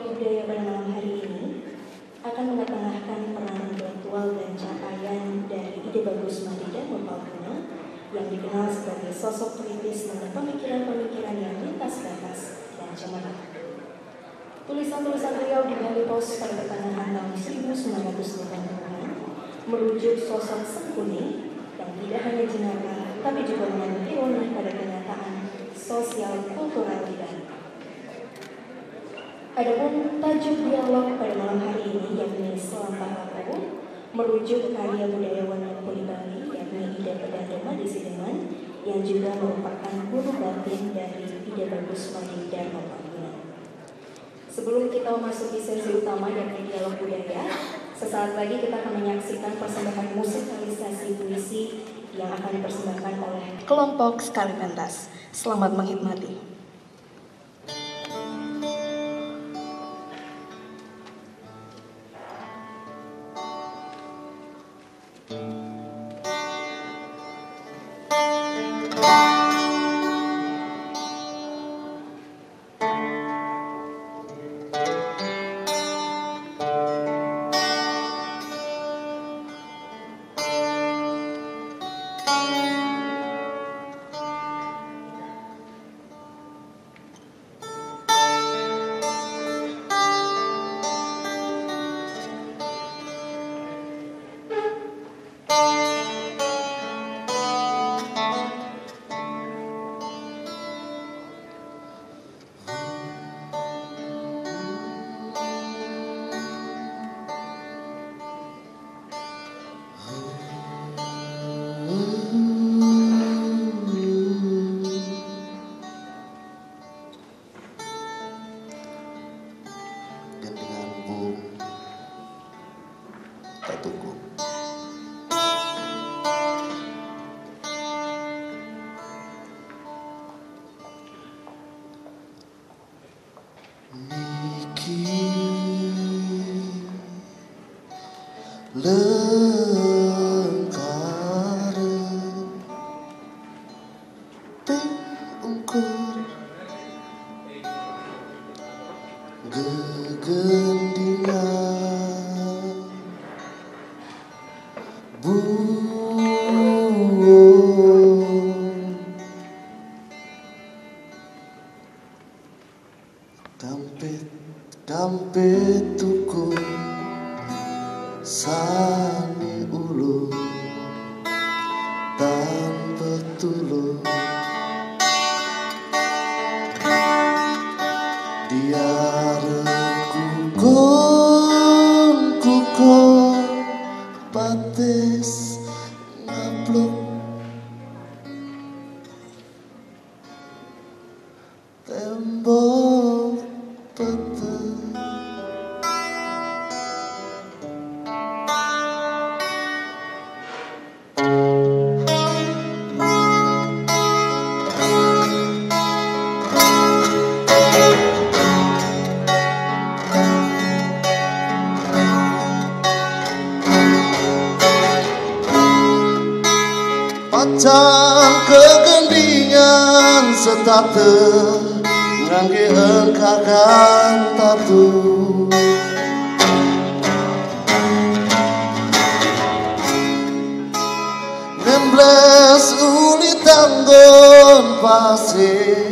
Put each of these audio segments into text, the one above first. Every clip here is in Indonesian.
Teknologi Budaya pada malam hari ini akan mengetengahkan peran virtual dan capaian dari ide bagus Madida Mempalkuna yang dikenal sebagai sosok kritis dengan pemikiran-pemikiran yang lintas batas dan cemerlang. Tulisan-tulisan beliau Bali pos pada pertengahan tahun 1980 merujuk sosok sempurna yang tidak hanya jenaka tapi juga mengandung ironi pada kenyataan sosial kultural di Adapun tajuk dialog pada malam hari ini yakni Selangkah Laku merujuk karya budayawan Nepali Bali yakni Ida Pedagama di Sidangan yang juga merupakan guru batin dari Ida Bagus Madi Dharma Sebelum kita memasuki sesi utama yakni dialog budaya, sesaat lagi kita akan menyaksikan persembahan musikalisasi puisi yang akan dipersembahkan oleh kelompok Skalimentas. Selamat menikmati. tatu ngangge engkakan tatu Nemblas uli tanggon pasir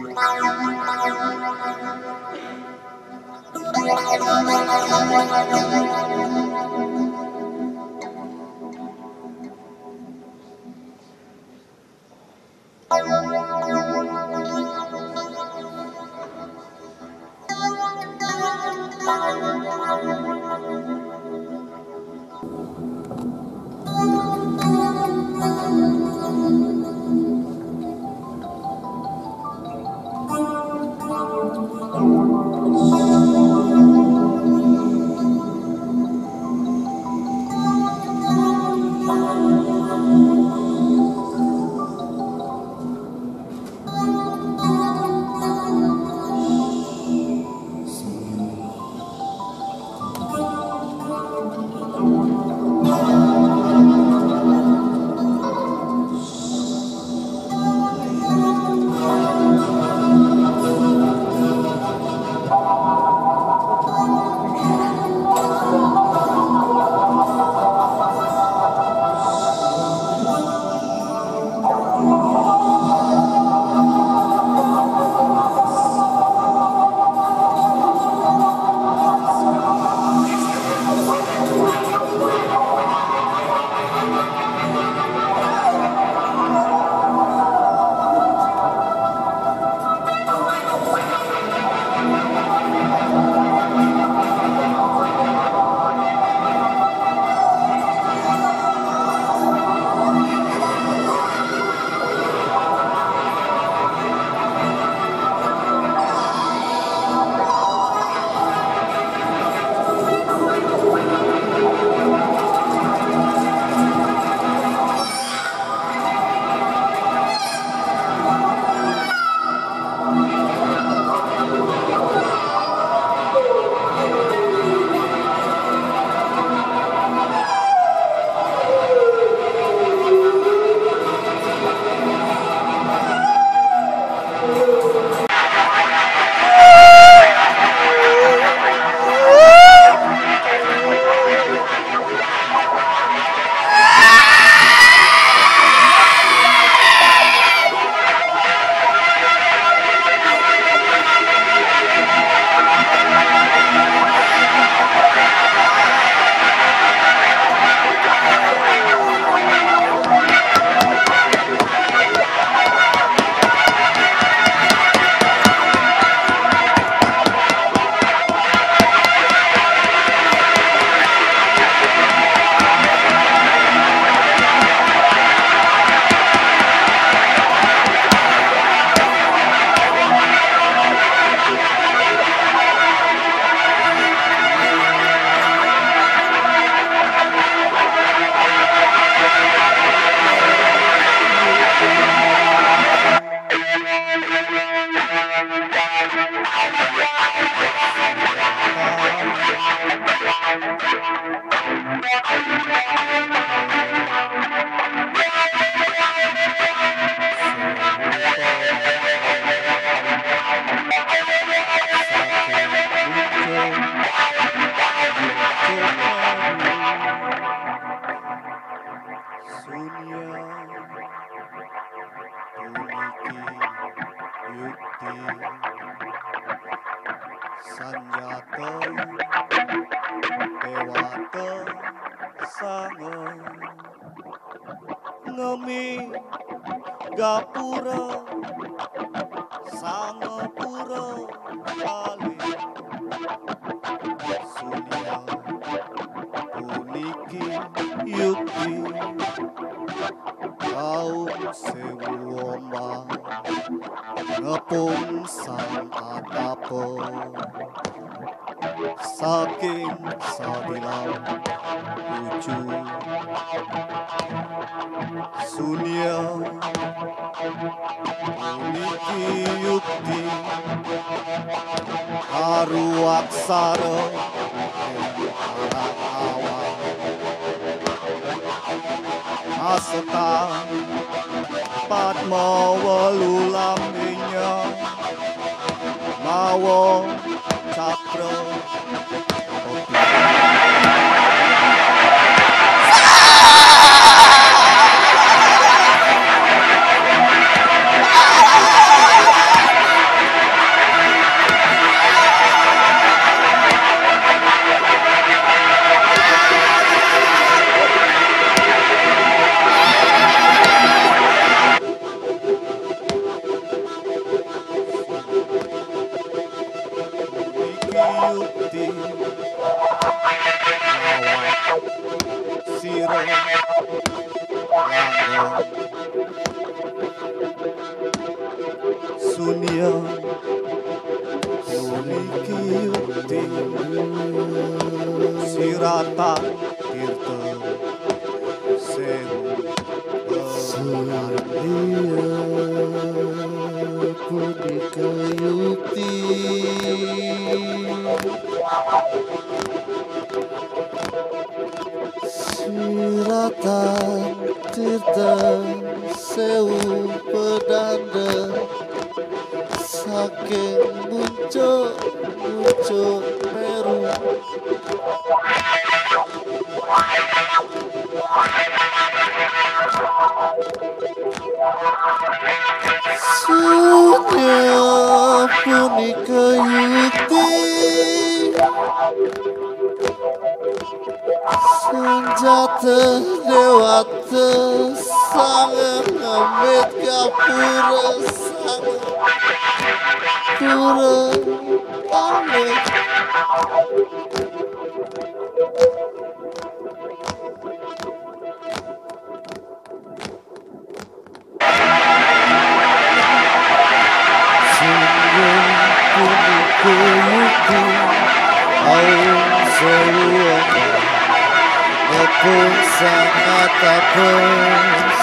Thank you. saking sadilau lucu sunia memiliki yukti haru aksara awan mau padma welulaminya mau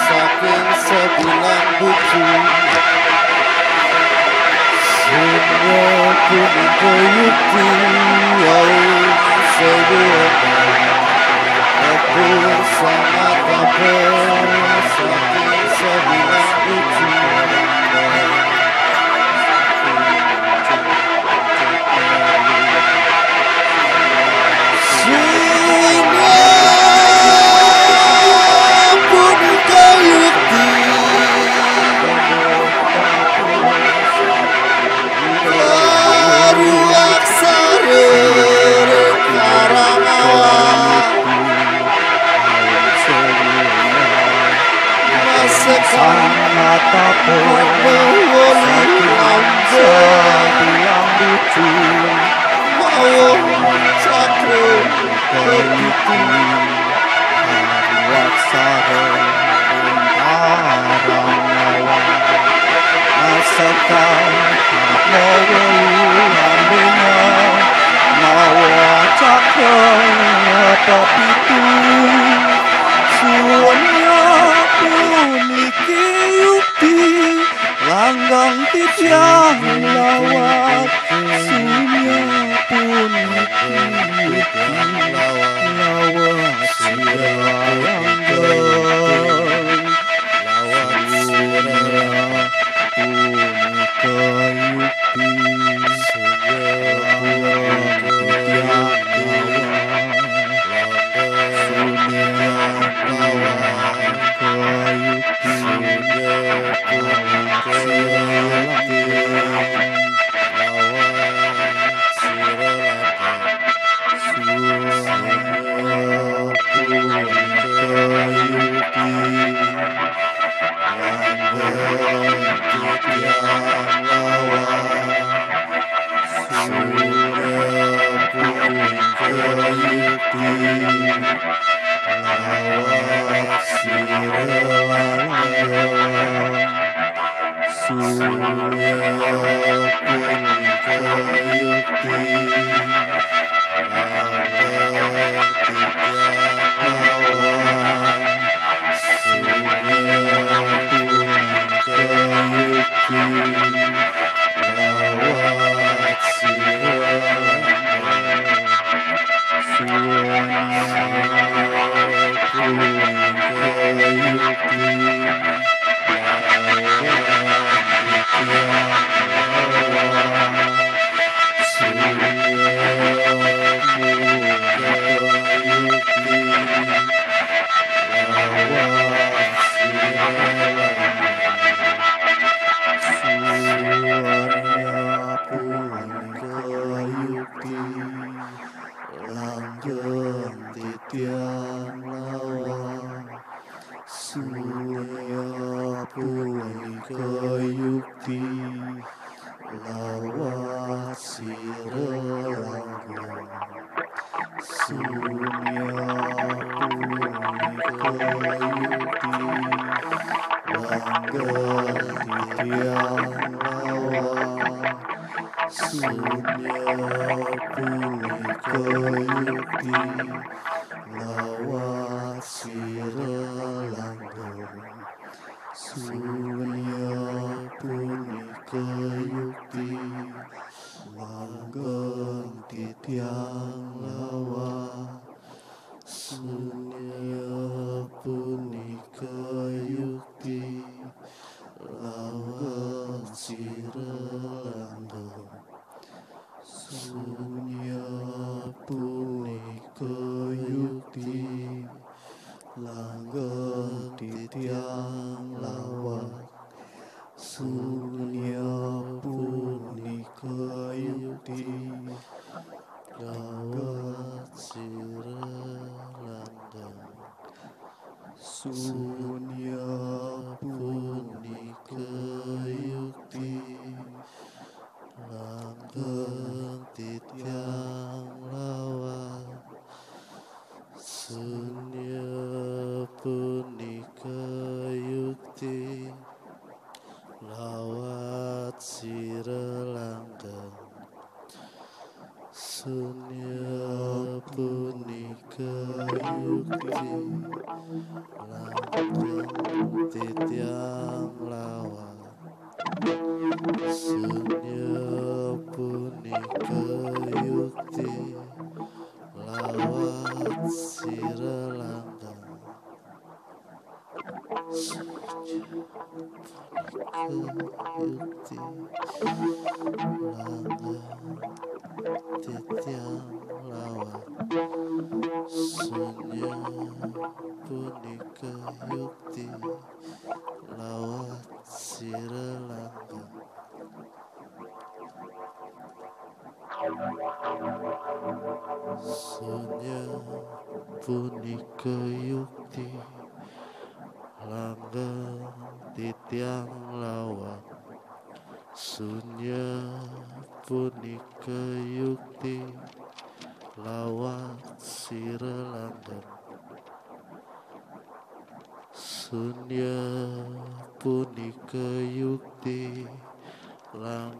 saking sebilang bucu Semua ku mengkoyuti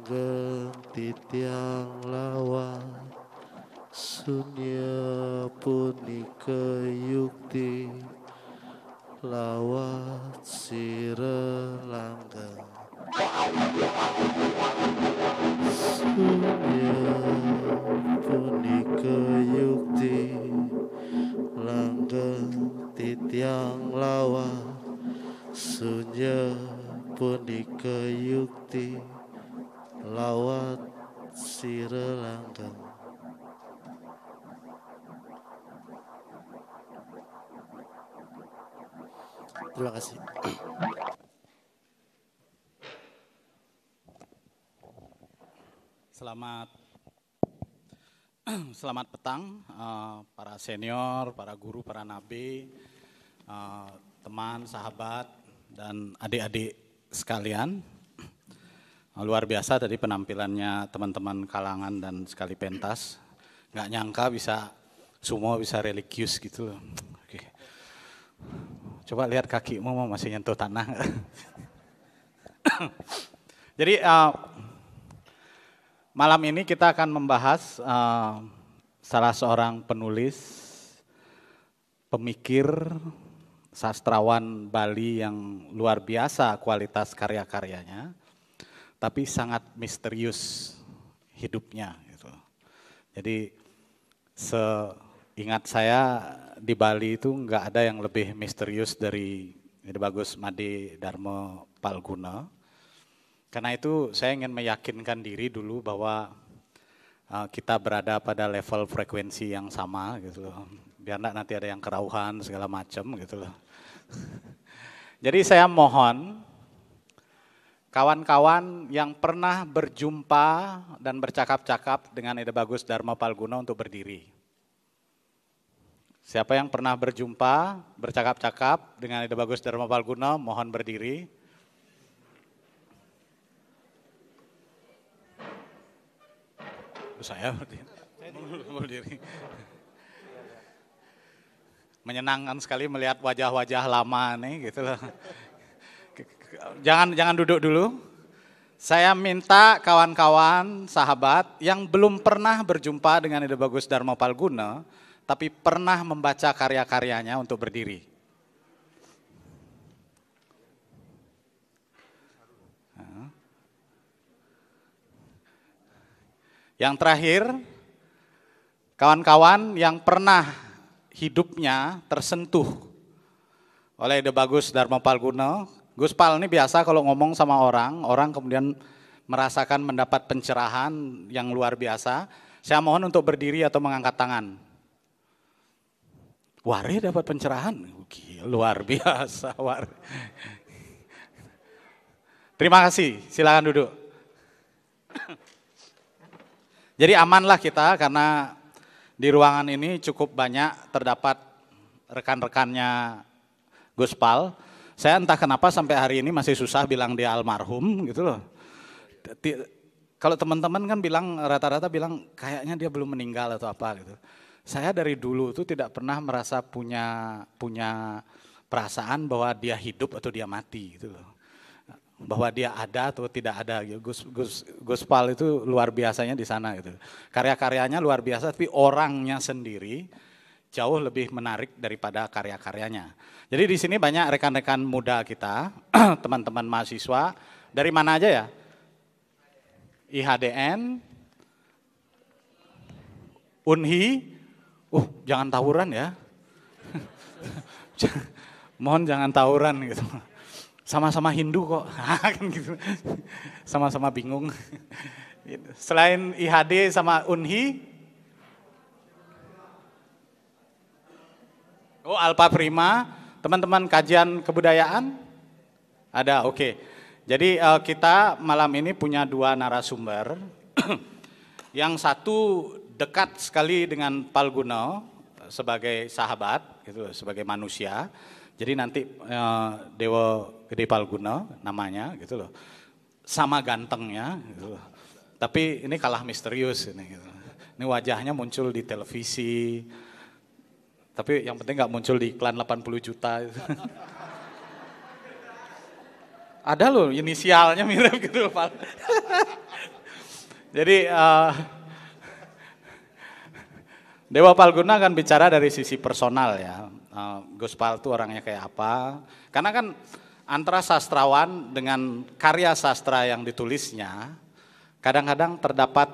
langgeng yang lawa sunya puni keyukti, lawat sire langgeng sunya punika yukti langgeng yang lawa sunya punika yukti lawat sire langgang terima kasih selamat selamat petang uh, para senior para guru para nabi uh, teman sahabat dan adik-adik sekalian Luar biasa tadi penampilannya teman-teman kalangan dan sekali pentas. Nggak nyangka bisa semua bisa religius gitu loh. Oke. Coba lihat kaki kakimu masih nyentuh tanah. Jadi uh, malam ini kita akan membahas uh, salah seorang penulis, pemikir, sastrawan Bali yang luar biasa kualitas karya-karyanya tapi sangat misterius hidupnya. Gitu. Jadi seingat saya di Bali itu nggak ada yang lebih misterius dari ini Bagus Madi Dharma Palguna. Karena itu saya ingin meyakinkan diri dulu bahwa eh, kita berada pada level frekuensi yang sama gitu loh. Biar nanti ada yang kerauhan segala macam gitu loh. Jadi saya mohon kawan-kawan yang pernah berjumpa dan bercakap-cakap dengan Ida Bagus Dharma Palguna untuk berdiri. Siapa yang pernah berjumpa, bercakap-cakap dengan Ida Bagus Dharma Palguna, mohon berdiri. Saya berdiri. Menyenangkan sekali melihat wajah-wajah lama nih gitu loh jangan jangan duduk dulu. Saya minta kawan-kawan, sahabat yang belum pernah berjumpa dengan Ide Bagus Dharma Palguna, tapi pernah membaca karya-karyanya untuk berdiri. Yang terakhir, kawan-kawan yang pernah hidupnya tersentuh oleh Ide Bagus Dharma Palguna, Gus Pal ini biasa kalau ngomong sama orang, orang kemudian merasakan mendapat pencerahan yang luar biasa. Saya mohon untuk berdiri atau mengangkat tangan. Wari dapat pencerahan, luar biasa Wari. Terima kasih, silakan duduk. Jadi amanlah kita karena di ruangan ini cukup banyak terdapat rekan-rekannya Guspal. Saya entah kenapa sampai hari ini masih susah bilang dia almarhum gitu loh. Kalau teman-teman kan bilang rata-rata bilang kayaknya dia belum meninggal atau apa gitu. Saya dari dulu itu tidak pernah merasa punya punya perasaan bahwa dia hidup atau dia mati gitu loh bahwa dia ada atau tidak ada. Gitu. Gus Gus Gus Pal itu luar biasanya di sana gitu. Karya-karyanya luar biasa, tapi orangnya sendiri jauh lebih menarik daripada karya-karyanya. Jadi di sini banyak rekan-rekan muda kita, teman-teman mahasiswa dari mana aja ya? IHDN, Unhi, uh jangan tawuran ya. Mohon jangan tawuran gitu. Sama-sama Hindu kok, ah, kan gitu. Sama-sama bingung. Gitu. Selain IHD sama Unhi, Oh, Alpa Prima, teman-teman kajian kebudayaan? Ada, oke. Okay. Jadi uh, kita malam ini punya dua narasumber. yang satu dekat sekali dengan Palguno sebagai sahabat, gitu, sebagai manusia. Jadi nanti uh, Dewa Gede Palguno namanya gitu loh. Sama gantengnya gitu loh. Tapi ini kalah misterius ini gitu. Ini wajahnya muncul di televisi, tapi yang penting nggak muncul di iklan 80 juta. Ada loh inisialnya mirip gitu Pak. Jadi uh, Dewa Palguna kan bicara dari sisi personal ya. Uh, Gus Pal itu orangnya kayak apa. Karena kan antara sastrawan dengan karya sastra yang ditulisnya kadang-kadang terdapat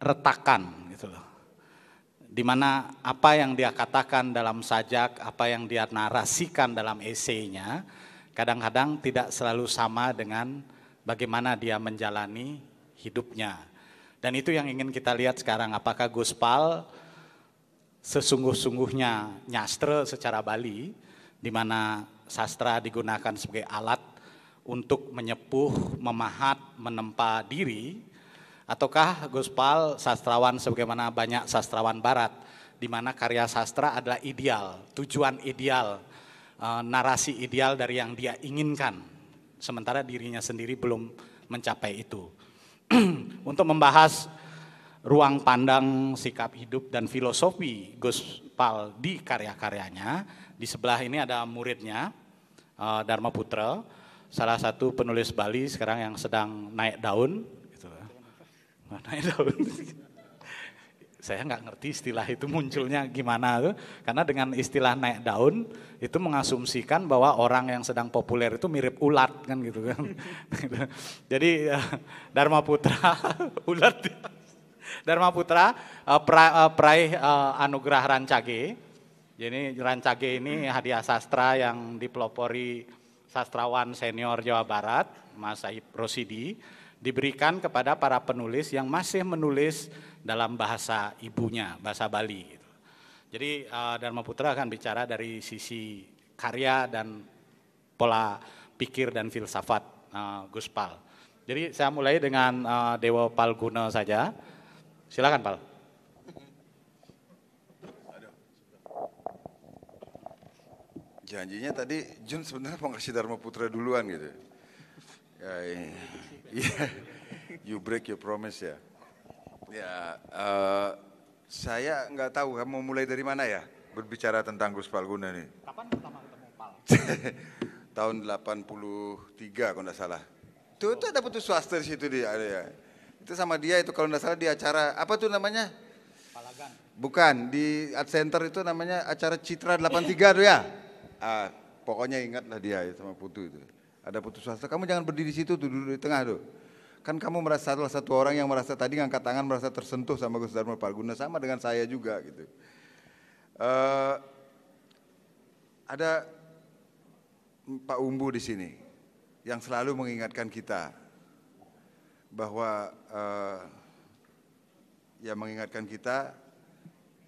retakan di mana apa yang dia katakan dalam sajak, apa yang dia narasikan dalam esainya, kadang-kadang tidak selalu sama dengan bagaimana dia menjalani hidupnya. Dan itu yang ingin kita lihat sekarang, apakah Pal sesungguh-sungguhnya nyastre secara Bali, di mana sastra digunakan sebagai alat untuk menyepuh, memahat, menempa diri, Ataukah Gospal sastrawan sebagaimana banyak sastrawan barat di mana karya sastra adalah ideal, tujuan ideal, eh, narasi ideal dari yang dia inginkan. Sementara dirinya sendiri belum mencapai itu. Untuk membahas ruang pandang, sikap hidup dan filosofi Gospal di karya-karyanya, di sebelah ini ada muridnya eh, Dharma Putra, salah satu penulis Bali sekarang yang sedang naik daun Mana itu? Saya nggak ngerti istilah itu munculnya gimana tuh. Karena dengan istilah naik daun itu mengasumsikan bahwa orang yang sedang populer itu mirip ulat kan gitu kan. Jadi ya, Dharma Putra ulat Dharma Putra eh, eh, peraih eh, anugerah Rancage. Jadi Rancage ini hadiah sastra yang dipelopori sastrawan senior Jawa Barat, Mas Said Rosidi diberikan kepada para penulis yang masih menulis dalam bahasa ibunya, bahasa Bali. Gitu. Jadi eh, Dharma Putra akan bicara dari sisi karya dan pola pikir dan filsafat Gus eh, Guspal. Jadi saya mulai dengan Dewa eh, Dewa Palguna saja. Silakan Pal. Janjinya tadi Jun sebenarnya mau kasih Dharma Putra duluan gitu. Ya, ya. Yeah, you break your promise ya. Ya, yeah, uh, saya nggak tahu kamu mulai dari mana ya berbicara tentang Gus Palguna nih. Kapan pertama ketemu Pal? Tahun 83 kalau nggak salah. Tuh, itu ada putus swasta di situ dia ada ya. Itu sama dia itu kalau nggak salah di acara apa tuh namanya? Palagan. Bukan di Art Center itu namanya acara Citra 83 tuh ya. Iya. Ah, pokoknya ingatlah dia sama Putu itu. Ada putus asa, kamu jangan berdiri di situ tuh duduk di tengah tuh. Kan kamu merasa salah satu orang yang merasa tadi ngangkat tangan merasa tersentuh sama Gus Dharma Palguna sama dengan saya juga gitu. Uh, ada Pak Umbu di sini yang selalu mengingatkan kita bahwa uh, ya mengingatkan kita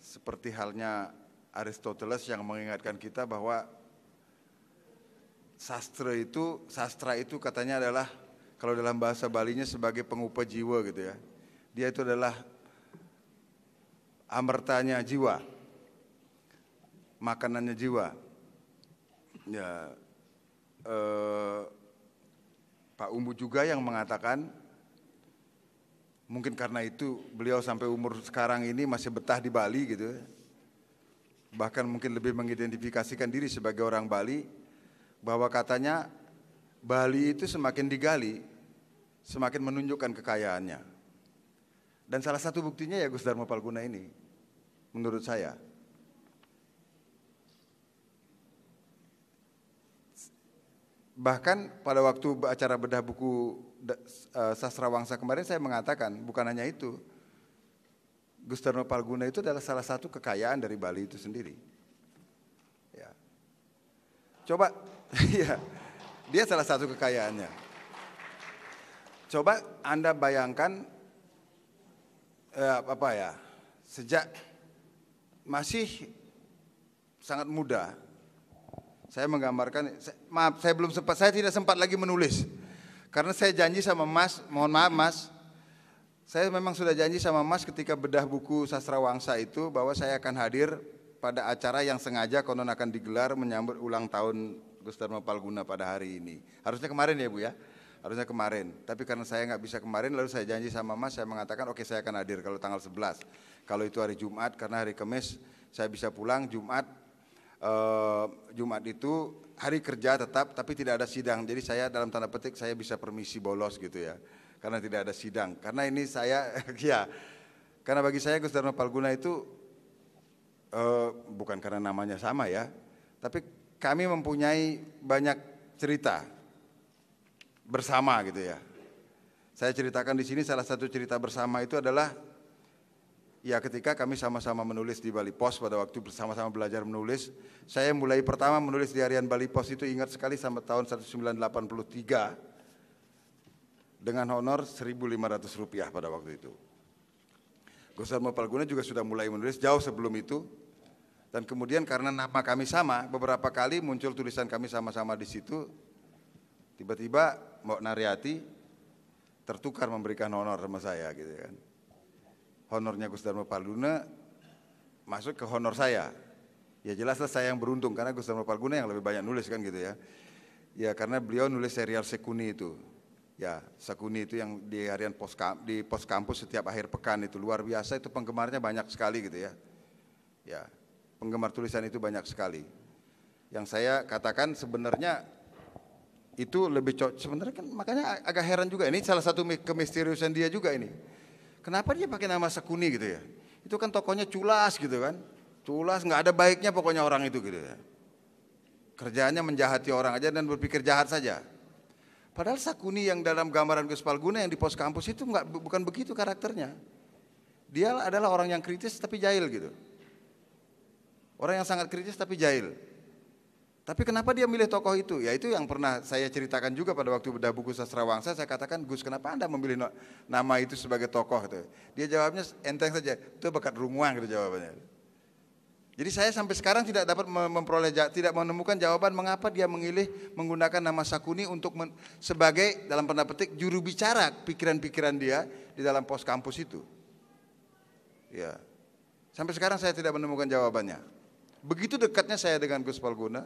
seperti halnya Aristoteles yang mengingatkan kita bahwa sastra itu sastra itu katanya adalah kalau dalam bahasa Balinya sebagai pengupa jiwa gitu ya. Dia itu adalah amertanya jiwa. Makanannya jiwa. Ya eh, Pak Umbu juga yang mengatakan mungkin karena itu beliau sampai umur sekarang ini masih betah di Bali gitu. Ya. Bahkan mungkin lebih mengidentifikasikan diri sebagai orang Bali bahwa katanya Bali itu semakin digali, semakin menunjukkan kekayaannya. Dan salah satu buktinya ya Gus Darmo Palguna ini, menurut saya. Bahkan pada waktu acara bedah buku e, sastra wangsa kemarin saya mengatakan bukan hanya itu, Gus Darmo Palguna itu adalah salah satu kekayaan dari Bali itu sendiri. Ya. Coba Iya. dia salah satu kekayaannya. Coba Anda bayangkan eh, apa ya? Sejak masih sangat muda saya menggambarkan saya, maaf saya belum sempat saya tidak sempat lagi menulis karena saya janji sama Mas mohon maaf Mas saya memang sudah janji sama Mas ketika bedah buku sastra wangsa itu bahwa saya akan hadir pada acara yang sengaja konon akan digelar menyambut ulang tahun Gus Dharma Palguna pada hari ini. Harusnya kemarin ya Bu ya, harusnya kemarin. Tapi karena saya nggak bisa kemarin, lalu saya janji sama Mas, saya mengatakan oke okay, saya akan hadir kalau tanggal 11. Kalau itu hari Jumat, karena hari Kamis saya bisa pulang Jumat. Eh, Jumat itu hari kerja tetap, tapi tidak ada sidang. Jadi saya dalam tanda petik saya bisa permisi bolos gitu ya, karena tidak ada sidang. Karena ini saya ya, karena bagi saya Gus Dharma Palguna itu uh, bukan karena namanya sama ya, tapi kami mempunyai banyak cerita bersama gitu ya. Saya ceritakan di sini salah satu cerita bersama itu adalah ya ketika kami sama-sama menulis di Bali Pos pada waktu bersama-sama belajar menulis, saya mulai pertama menulis di harian Bali Pos itu ingat sekali sama tahun 1983 dengan honor 1.500 rupiah pada waktu itu. Gusar Mopalguna juga sudah mulai menulis jauh sebelum itu, dan kemudian karena nama kami sama, beberapa kali muncul tulisan kami sama-sama di situ. Tiba-tiba Mbok Naryati tertukar memberikan honor sama saya gitu kan. Honornya Gus Darmo Palguna masuk ke honor saya. Ya jelaslah saya yang beruntung karena Gus Darmo Palguna yang lebih banyak nulis kan gitu ya. Ya karena beliau nulis serial Sekuni itu. Ya, Sekuni itu yang di harian pos di pos kampus setiap akhir pekan itu luar biasa itu penggemarnya banyak sekali gitu ya. Ya, penggemar tulisan itu banyak sekali. Yang saya katakan sebenarnya itu lebih cocok. Sebenarnya kan makanya agak heran juga ini salah satu kemisteriusan dia juga ini. Kenapa dia pakai nama Sekuni gitu ya? Itu kan tokonya culas gitu kan. Culas nggak ada baiknya pokoknya orang itu gitu ya. Kerjaannya menjahati orang aja dan berpikir jahat saja. Padahal Sakuni yang dalam gambaran Gus Palguna yang di pos kampus itu nggak bukan begitu karakternya. Dia adalah orang yang kritis tapi jahil gitu. Orang yang sangat kritis tapi jahil. Tapi kenapa dia milih tokoh itu? Ya itu yang pernah saya ceritakan juga pada waktu bedah buku sastra wangsa. Saya katakan, Gus kenapa anda memilih nama itu sebagai tokoh? itu? Dia jawabnya enteng saja, itu bakat runguang gitu jawabannya. Jadi saya sampai sekarang tidak dapat memperoleh, tidak menemukan jawaban mengapa dia memilih menggunakan nama Sakuni untuk men, sebagai dalam tanda petik juru bicara pikiran-pikiran dia di dalam pos kampus itu. Ya, sampai sekarang saya tidak menemukan jawabannya. Begitu dekatnya saya dengan Gus Palguna,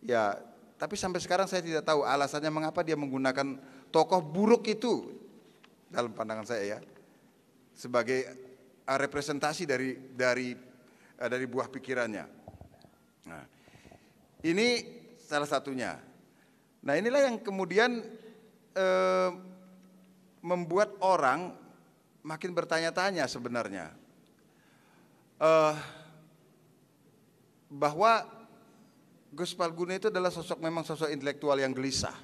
ya tapi sampai sekarang saya tidak tahu alasannya mengapa dia menggunakan tokoh buruk itu dalam pandangan saya ya sebagai eh, representasi dari dari eh, dari buah pikirannya. Nah, ini salah satunya. Nah inilah yang kemudian eh, membuat orang makin bertanya-tanya sebenarnya. Eh, bahwa Gus Palguna itu adalah sosok memang sosok intelektual yang gelisah.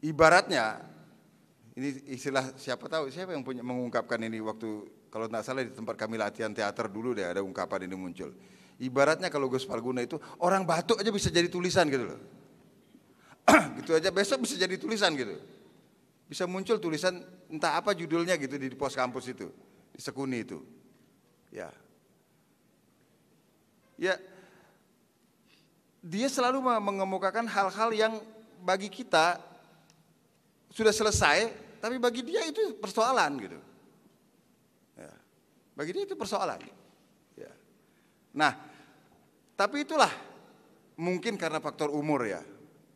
Ibaratnya ini istilah siapa tahu siapa yang punya mengungkapkan ini waktu kalau tidak salah di tempat kami latihan teater dulu deh ada ungkapan ini muncul. Ibaratnya kalau Gus Palguna itu orang batuk aja bisa jadi tulisan gitu loh. gitu aja besok bisa jadi tulisan gitu. Bisa muncul tulisan entah apa judulnya gitu di pos kampus itu, di Sekuni itu. Ya, ya dia selalu mengemukakan hal-hal yang bagi kita sudah selesai, tapi bagi dia itu persoalan gitu. Ya. Bagi dia itu persoalan. Ya. Nah, tapi itulah mungkin karena faktor umur ya.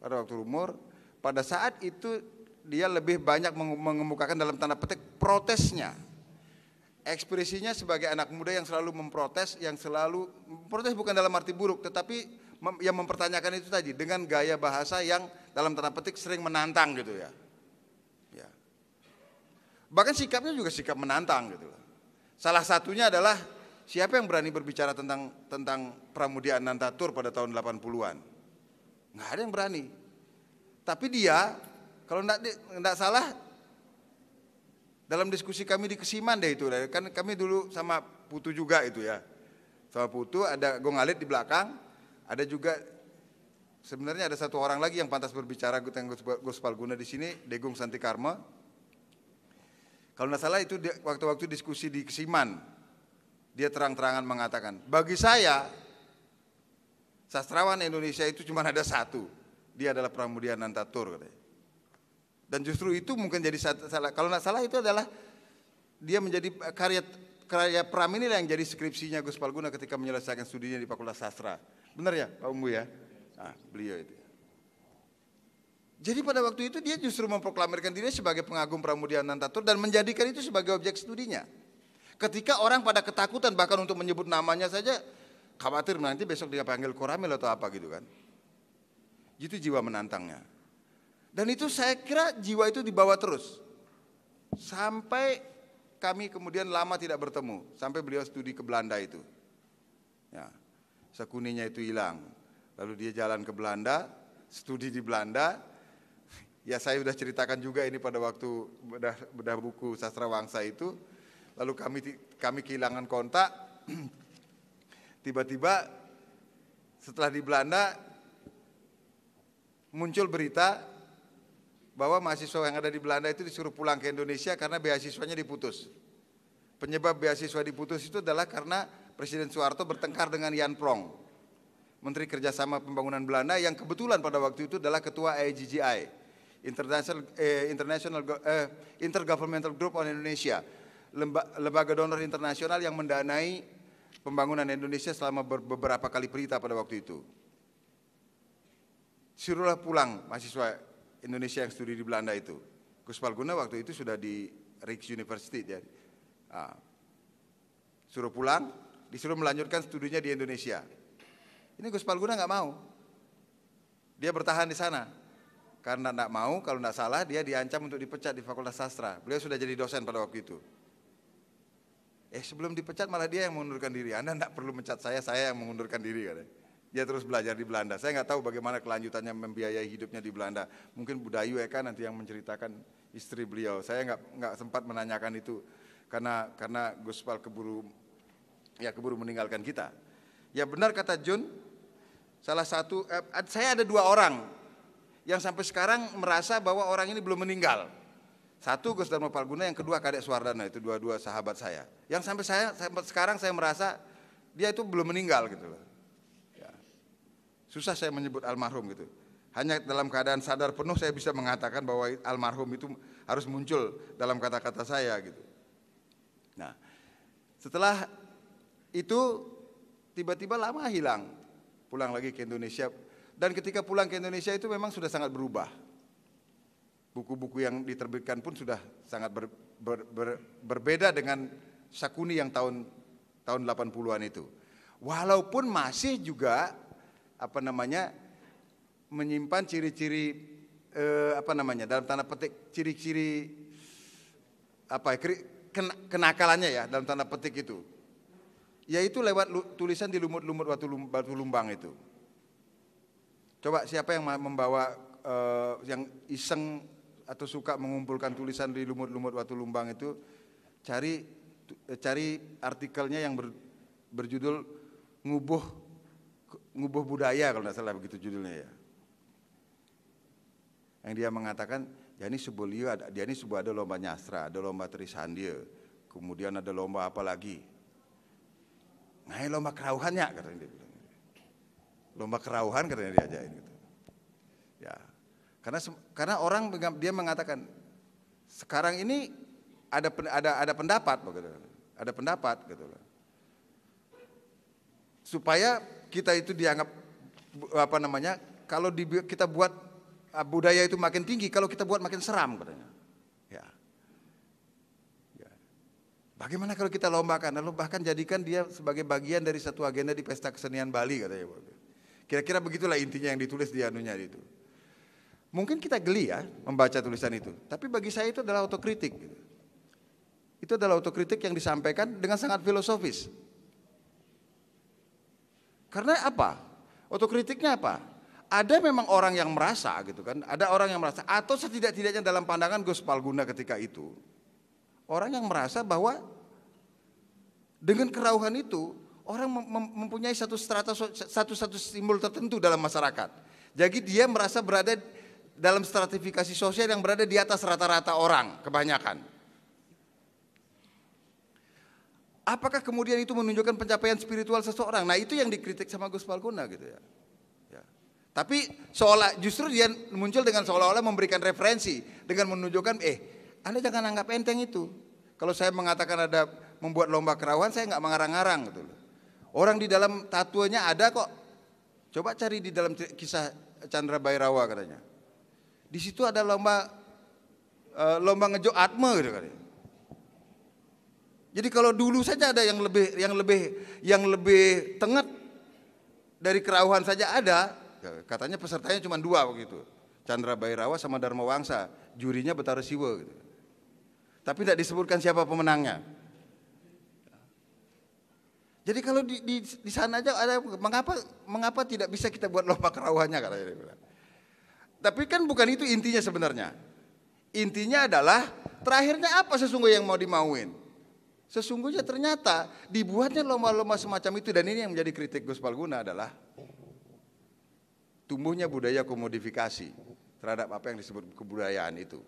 Pada faktor umur, pada saat itu dia lebih banyak mengemukakan dalam tanda petik protesnya ekspresinya sebagai anak muda yang selalu memprotes, yang selalu protes bukan dalam arti buruk, tetapi mem, yang mempertanyakan itu tadi dengan gaya bahasa yang dalam tanda petik sering menantang gitu ya. ya. Bahkan sikapnya juga sikap menantang gitu. Salah satunya adalah siapa yang berani berbicara tentang tentang Pramudia Nantatur pada tahun 80-an? Nggak ada yang berani. Tapi dia kalau enggak, enggak salah dalam diskusi kami di Kesiman deh itu, kan kami dulu sama Putu juga itu ya. Sama Putu ada Gong Alit di belakang, ada juga sebenarnya ada satu orang lagi yang pantas berbicara tentang Gus Palguna di sini, Degung Santi Karma. Kalau nggak salah itu waktu-waktu diskusi di Kesiman, dia terang-terangan mengatakan, bagi saya sastrawan Indonesia itu cuma ada satu, dia adalah Pramudia Tatur. katanya. Dan justru itu mungkin jadi salah. Kalau nggak salah itu adalah dia menjadi eh, karya karya Pram ini yang jadi skripsinya Gus Palguna ketika menyelesaikan studinya di Fakultas Sastra. Benar ya Pak Umbu ya? Nah, beliau itu. Jadi pada waktu itu dia justru memproklamirkan diri sebagai pengagum Pramudia Tatur dan menjadikan itu sebagai objek studinya. Ketika orang pada ketakutan bahkan untuk menyebut namanya saja khawatir nanti besok dia panggil Koramil atau apa gitu kan. Itu jiwa menantangnya. Dan itu saya kira jiwa itu dibawa terus. Sampai kami kemudian lama tidak bertemu. Sampai beliau studi ke Belanda itu. Ya, sekuninya itu hilang. Lalu dia jalan ke Belanda, studi di Belanda. Ya saya sudah ceritakan juga ini pada waktu bedah, bedah buku sastra wangsa itu. Lalu kami kami kehilangan kontak. Tiba-tiba setelah di Belanda muncul berita bahwa mahasiswa yang ada di Belanda itu disuruh pulang ke Indonesia karena beasiswanya diputus. Penyebab beasiswa diputus itu adalah karena Presiden Soeharto bertengkar dengan Jan Prong, Menteri Kerjasama Pembangunan Belanda yang kebetulan pada waktu itu adalah Ketua IGGI, International, eh, International eh, Intergovernmental Group on Indonesia, lembaga donor internasional yang mendanai pembangunan Indonesia selama beberapa kali berita pada waktu itu. Suruhlah pulang mahasiswa Indonesia yang studi di Belanda itu. Gus Palguna waktu itu sudah di Rijks University jadi Nah, suruh pulang, disuruh melanjutkan studinya di Indonesia. Ini Gus Palguna nggak mau, dia bertahan di sana karena nggak mau kalau nggak salah dia diancam untuk dipecat di Fakultas Sastra. Beliau sudah jadi dosen pada waktu itu. Eh sebelum dipecat malah dia yang mengundurkan diri. Anda nggak perlu mencat saya, saya yang mengundurkan diri katanya dia terus belajar di Belanda. Saya nggak tahu bagaimana kelanjutannya membiayai hidupnya di Belanda. Mungkin Budayu Eka nanti yang menceritakan istri beliau. Saya nggak nggak sempat menanyakan itu karena karena Guspal keburu ya keburu meninggalkan kita. Ya benar kata Jun. salah satu eh, saya ada dua orang yang sampai sekarang merasa bahwa orang ini belum meninggal. Satu Gus Darmo Palguna, yang kedua Kadek Suwardana itu dua-dua sahabat saya. Yang sampai saya sampai sekarang saya merasa dia itu belum meninggal gitu loh. Susah saya menyebut almarhum gitu. Hanya dalam keadaan sadar penuh saya bisa mengatakan bahwa almarhum itu harus muncul dalam kata-kata saya gitu. Nah, setelah itu tiba-tiba lama hilang, pulang lagi ke Indonesia. Dan ketika pulang ke Indonesia itu memang sudah sangat berubah. Buku-buku yang diterbitkan pun sudah sangat ber, ber, ber, berbeda dengan Sakuni yang tahun tahun 80-an itu. Walaupun masih juga apa namanya menyimpan ciri-ciri eh, apa namanya dalam tanda petik ciri-ciri apa ya, ken, kenakalannya ya dalam tanda petik itu yaitu lewat tulisan di lumut-lumut batu, -lumut lumbang itu coba siapa yang membawa eh, yang iseng atau suka mengumpulkan tulisan di lumut-lumut batu lumbang itu cari cari artikelnya yang ber, berjudul ngubuh ngubuh budaya kalau tidak salah begitu judulnya ya. Yang dia mengatakan, ya ini sebelio ada, dia ya ini sebuah ada lomba nyastra, ada lomba trisandia, kemudian ada lomba apa lagi? Nah, ini lomba kerauhannya katanya dia bilang. Lomba kerauhan katanya dia ajain gitu. Ya. Karena karena orang dia mengatakan sekarang ini ada ada ada pendapat begitu. Ada pendapat gitu loh. Supaya kita itu dianggap apa namanya kalau di, kita buat ah, budaya itu makin tinggi kalau kita buat makin seram katanya ya, ya. bagaimana kalau kita lombakan lalu bahkan jadikan dia sebagai bagian dari satu agenda di pesta kesenian Bali katanya kira-kira begitulah intinya yang ditulis di anunya itu mungkin kita geli ya membaca tulisan itu tapi bagi saya itu adalah otokritik gitu. itu adalah otokritik yang disampaikan dengan sangat filosofis karena apa? Otokritiknya apa? Ada memang orang yang merasa gitu kan, ada orang yang merasa atau setidak-tidaknya dalam pandangan Gus Palguna ketika itu, orang yang merasa bahwa dengan kerauhan itu orang mempunyai satu strata satu satu simbol tertentu dalam masyarakat. Jadi dia merasa berada dalam stratifikasi sosial yang berada di atas rata-rata orang kebanyakan. Apakah kemudian itu menunjukkan pencapaian spiritual seseorang? Nah itu yang dikritik sama Gus Palguna gitu ya. ya. Tapi seolah justru dia muncul dengan seolah-olah memberikan referensi dengan menunjukkan eh Anda jangan anggap enteng itu. Kalau saya mengatakan ada membuat lomba kerawan saya nggak mengarang-arang gitu loh. Orang di dalam tatuanya ada kok. Coba cari di dalam kisah Chandra Bayrawa katanya. Di situ ada lomba eh, lomba ngejo atme gitu katanya. Jadi kalau dulu saja ada yang lebih yang lebih yang lebih tengat dari kerauhan saja ada, ya, katanya pesertanya cuma dua begitu. Chandra Bairawa sama Dharma Wangsa, jurinya Betara Siwa gitu. Tapi tidak disebutkan siapa pemenangnya. Jadi kalau di, di, di sana aja ada mengapa mengapa tidak bisa kita buat lomba kerauhannya katanya dia Tapi kan bukan itu intinya sebenarnya. Intinya adalah terakhirnya apa sesungguhnya yang mau dimauin? Sesungguhnya ternyata dibuatnya lomba-lomba semacam itu dan ini yang menjadi kritik Gus Palguna adalah tumbuhnya budaya komodifikasi terhadap apa yang disebut kebudayaan itu.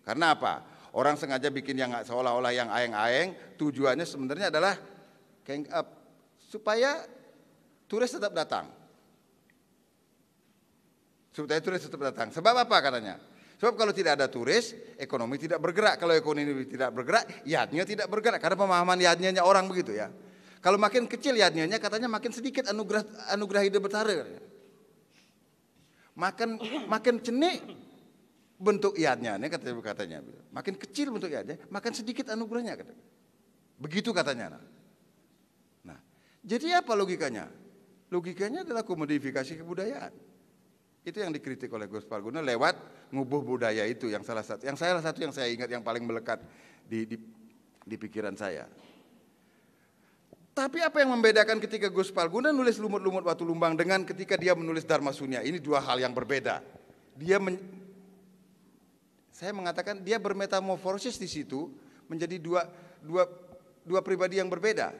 Karena apa? Orang sengaja bikin yang seolah-olah yang aeng-aeng, tujuannya sebenarnya adalah keng up supaya turis tetap datang. Supaya turis tetap datang. Sebab apa katanya? Sebab kalau tidak ada turis, ekonomi tidak bergerak. Kalau ekonomi tidak bergerak, yadnya tidak bergerak. Karena pemahaman yadnya orang begitu ya. Kalau makin kecil yadnya katanya makin sedikit anugerah anugerah hidup bertara. Makin makin cenik bentuk yadnya, katanya katanya. Makin kecil bentuk yadnya, makin sedikit anugerahnya katanya. Begitu katanya. Nah. nah, jadi apa logikanya? Logikanya adalah komodifikasi kebudayaan. Itu yang dikritik oleh Gus Palguna lewat ngubuh budaya itu yang salah satu. Yang salah satu yang saya ingat yang paling melekat di, di, di pikiran saya. Tapi apa yang membedakan ketika Gus Palguna nulis lumut-lumut batu lumbang dengan ketika dia menulis Dharma Sunya? Ini dua hal yang berbeda. Dia men, saya mengatakan dia bermetamorfosis di situ menjadi dua, dua, dua pribadi yang berbeda.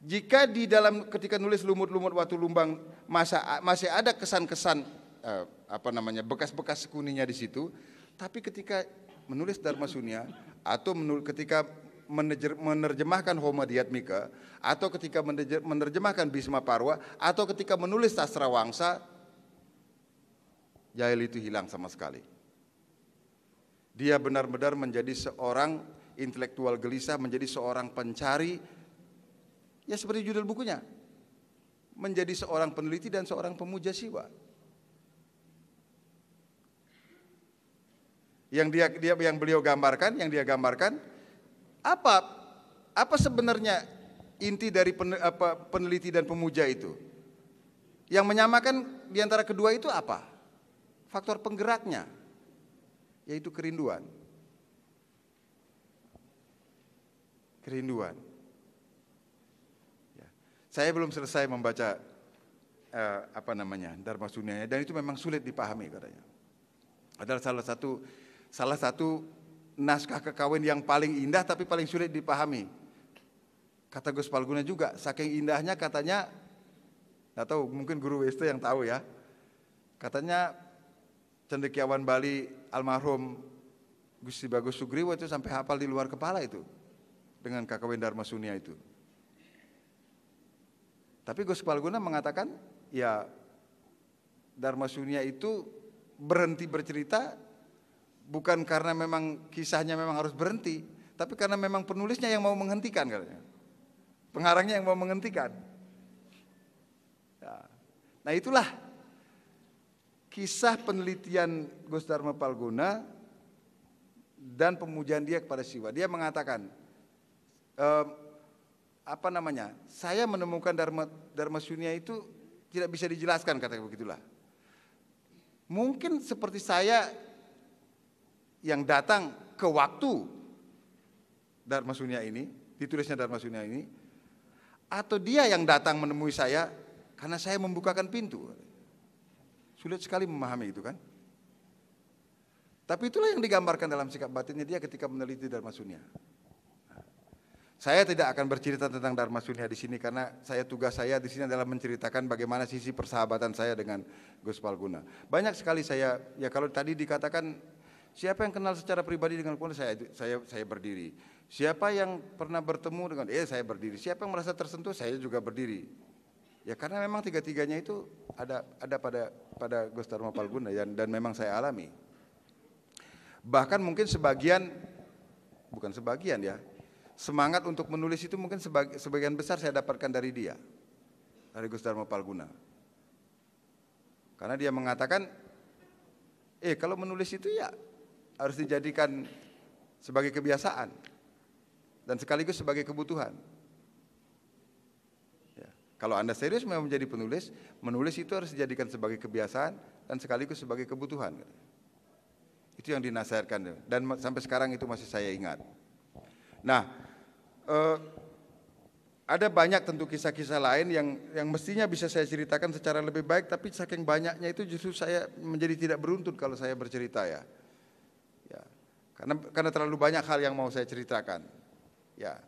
Jika di dalam ketika nulis lumut-lumut batu lumbang masa, masih ada kesan-kesan eh, apa namanya bekas-bekas kuninya di situ. Tapi ketika menulis Dharma Sunya atau menul, ketika menerjemahkan Homo Diatmika atau ketika menerjemahkan Bisma Parwa atau ketika menulis sastra wangsa jahil itu hilang sama sekali. Dia benar-benar menjadi seorang intelektual gelisah, menjadi seorang pencari ya seperti judul bukunya. Menjadi seorang peneliti dan seorang pemuja siwa. yang dia, dia yang beliau gambarkan, yang dia gambarkan apa apa sebenarnya inti dari pen, apa, peneliti dan pemuja itu? Yang menyamakan di antara kedua itu apa? Faktor penggeraknya yaitu kerinduan. Kerinduan. Ya. Saya belum selesai membaca eh, apa namanya Dharma Sunyanya dan itu memang sulit dipahami katanya. Adalah salah satu salah satu naskah kekawin yang paling indah tapi paling sulit dipahami. Kata Gus Palguna juga, saking indahnya katanya, nggak tahu mungkin guru WST yang tahu ya, katanya cendekiawan Bali almarhum Gusti Bagus Sugriwo itu sampai hafal di luar kepala itu dengan kekawin Dharma Sunia itu. Tapi Gus Palguna mengatakan, ya Dharma Sunia itu berhenti bercerita bukan karena memang kisahnya memang harus berhenti, tapi karena memang penulisnya yang mau menghentikan katanya. Pengarangnya yang mau menghentikan. Ya. Nah itulah kisah penelitian Gus Dharma Palguna dan pemujaan dia kepada Siwa. Dia mengatakan, ehm, apa namanya, saya menemukan Dharma, Dharma Sunia itu tidak bisa dijelaskan, katanya begitulah. Mungkin seperti saya yang datang ke waktu Dharma Sunya ini, ditulisnya Dharma Sunya ini, atau dia yang datang menemui saya karena saya membukakan pintu. Sulit sekali memahami itu kan. Tapi itulah yang digambarkan dalam sikap batinnya dia ketika meneliti Dharma Sunya. Saya tidak akan bercerita tentang Dharma Sunya di sini karena saya tugas saya di sini adalah menceritakan bagaimana sisi persahabatan saya dengan Gus Palguna. Banyak sekali saya ya kalau tadi dikatakan Siapa yang kenal secara pribadi dengan Kuala saya saya saya berdiri. Siapa yang pernah bertemu dengan eh saya berdiri. Siapa yang merasa tersentuh saya juga berdiri. Ya karena memang tiga-tiganya itu ada ada pada pada Gus Tarmo Palguna dan, dan memang saya alami. Bahkan mungkin sebagian bukan sebagian ya. Semangat untuk menulis itu mungkin sebagian besar saya dapatkan dari dia. Dari Gus Darmo Palguna. Karena dia mengatakan eh kalau menulis itu ya harus dijadikan sebagai kebiasaan dan sekaligus sebagai kebutuhan. Ya. Kalau Anda serius mau menjadi penulis, menulis itu harus dijadikan sebagai kebiasaan dan sekaligus sebagai kebutuhan. Itu yang dinasihatkan dan sampai sekarang itu masih saya ingat. Nah, eh, ada banyak tentu kisah-kisah lain yang yang mestinya bisa saya ceritakan secara lebih baik tapi saking banyaknya itu justru saya menjadi tidak beruntun kalau saya bercerita ya. Karena karena terlalu banyak hal yang mau saya ceritakan. Ya.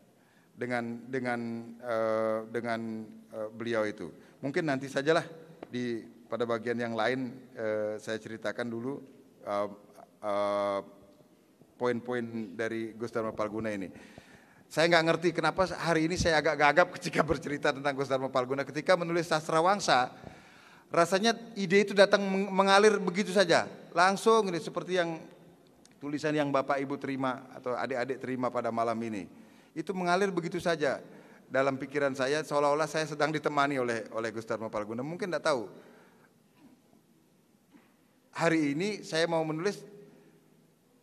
Dengan dengan uh, dengan uh, beliau itu. Mungkin nanti sajalah di pada bagian yang lain uh, saya ceritakan dulu uh, uh, poin-poin dari Gus Dharma Palguna ini. Saya nggak ngerti kenapa hari ini saya agak gagap ketika bercerita tentang Gus Dharma Palguna. Ketika menulis sastra wangsa, rasanya ide itu datang mengalir begitu saja. Langsung ini seperti yang tulisan yang Bapak Ibu terima atau adik-adik terima pada malam ini. Itu mengalir begitu saja dalam pikiran saya seolah-olah saya sedang ditemani oleh oleh Gus Darmo Palguna. Mungkin tidak tahu. Hari ini saya mau menulis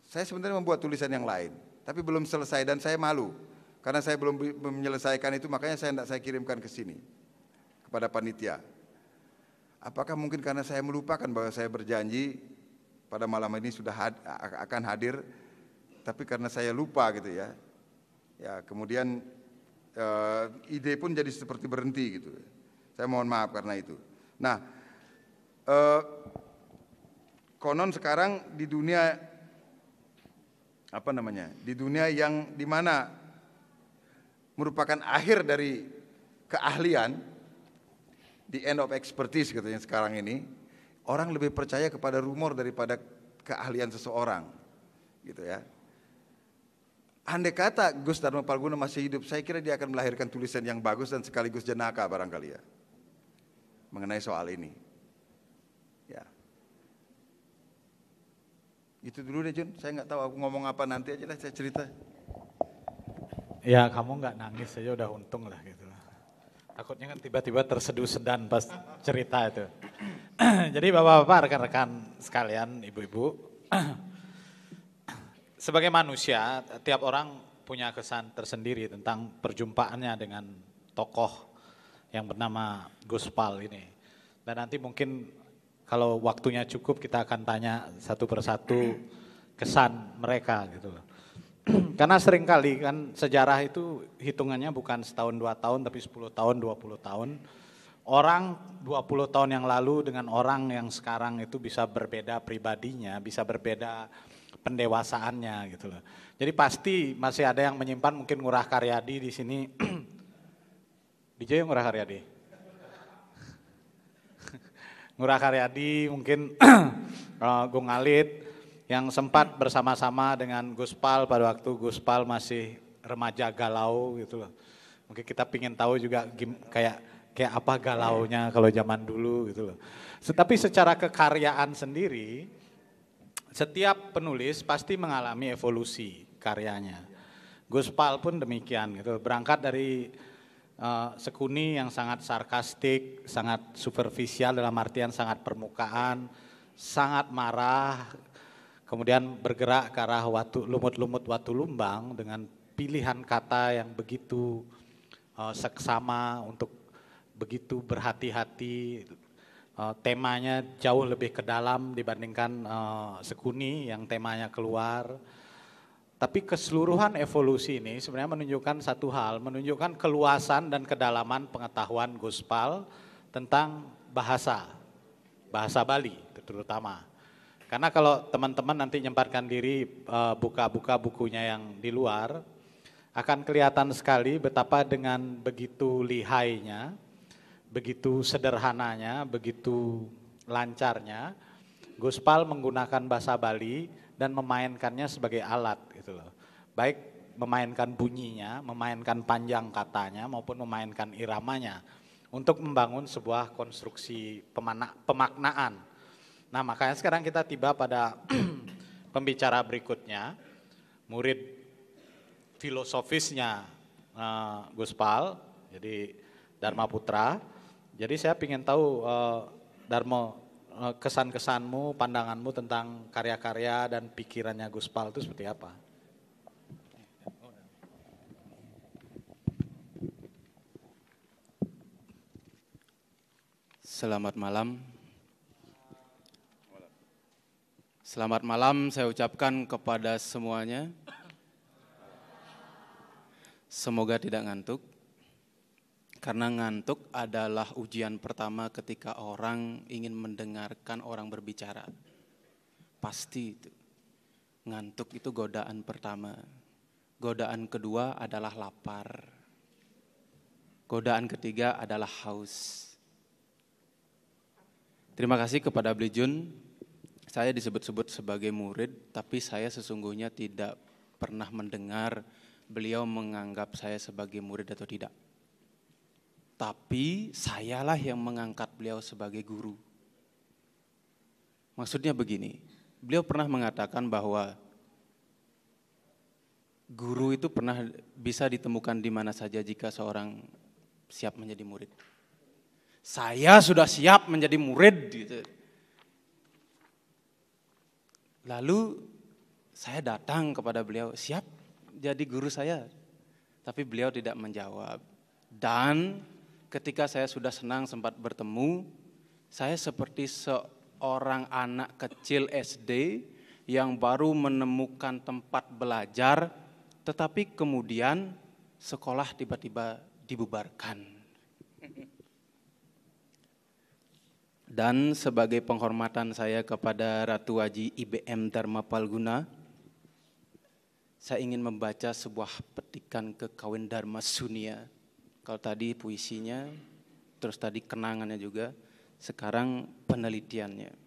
saya sebenarnya membuat tulisan yang lain, tapi belum selesai dan saya malu karena saya belum menyelesaikan itu makanya saya tidak saya kirimkan ke sini kepada panitia. Apakah mungkin karena saya melupakan bahwa saya berjanji pada malam ini sudah had, akan hadir tapi karena saya lupa gitu ya ya kemudian uh, ide pun jadi seperti berhenti gitu saya mohon maaf karena itu nah uh, konon sekarang di dunia apa namanya di dunia yang dimana merupakan akhir dari keahlian di end of expertise katanya gitu sekarang ini orang lebih percaya kepada rumor daripada keahlian seseorang. Gitu ya. Andai kata Gus Dharma Palguna masih hidup, saya kira dia akan melahirkan tulisan yang bagus dan sekaligus jenaka barangkali ya. Mengenai soal ini. Ya. Itu dulu deh Jun, saya nggak tahu aku ngomong apa nanti aja lah saya cerita. Ya kamu nggak nangis aja udah untung lah gitu. Takutnya kan tiba-tiba terseduh sedan pas cerita itu. Jadi bapak-bapak, rekan-rekan sekalian, ibu-ibu. Sebagai manusia, tiap orang punya kesan tersendiri tentang perjumpaannya dengan tokoh yang bernama Guspal ini. Dan nanti mungkin kalau waktunya cukup kita akan tanya satu persatu kesan mereka gitu loh. Karena seringkali kan sejarah itu hitungannya bukan setahun dua tahun tapi 10 tahun 20 tahun. Orang 20 tahun yang lalu dengan orang yang sekarang itu bisa berbeda pribadinya, bisa berbeda pendewasaannya gitu loh. Jadi pasti masih ada yang menyimpan mungkin Ngurah Karyadi di sini. DJ Ngurah Karyadi. Ngurah Karyadi mungkin uh, Gung Alit yang sempat bersama-sama dengan Gus Pal pada waktu Gus Pal masih remaja galau gitu loh. Mungkin kita pingin tahu juga kayak kayak apa galaunya kalau zaman dulu gitu loh. Tetapi secara kekaryaan sendiri setiap penulis pasti mengalami evolusi karyanya. Gus Pal pun demikian gitu. Berangkat dari uh, Sekuni yang sangat sarkastik, sangat superficial dalam artian sangat permukaan, sangat marah, kemudian bergerak ke arah watu lumut-lumut watu lumbang dengan pilihan kata yang begitu uh, seksama untuk begitu berhati-hati uh, temanya jauh lebih ke dalam dibandingkan uh, Sekuni yang temanya keluar. Tapi keseluruhan evolusi ini sebenarnya menunjukkan satu hal, menunjukkan keluasan dan kedalaman pengetahuan Gospal tentang bahasa, bahasa Bali terutama. Karena kalau teman-teman nanti nyempatkan diri eh, buka-buka uh, bukunya yang di luar, akan kelihatan sekali betapa dengan begitu lihainya, begitu sederhananya, begitu lancarnya, Guspal menggunakan bahasa Bali dan memainkannya sebagai alat gitu loh. Baik memainkan bunyinya, memainkan panjang katanya maupun memainkan iramanya untuk membangun sebuah konstruksi pemaknaan Nah makanya sekarang kita tiba pada pembicara berikutnya, murid filosofisnya uh, Gus Pal, jadi Dharma Putra. Jadi saya ingin tahu uh, Dharma uh, kesan-kesanmu, pandanganmu tentang karya-karya dan pikirannya Gus Pal itu seperti apa? Selamat malam Selamat malam saya ucapkan kepada semuanya. Semoga tidak ngantuk. Karena ngantuk adalah ujian pertama ketika orang ingin mendengarkan orang berbicara. Pasti itu. Ngantuk itu godaan pertama. Godaan kedua adalah lapar. Godaan ketiga adalah haus. Terima kasih kepada Blijun saya disebut-sebut sebagai murid, tapi saya sesungguhnya tidak pernah mendengar beliau menganggap saya sebagai murid atau tidak. Tapi sayalah yang mengangkat beliau sebagai guru. Maksudnya begini, beliau pernah mengatakan bahwa guru itu pernah bisa ditemukan di mana saja jika seorang siap menjadi murid. Saya sudah siap menjadi murid gitu. Lalu saya datang kepada beliau, siap jadi guru saya. Tapi beliau tidak menjawab. Dan ketika saya sudah senang sempat bertemu, saya seperti seorang anak kecil SD yang baru menemukan tempat belajar, tetapi kemudian sekolah tiba-tiba dibubarkan dan sebagai penghormatan saya kepada Ratu Haji IBM Dharma Palguna, saya ingin membaca sebuah petikan Kawin Dharma Sunia. Kalau tadi puisinya, terus tadi kenangannya juga, sekarang penelitiannya.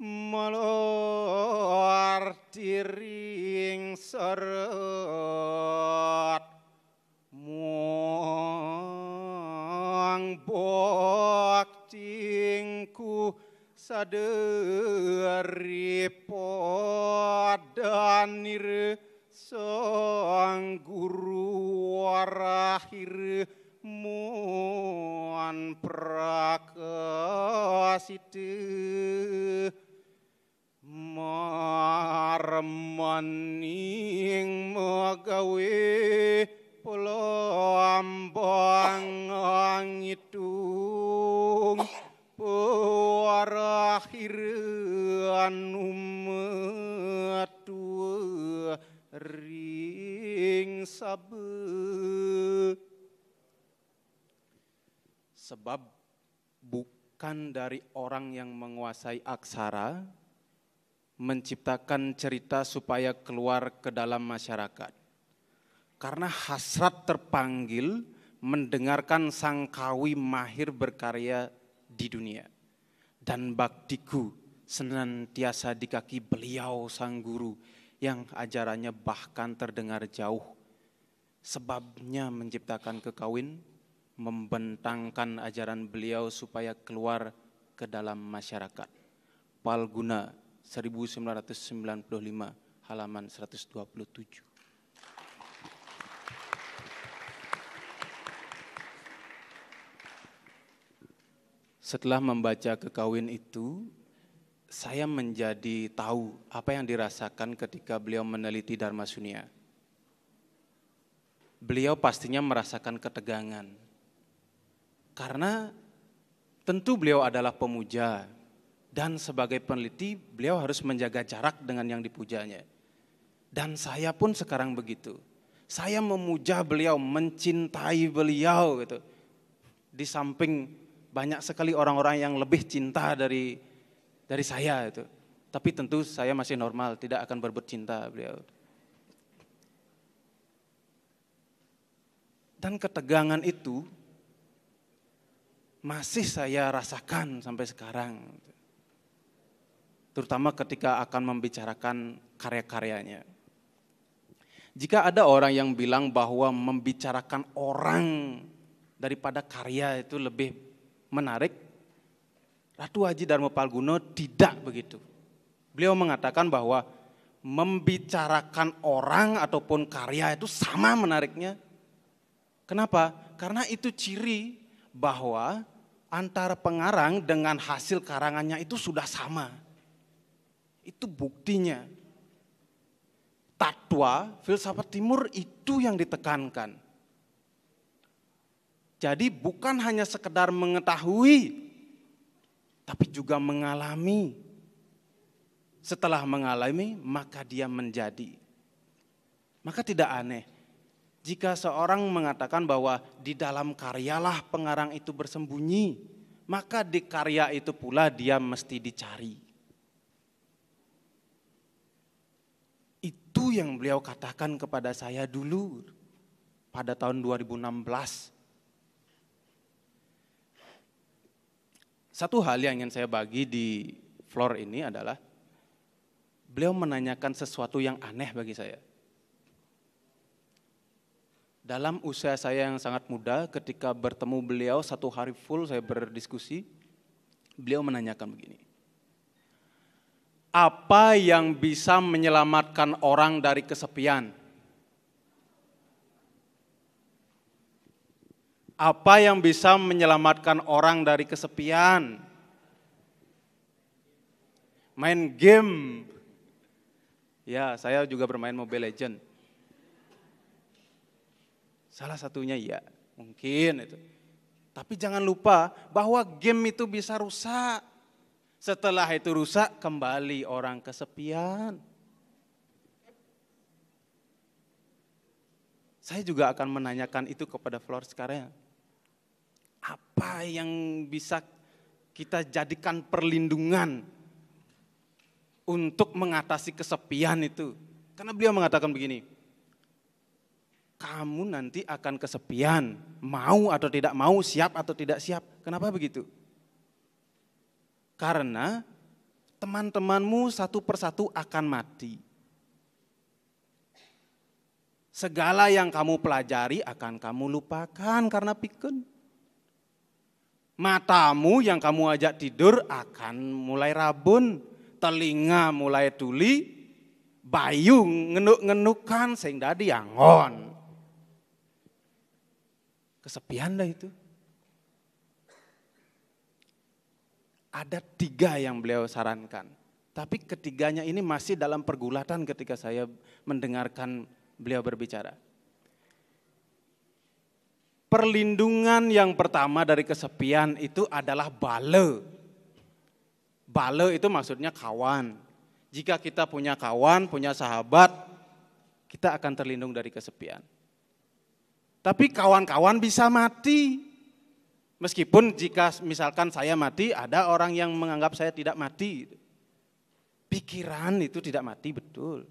melor diring serat muang bok tingku sadari podanir sang guru warahir muan prakasitu Marmaning magawe pulambang ang itong puwarahir anumatu ring sabu sebab bukan dari orang yang menguasai aksara menciptakan cerita supaya keluar ke dalam masyarakat. Karena hasrat terpanggil mendengarkan sang kawi mahir berkarya di dunia. Dan baktiku senantiasa di kaki beliau sang guru yang ajarannya bahkan terdengar jauh. Sebabnya menciptakan kekawin, membentangkan ajaran beliau supaya keluar ke dalam masyarakat. Palguna 1995 halaman 127. Setelah membaca kekawin itu, saya menjadi tahu apa yang dirasakan ketika beliau meneliti Dharma Sunia. Beliau pastinya merasakan ketegangan. Karena tentu beliau adalah pemuja, dan sebagai peneliti, beliau harus menjaga jarak dengan yang dipujanya. Dan saya pun sekarang begitu. Saya memuja beliau, mencintai beliau gitu. Di samping banyak sekali orang-orang yang lebih cinta dari dari saya itu. Tapi tentu saya masih normal, tidak akan berbuat cinta beliau. Dan ketegangan itu masih saya rasakan sampai sekarang. Gitu terutama ketika akan membicarakan karya-karyanya. Jika ada orang yang bilang bahwa membicarakan orang daripada karya itu lebih menarik, Ratu Haji Dharma Palguno tidak begitu. Beliau mengatakan bahwa membicarakan orang ataupun karya itu sama menariknya. Kenapa? Karena itu ciri bahwa antara pengarang dengan hasil karangannya itu sudah sama itu buktinya. Tatwa, filsafat timur itu yang ditekankan. Jadi bukan hanya sekedar mengetahui, tapi juga mengalami. Setelah mengalami, maka dia menjadi. Maka tidak aneh jika seorang mengatakan bahwa di dalam karyalah pengarang itu bersembunyi, maka di karya itu pula dia mesti dicari. itu yang beliau katakan kepada saya dulu pada tahun 2016. Satu hal yang ingin saya bagi di floor ini adalah beliau menanyakan sesuatu yang aneh bagi saya. Dalam usia saya yang sangat muda ketika bertemu beliau satu hari full saya berdiskusi, beliau menanyakan begini apa yang bisa menyelamatkan orang dari kesepian? Apa yang bisa menyelamatkan orang dari kesepian? Main game. Ya, saya juga bermain Mobile Legend. Salah satunya ya, mungkin itu. Tapi jangan lupa bahwa game itu bisa rusak. Setelah itu rusak, kembali orang kesepian. Saya juga akan menanyakan itu kepada Flor sekarang. Apa yang bisa kita jadikan perlindungan untuk mengatasi kesepian itu? Karena beliau mengatakan begini, kamu nanti akan kesepian, mau atau tidak mau, siap atau tidak siap. Kenapa begitu? Karena teman-temanmu satu persatu akan mati. Segala yang kamu pelajari akan kamu lupakan karena pikun. Matamu yang kamu ajak tidur akan mulai rabun, telinga mulai tuli, bayu ngenuk-ngenukan sehingga diangon. Kesepian dah itu. ada tiga yang beliau sarankan. Tapi ketiganya ini masih dalam pergulatan ketika saya mendengarkan beliau berbicara. Perlindungan yang pertama dari kesepian itu adalah bale. Bale itu maksudnya kawan. Jika kita punya kawan, punya sahabat, kita akan terlindung dari kesepian. Tapi kawan-kawan bisa mati. Meskipun jika misalkan saya mati, ada orang yang menganggap saya tidak mati. Pikiran itu tidak mati betul.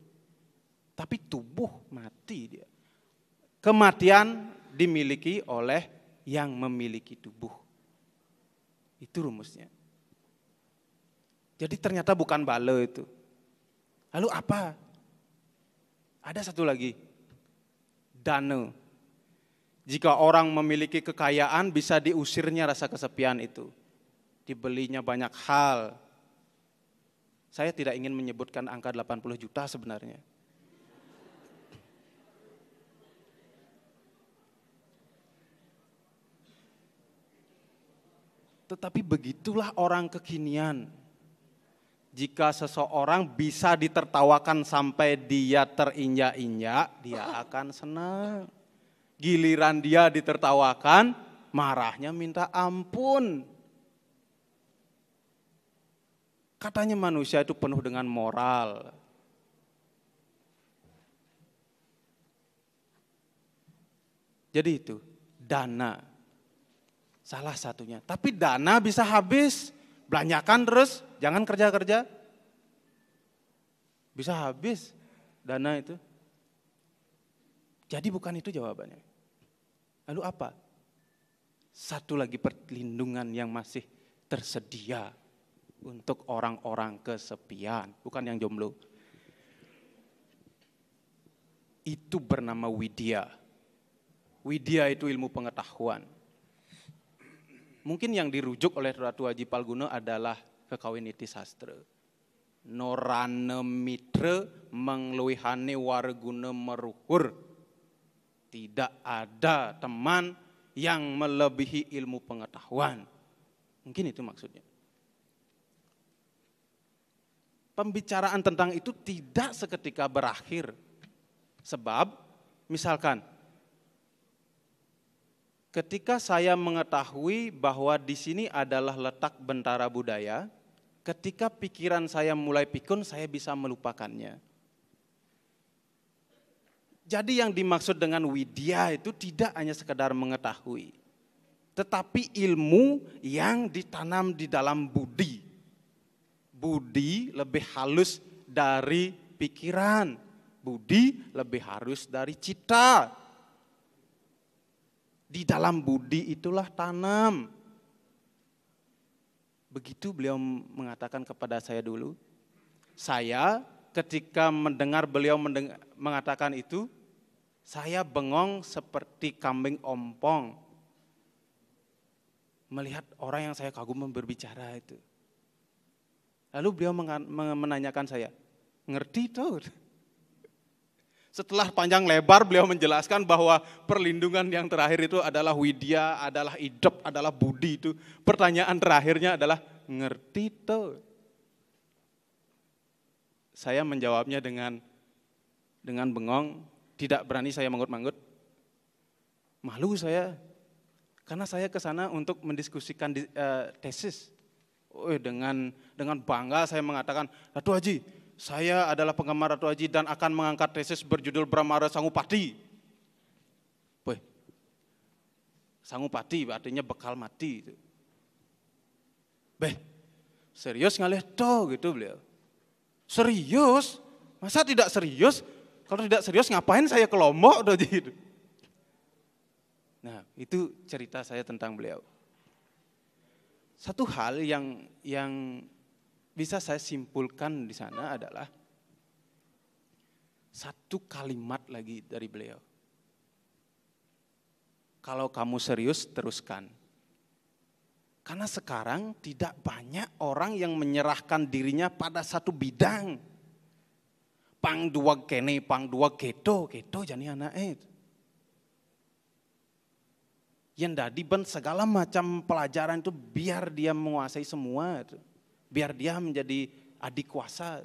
Tapi tubuh mati dia. Kematian dimiliki oleh yang memiliki tubuh. Itu rumusnya. Jadi ternyata bukan Bale itu. Lalu apa? Ada satu lagi. Dana jika orang memiliki kekayaan bisa diusirnya rasa kesepian itu. Dibelinya banyak hal. Saya tidak ingin menyebutkan angka 80 juta sebenarnya. Tetapi begitulah orang kekinian. Jika seseorang bisa ditertawakan sampai dia terinjak-injak, dia akan senang. Giliran dia ditertawakan, marahnya minta ampun. Katanya manusia itu penuh dengan moral. Jadi itu dana salah satunya. Tapi dana bisa habis, belanjakan terus, jangan kerja-kerja. Bisa habis dana itu. Jadi bukan itu jawabannya. Lalu apa? Satu lagi perlindungan yang masih tersedia untuk orang-orang kesepian, bukan yang jomblo. Itu bernama Widya. Widya itu ilmu pengetahuan. Mungkin yang dirujuk oleh Ratu Haji Palguna adalah kekawiniti sastra. Norane mitre mengluihane warguna meruhur tidak ada teman yang melebihi ilmu pengetahuan. Mungkin itu maksudnya. Pembicaraan tentang itu tidak seketika berakhir. Sebab misalkan ketika saya mengetahui bahwa di sini adalah letak bentara budaya, ketika pikiran saya mulai pikun saya bisa melupakannya. Jadi yang dimaksud dengan widya itu tidak hanya sekedar mengetahui. Tetapi ilmu yang ditanam di dalam budi. Budi lebih halus dari pikiran. Budi lebih halus dari cita. Di dalam budi itulah tanam. Begitu beliau mengatakan kepada saya dulu. Saya ketika mendengar beliau mendengar, mengatakan itu, saya bengong seperti kambing ompong melihat orang yang saya kagum berbicara itu. Lalu beliau menanyakan saya, ngerti tuh? Setelah panjang lebar beliau menjelaskan bahwa perlindungan yang terakhir itu adalah widya, adalah idep, adalah budi itu. Pertanyaan terakhirnya adalah ngerti tuh? Saya menjawabnya dengan dengan bengong, tidak berani saya manggut-manggut. Malu saya karena saya ke sana untuk mendiskusikan di, uh, tesis. Oh, dengan dengan bangga saya mengatakan, Ratu Haji, saya adalah penggemar Ratu Haji dan akan mengangkat tesis berjudul Bramara Sangupati. Weh, Sangupati artinya bekal mati. Beh, serius ngalih toh gitu beliau. Serius? Masa tidak serius? Kalau tidak serius ngapain saya ke Lombok Nah, itu cerita saya tentang beliau. Satu hal yang yang bisa saya simpulkan di sana adalah satu kalimat lagi dari beliau. Kalau kamu serius, teruskan. Karena sekarang tidak banyak orang yang menyerahkan dirinya pada satu bidang pang dua kene, pang dua keto, keto jadi anak itu. Yang tadi ben segala macam pelajaran itu biar dia menguasai semua. Itu. Biar dia menjadi adik kuasa.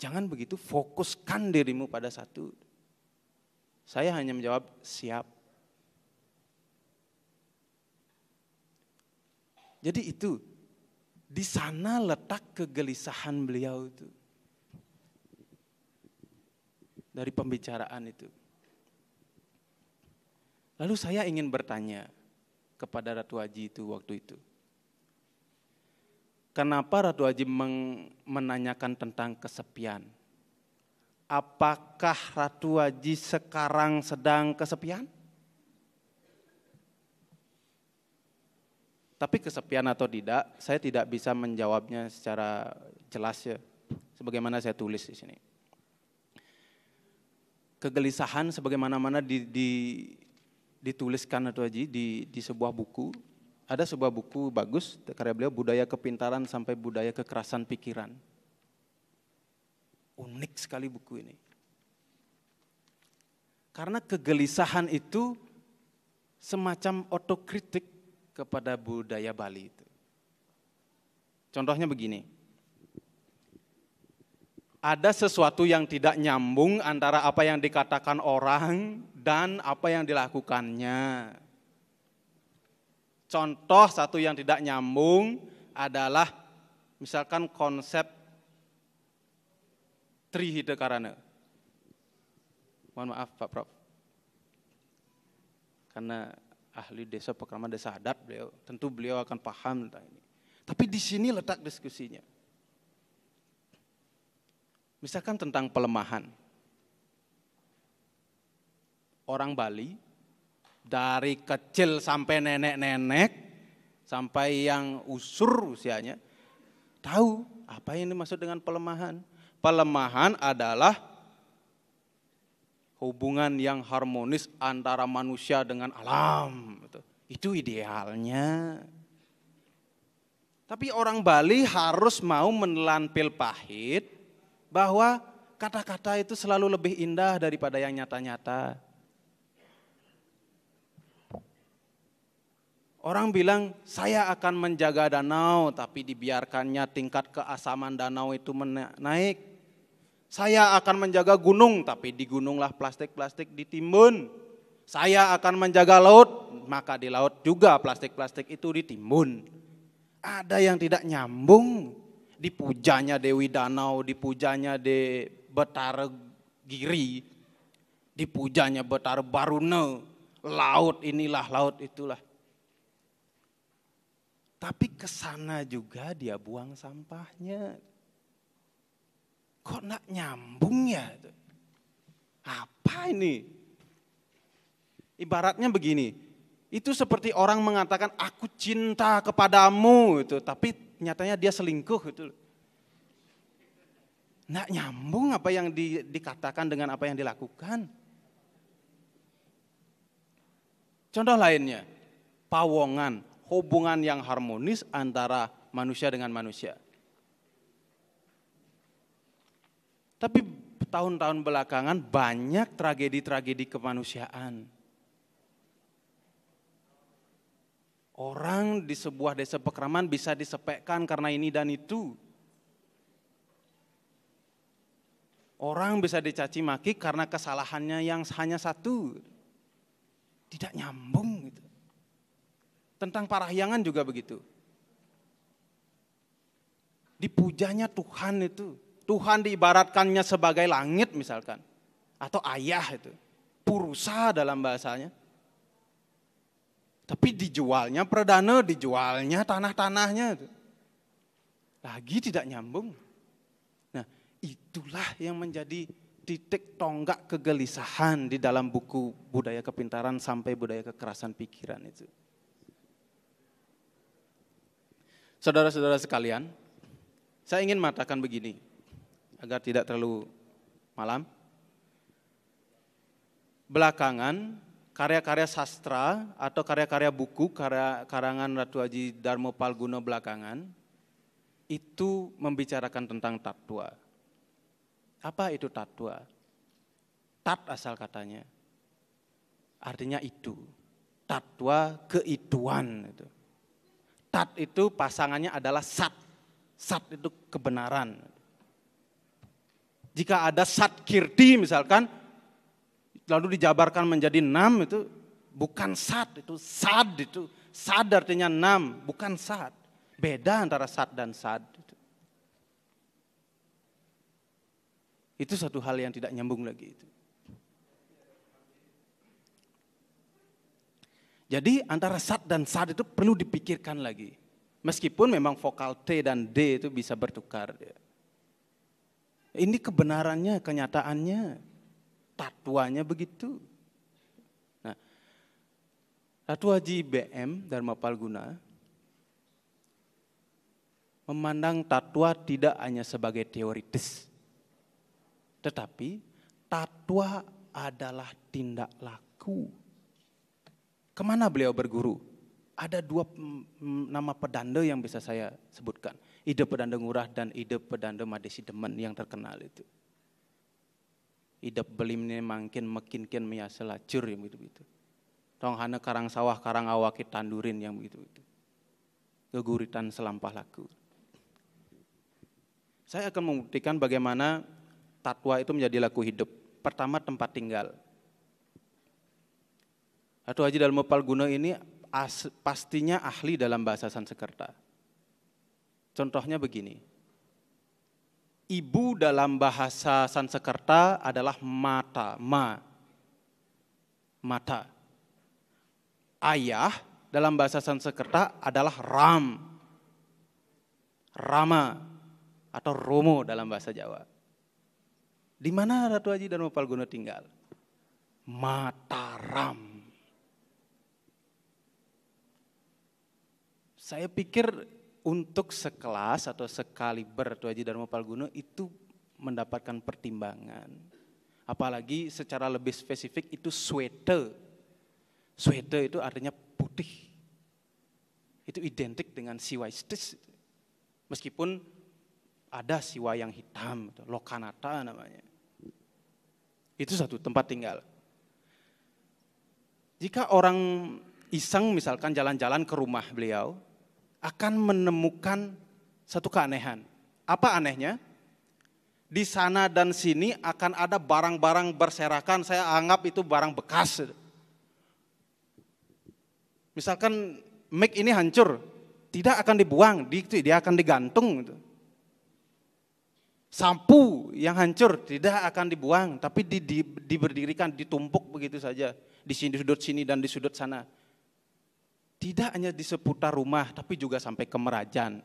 Jangan begitu, fokuskan dirimu pada satu. Saya hanya menjawab, siap. Jadi itu, di sana letak kegelisahan beliau itu dari pembicaraan itu. Lalu saya ingin bertanya kepada Ratu Haji itu waktu itu. Kenapa Ratu Haji menanyakan tentang kesepian? Apakah Ratu Haji sekarang sedang kesepian? Tapi kesepian atau tidak, saya tidak bisa menjawabnya secara jelas ya. Sebagaimana saya tulis di sini kegelisahan sebagaimana-mana di, di, dituliskan atau aji di, di sebuah buku. Ada sebuah buku bagus karya beliau Budaya Kepintaran sampai Budaya Kekerasan Pikiran. Unik sekali buku ini. Karena kegelisahan itu semacam otokritik kepada budaya Bali itu. Contohnya begini, ada sesuatu yang tidak nyambung antara apa yang dikatakan orang dan apa yang dilakukannya. Contoh satu yang tidak nyambung adalah misalkan konsep trihide karana. Mohon maaf Pak Prof. Karena ahli desa pekerama desa adat beliau, tentu beliau akan paham tentang ini. Tapi di sini letak diskusinya. Misalkan tentang pelemahan. Orang Bali dari kecil sampai nenek-nenek sampai yang usur usianya tahu apa yang dimaksud dengan pelemahan. Pelemahan adalah hubungan yang harmonis antara manusia dengan alam. Gitu. Itu idealnya. Tapi orang Bali harus mau menelan pil pahit bahwa kata-kata itu selalu lebih indah daripada yang nyata-nyata. Orang bilang, saya akan menjaga danau, tapi dibiarkannya tingkat keasaman danau itu naik. Saya akan menjaga gunung, tapi di gununglah plastik-plastik ditimbun. Saya akan menjaga laut, maka di laut juga plastik-plastik itu ditimbun. Ada yang tidak nyambung dipujanya Dewi Danau, dipujanya de Betara Giri, dipujanya Betara Barune, laut inilah, laut itulah. Tapi ke sana juga dia buang sampahnya. Kok nak nyambung ya? Apa ini? Ibaratnya begini, itu seperti orang mengatakan aku cinta kepadamu itu, tapi nyatanya dia selingkuh gitu loh. Nggak nyambung apa yang di, dikatakan dengan apa yang dilakukan. Contoh lainnya, pawongan, hubungan yang harmonis antara manusia dengan manusia. Tapi tahun-tahun belakangan banyak tragedi-tragedi kemanusiaan Orang di sebuah desa pekraman bisa disepekkan karena ini dan itu. Orang bisa dicaci maki karena kesalahannya yang hanya satu. Tidak nyambung gitu. Tentang parahyangan juga begitu. Dipujanya Tuhan itu. Tuhan diibaratkannya sebagai langit misalkan. Atau ayah itu. Purusa dalam bahasanya tapi dijualnya perdana, dijualnya tanah-tanahnya. Lagi tidak nyambung. Nah itulah yang menjadi titik tonggak kegelisahan di dalam buku budaya kepintaran sampai budaya kekerasan pikiran itu. Saudara-saudara sekalian, saya ingin mengatakan begini agar tidak terlalu malam. Belakangan karya-karya sastra atau karya-karya buku karya karangan Ratu Haji Darmo Palguna belakangan itu membicarakan tentang tatwa. Apa itu tatwa? Tat asal katanya. Artinya itu. Tatwa keituan itu. Tat itu pasangannya adalah sat. Sat itu kebenaran. Jika ada sat kirti misalkan, lalu dijabarkan menjadi enam itu bukan sad itu sad itu sad artinya enam bukan sad beda antara sad dan sad itu. itu satu hal yang tidak nyambung lagi itu jadi antara sad dan sad itu perlu dipikirkan lagi meskipun memang vokal T dan D itu bisa bertukar ya. ini kebenarannya kenyataannya Patwanya begitu. Nah, Ratu Haji BM Dharma Palguna memandang tatwa tidak hanya sebagai teoritis, tetapi tatwa adalah tindak laku. Kemana beliau berguru? Ada dua nama pedanda yang bisa saya sebutkan. Ide pedanda ngurah dan ide pedanda madesi demen yang terkenal itu idap belimne makin makin kian miasa yang begitu begitu. Tong hana karang sawah karang kita tandurin yang begitu begitu. Keguritan selampah laku. Saya akan membuktikan bagaimana tatwa itu menjadi laku hidup. Pertama tempat tinggal. Ratu Haji Mepal Guna ini as, pastinya ahli dalam bahasa Sansekerta. Contohnya begini, Ibu dalam bahasa Sansekerta adalah mata, ma. Mata. Ayah dalam bahasa Sansekerta adalah ram. Rama atau romo dalam bahasa Jawa. Di mana Ratu Haji dan Guna tinggal? Mataram. Saya pikir untuk sekelas atau sekaliber Haji Dharma Palguna itu mendapatkan pertimbangan. Apalagi secara lebih spesifik itu sweater. Sweater itu artinya putih. Itu identik dengan siwa istis. Meskipun ada siwa yang hitam, gitu. lokanata namanya. Itu satu tempat tinggal. Jika orang iseng misalkan jalan-jalan ke rumah beliau, akan menemukan satu keanehan. Apa anehnya? Di sana dan sini akan ada barang-barang berserakan, saya anggap itu barang bekas. Misalkan mic ini hancur, tidak akan dibuang, dia akan digantung. Gitu. Sampu yang hancur tidak akan dibuang, tapi diberdirikan, ditumpuk begitu saja di sini di sudut sini dan di sudut sana tidak hanya di seputar rumah, tapi juga sampai ke Merajan.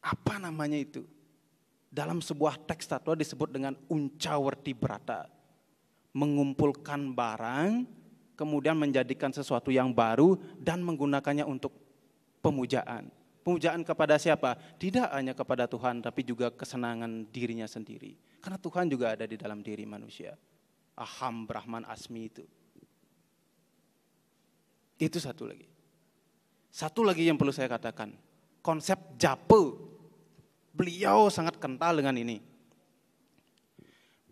Apa namanya itu? Dalam sebuah teks tatwa disebut dengan uncawerti berata. Mengumpulkan barang, kemudian menjadikan sesuatu yang baru dan menggunakannya untuk pemujaan. Pemujaan kepada siapa? Tidak hanya kepada Tuhan, tapi juga kesenangan dirinya sendiri. Karena Tuhan juga ada di dalam diri manusia. Aham Brahman Asmi itu. Itu satu lagi. Satu lagi yang perlu saya katakan. Konsep jape. Beliau sangat kental dengan ini.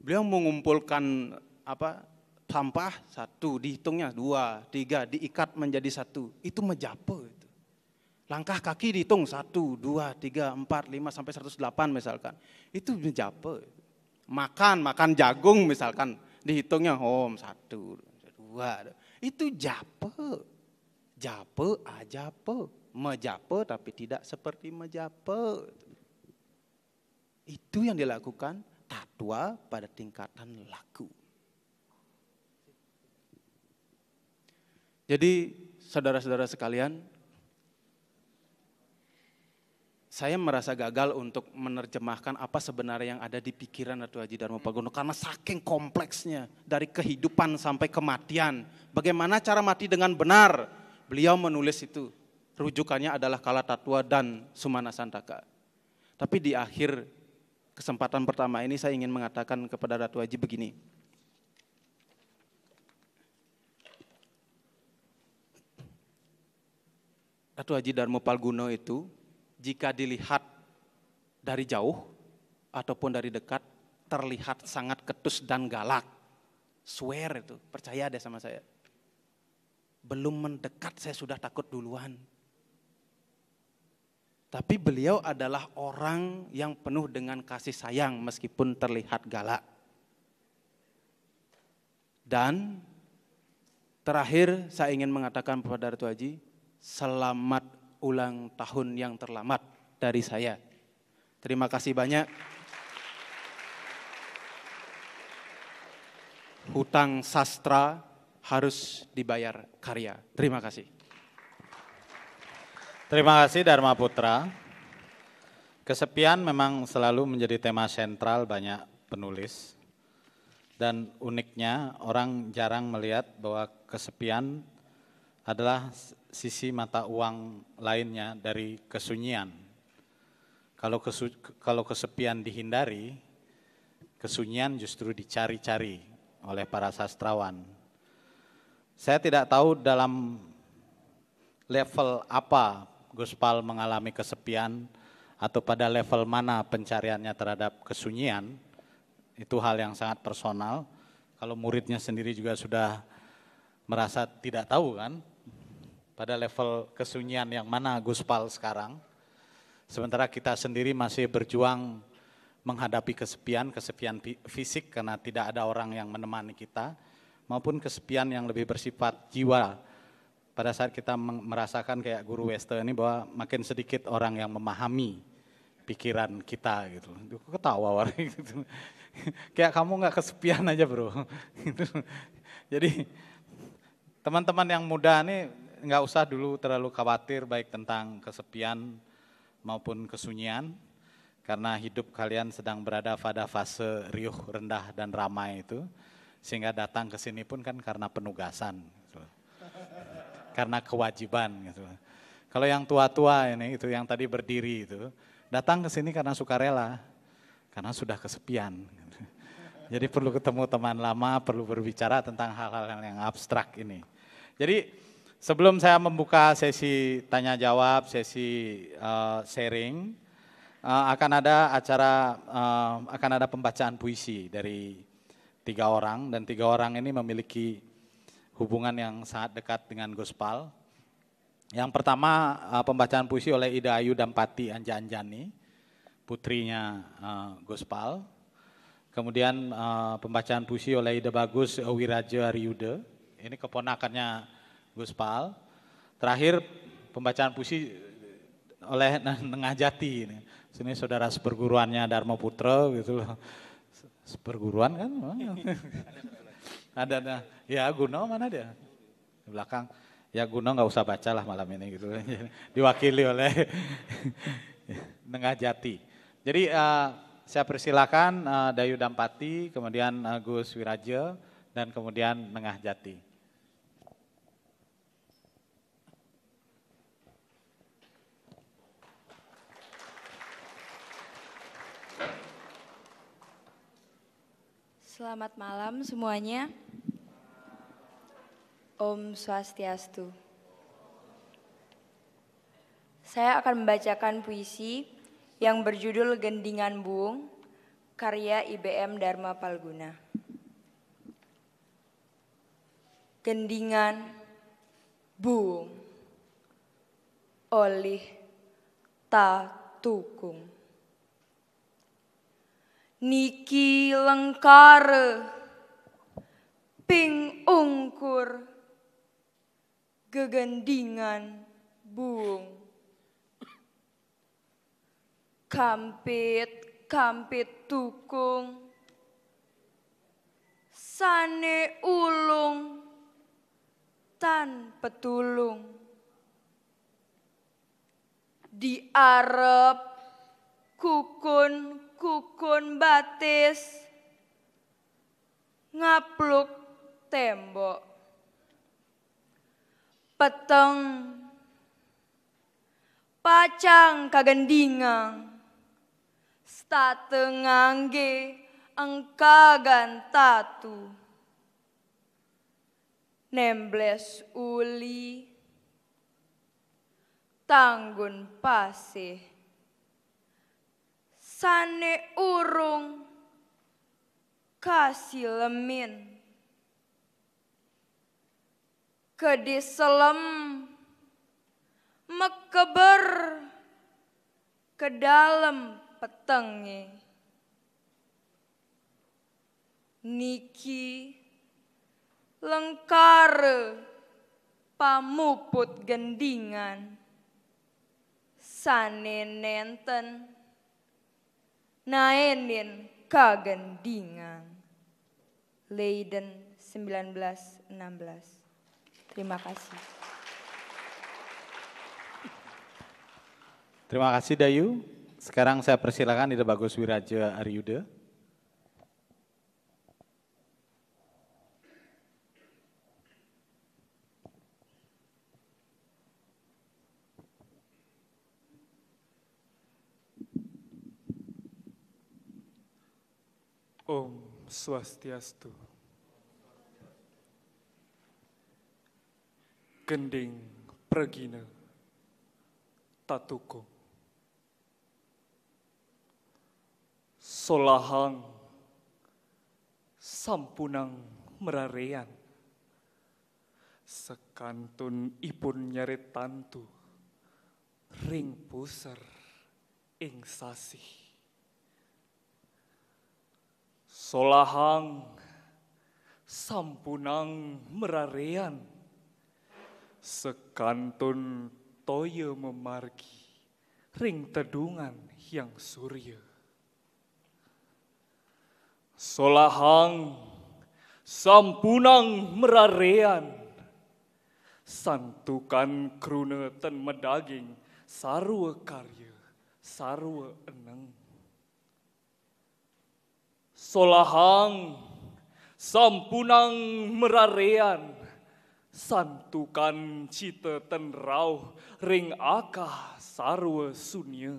Beliau mengumpulkan apa sampah satu, dihitungnya dua, tiga, diikat menjadi satu. Itu mejape. Itu. Langkah kaki dihitung satu, dua, tiga, empat, lima, sampai 108 misalkan. Itu mejape. Makan, makan jagung misalkan. Dihitungnya, om, oh, satu, dua. Itu jape. Jape ajapa. Ah, mejapa tapi tidak seperti mejapa. Itu yang dilakukan tatwa pada tingkatan laku. Jadi saudara-saudara sekalian, saya merasa gagal untuk menerjemahkan apa sebenarnya yang ada di pikiran Ratu Haji Dharma Pagono karena saking kompleksnya dari kehidupan sampai kematian. Bagaimana cara mati dengan benar? beliau menulis itu rujukannya adalah kala tatwa dan Sumana Santaka. Tapi di akhir kesempatan pertama ini saya ingin mengatakan kepada Ratu Haji begini. Ratu Haji Darmo Palguno itu jika dilihat dari jauh ataupun dari dekat terlihat sangat ketus dan galak. Swear itu, percaya deh sama saya belum mendekat saya sudah takut duluan. Tapi beliau adalah orang yang penuh dengan kasih sayang meskipun terlihat galak. Dan terakhir saya ingin mengatakan kepada Ratu Haji, selamat ulang tahun yang terlambat dari saya. Terima kasih banyak. Hutang sastra harus dibayar karya. Terima kasih. Terima kasih Dharma Putra. Kesepian memang selalu menjadi tema sentral banyak penulis. Dan uniknya orang jarang melihat bahwa kesepian adalah sisi mata uang lainnya dari kesunyian. Kalau kesu, kalau kesepian dihindari, kesunyian justru dicari-cari oleh para sastrawan. Saya tidak tahu dalam level apa Guspal mengalami kesepian atau pada level mana pencariannya terhadap kesunyian. Itu hal yang sangat personal. Kalau muridnya sendiri juga sudah merasa tidak tahu kan pada level kesunyian yang mana Guspal sekarang. Sementara kita sendiri masih berjuang menghadapi kesepian, kesepian fisik karena tidak ada orang yang menemani kita maupun kesepian yang lebih bersifat jiwa. Pada saat kita merasakan kayak guru Wester ini bahwa makin sedikit orang yang memahami pikiran kita gitu. Aku ketawa orang gitu. kayak kamu nggak kesepian aja bro. Gitu. Jadi teman-teman yang muda ini nggak usah dulu terlalu khawatir baik tentang kesepian maupun kesunyian karena hidup kalian sedang berada pada fase riuh rendah dan ramai itu. Sehingga datang ke sini pun kan karena penugasan. Gitu. Karena kewajiban gitu. Kalau yang tua-tua ini itu yang tadi berdiri itu datang ke sini karena sukarela. Karena sudah kesepian. Gitu. Jadi perlu ketemu teman lama, perlu berbicara tentang hal-hal yang abstrak ini. Jadi sebelum saya membuka sesi tanya jawab, sesi uh, sharing, uh, akan ada acara uh, akan ada pembacaan puisi dari tiga orang dan tiga orang ini memiliki hubungan yang sangat dekat dengan Gospal. Yang pertama uh, pembacaan puisi oleh Ida Ayu Dampati Anja Anjani, putrinya uh, Gospal. Kemudian uh, pembacaan puisi oleh Ida Bagus Wiraja Ryude, ini keponakannya Gospal. Terakhir pembacaan puisi oleh Nengah Jati, ini saudara seperguruannya Dharma Putra gitu loh Perguruan kan? Oh. ada, ada. Ya Guno mana dia? Di belakang. Ya Guno nggak usah baca lah malam ini gitu. Diwakili oleh Nengah Jati. Jadi uh, saya persilakan uh, Dayu Dampati, kemudian Agus Gus Wiraja, dan kemudian Nengah Jati. Selamat malam semuanya. Om Swastiastu. Saya akan membacakan puisi yang berjudul Gendingan Bung, karya IBM Dharma Palguna. Gendingan Buung Ta Tatukung Niki lengkare ping ungkur gegendingan bung kampit kampit tukung sane ulung tan petulung diarep kukun kukun batis ngapluk tembok peteng pacang kagendingang statengangge engkagan nembles uli tanggun pasih sane urung kasih lemin kedi mekeber ke dalam petengi niki lengkar pamuput gendingan sane nenten Naenin kagendingan. Leiden 1916. Terima kasih. Terima kasih Dayu. Sekarang saya persilakan Ida Bagus Wiraja Aryuda. Om Swastiastu. Gending Pregina Tatuko. Solahang Sampunang Merarean. Sekantun ipun nyari tantu. Ring puser ing sasih. Solahang sampunang merarean sekantun toye memargi ring tedungan yang surya. Solahang sampunang merarean santukan krune medaging sarua karya sarua eneng solahang sampunang merarean santukan cita tenrau ring akah sarwa sunya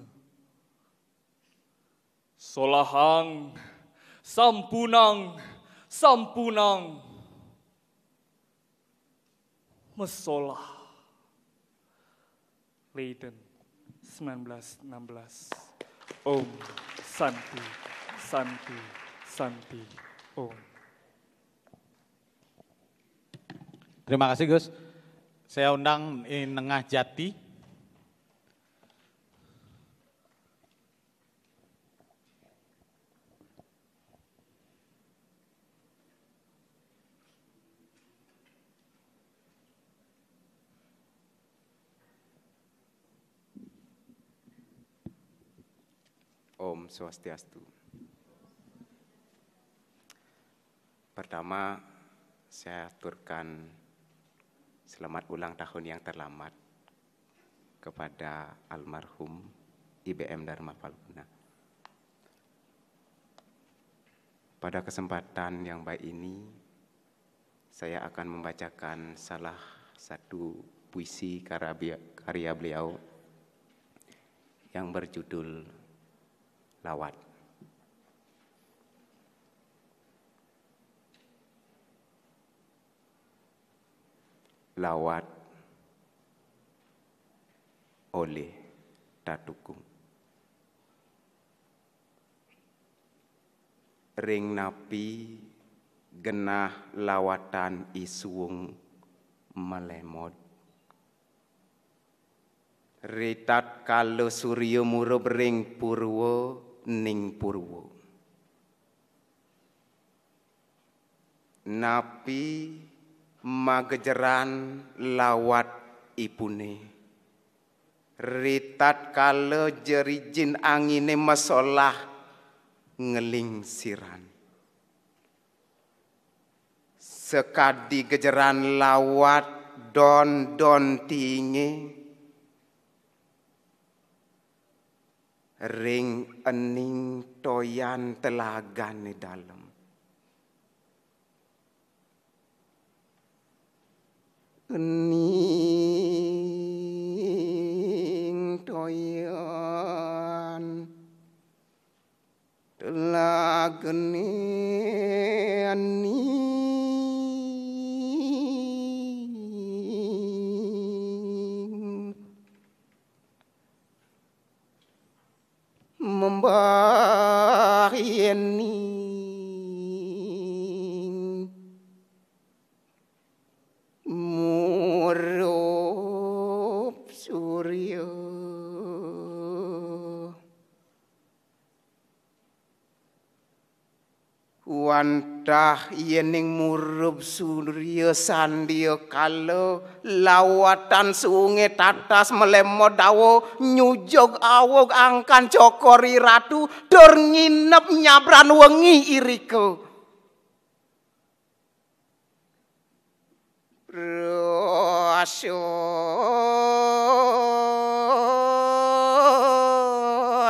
solahang sampunang sampunang mesolah Leiden 1916 Om Santi Santi Santi Om. Oh. Terima kasih Gus. Saya undang Nengah Jati. Om Swastiastu. Pertama, saya aturkan selamat ulang tahun yang terlambat kepada almarhum IBM Dharma Palguna. Pada kesempatan yang baik ini, saya akan membacakan salah satu puisi karya beliau yang berjudul Lawat. lawat oleh tatukung. Ring napi genah lawatan isuung melemot. Ritat kalau Suryo murub ring purwo ning purwo. Napi magejeran lawat ibune ritat kale jerijin angine masalah ngeling siran sekadi gejeran lawat don don tingi ring ening toyan telaga di dalam Kening toyan telah kening ini. wantah yening murub surya sandia kalo lawatan sunge tatas melemot dawo nyujog awog angkan cokori ratu dor nginep nyabran wengi iriko Rasu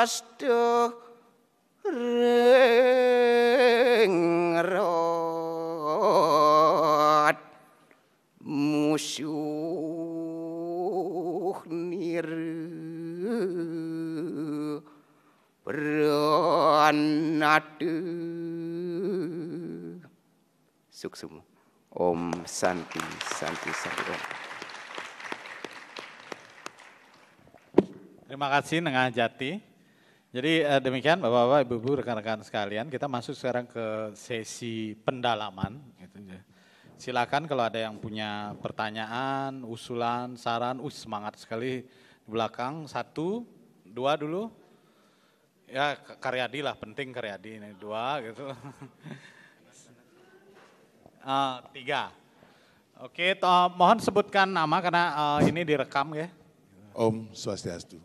Astu Rasu musuh nir peranatu suksum om santi santi santi om Terima kasih Nengah Jati. Jadi eh, demikian Bapak-bapak, Ibu-ibu, rekan-rekan sekalian, kita masuk sekarang ke sesi pendalaman gitu ya. Silakan kalau ada yang punya pertanyaan, usulan, saran, uh semangat sekali di belakang. Satu, dua dulu. Ya Karyadi lah, penting Karyadi ini dua gitu. uh, tiga. Oke, to mohon sebutkan nama karena uh, ini direkam ya. Om Swastiastu.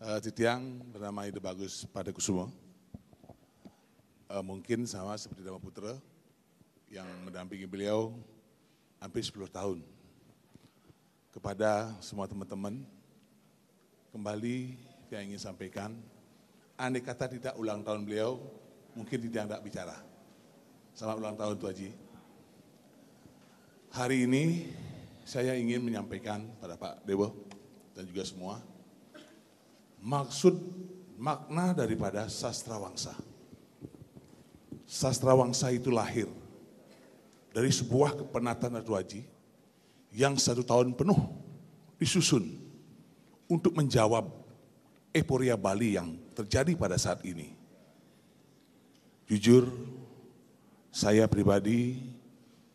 Uh, titiang bernama Ide Bagus Padakusumo. Uh, mungkin sama seperti nama Putra, yang mendampingi beliau hampir 10 tahun. Kepada semua teman-teman, kembali saya ingin sampaikan, andai kata tidak ulang tahun beliau, mungkin tidak ada bicara. Selamat ulang tahun Tuan Haji. Hari ini saya ingin menyampaikan pada Pak Dewo dan juga semua, maksud makna daripada sastra wangsa. Sastra wangsa itu lahir dari sebuah kepenatan atau haji yang satu tahun penuh disusun untuk menjawab euforia Bali yang terjadi pada saat ini. Jujur, saya pribadi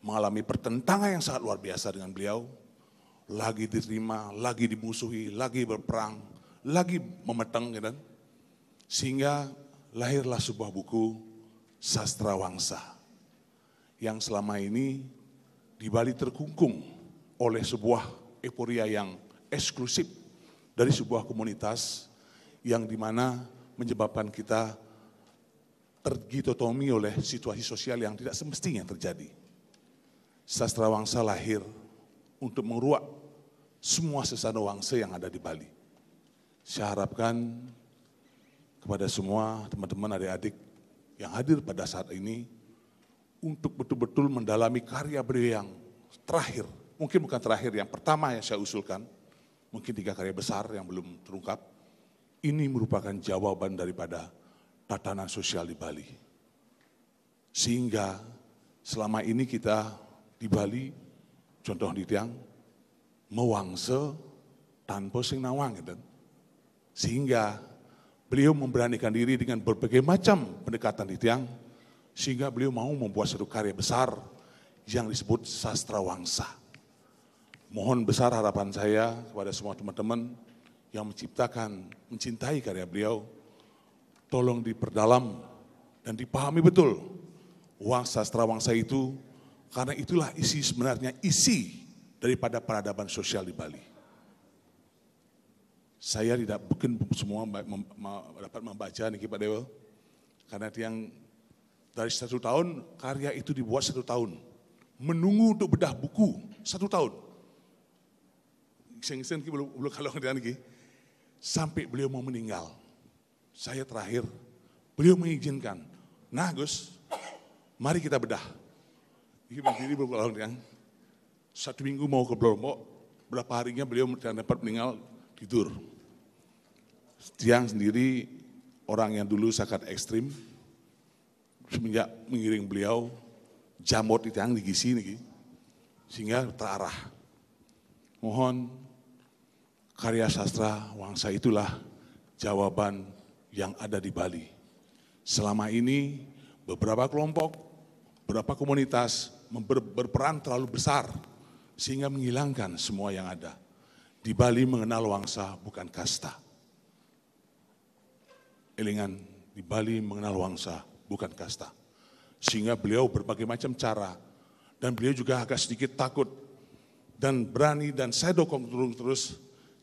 mengalami pertentangan yang sangat luar biasa dengan beliau. Lagi diterima, lagi dimusuhi, lagi berperang, lagi memeteng. Gitu. Ya kan? Sehingga lahirlah sebuah buku Sastra Wangsa yang selama ini di Bali terkungkung oleh sebuah euforia yang eksklusif dari sebuah komunitas yang dimana menyebabkan kita tergitotomi oleh situasi sosial yang tidak semestinya terjadi. Sastra Wangsa lahir untuk menguruak semua sesana wangsa yang ada di Bali. Saya harapkan kepada semua teman-teman adik-adik yang hadir pada saat ini untuk betul-betul mendalami karya beliau yang terakhir. Mungkin bukan terakhir, yang pertama yang saya usulkan, mungkin tiga karya besar yang belum terungkap. Ini merupakan jawaban daripada tatanan sosial di Bali. Sehingga selama ini kita di Bali, contoh di Tiang, mewangse tanpa sing nawang. Gitu. Sehingga beliau memberanikan diri dengan berbagai macam pendekatan di Tiang, sehingga beliau mau membuat satu karya besar yang disebut Sastra Wangsa. Mohon besar harapan saya kepada semua teman-teman yang menciptakan, mencintai karya beliau, tolong diperdalam dan dipahami betul uang sastra wangsa itu karena itulah isi sebenarnya isi daripada peradaban sosial di Bali. Saya tidak mungkin semua dapat membaca Niki Pak Dewo, karena yang dari satu tahun, karya itu dibuat satu tahun. Menunggu untuk bedah buku, satu tahun. kalau Sampai beliau mau meninggal. Saya terakhir, beliau mengizinkan. Nah Gus, mari kita bedah. Ini berdiri yang satu minggu mau ke Bromo, berapa harinya beliau tidak dapat meninggal tidur. Siang sendiri orang yang dulu sangat ekstrim, semenjak mengiring beliau jamur itu yang digisi sini sehingga terarah mohon karya sastra wangsa itulah jawaban yang ada di Bali selama ini beberapa kelompok beberapa komunitas ber berperan terlalu besar sehingga menghilangkan semua yang ada di Bali mengenal wangsa bukan kasta elingan di Bali mengenal wangsa bukan kasta. Sehingga beliau berbagai macam cara dan beliau juga agak sedikit takut dan berani dan saya dokong terus terus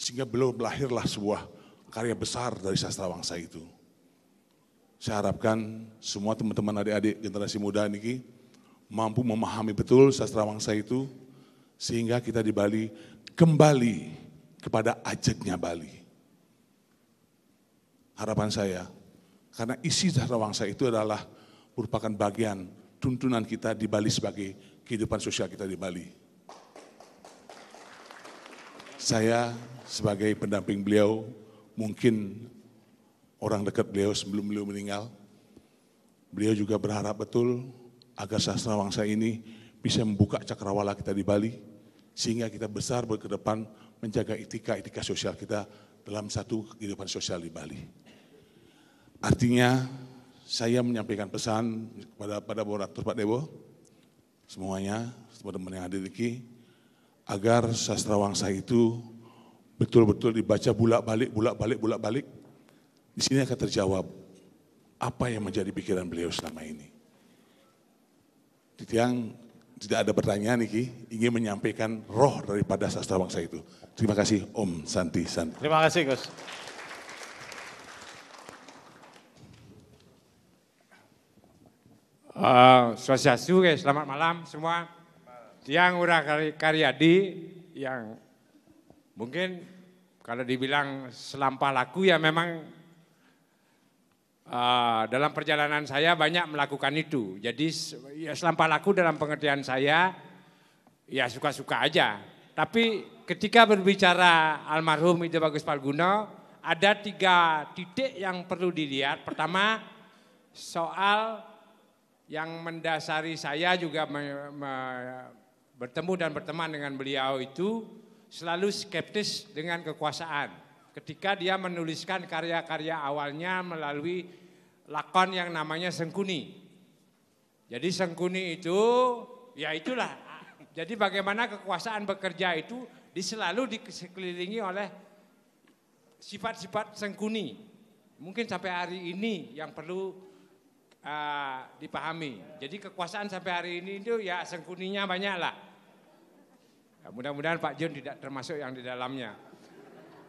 sehingga beliau melahirlah sebuah karya besar dari sastra wangsa itu. Saya harapkan semua teman-teman adik-adik generasi muda ini mampu memahami betul sastra wangsa itu sehingga kita di Bali kembali kepada ajaknya Bali. Harapan saya karena isi wangsa itu adalah merupakan bagian tuntunan kita di Bali sebagai kehidupan sosial kita di Bali. Saya sebagai pendamping beliau, mungkin orang dekat beliau sebelum beliau meninggal, beliau juga berharap betul agar sastra wangsa ini bisa membuka cakrawala kita di Bali, sehingga kita besar ke depan menjaga etika-etika sosial kita dalam satu kehidupan sosial di Bali. Artinya saya menyampaikan pesan kepada pada Boratus Pak Dewo, semuanya, teman-teman yang hadir di agar sastra wangsa itu betul-betul dibaca bulak-balik, bulak-balik, bulak-balik. Di sini akan terjawab apa yang menjadi pikiran beliau selama ini. Yang tidak ada pertanyaan Niki ingin menyampaikan roh daripada sastra bangsa itu. Terima kasih Om Santi Santi. Terima kasih Gus. Uh, eh, Swastiastu, selamat malam semua. Tiang Ura Karyadi, yang mungkin kalau dibilang selampah laku ya memang uh, dalam perjalanan saya banyak melakukan itu. Jadi ya selampah laku dalam pengertian saya ya suka-suka aja. Tapi ketika berbicara almarhum itu Bagus Palguno, ada tiga titik yang perlu dilihat. Pertama soal yang mendasari saya juga me, me, bertemu dan berteman dengan beliau itu selalu skeptis dengan kekuasaan. Ketika dia menuliskan karya-karya awalnya melalui lakon yang namanya Sengkuni. Jadi Sengkuni itu ya itulah. Jadi bagaimana kekuasaan bekerja itu selalu dikelilingi oleh sifat-sifat Sengkuni. Mungkin sampai hari ini yang perlu uh, dipahami. Jadi kekuasaan sampai hari ini itu ya sengkuninya banyak lah. Ya, mudah-mudahan Pak Jun tidak termasuk yang di dalamnya.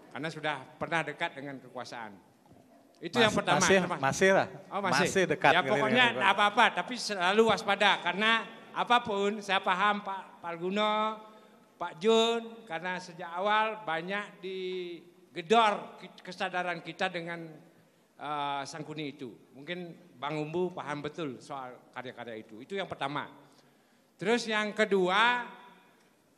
Karena sudah pernah dekat dengan kekuasaan. Itu masih, yang pertama. Masih, masih lah. Oh, masih. masih dekat. Ya pokoknya gitu. apa-apa, tapi selalu waspada. Karena apapun, saya paham Pak Palguno, Pak Jun, karena sejak awal banyak digedor kesadaran kita dengan uh, sangkuni itu. Mungkin Bang Umbu paham betul soal karya-karya itu. Itu yang pertama. Terus yang kedua,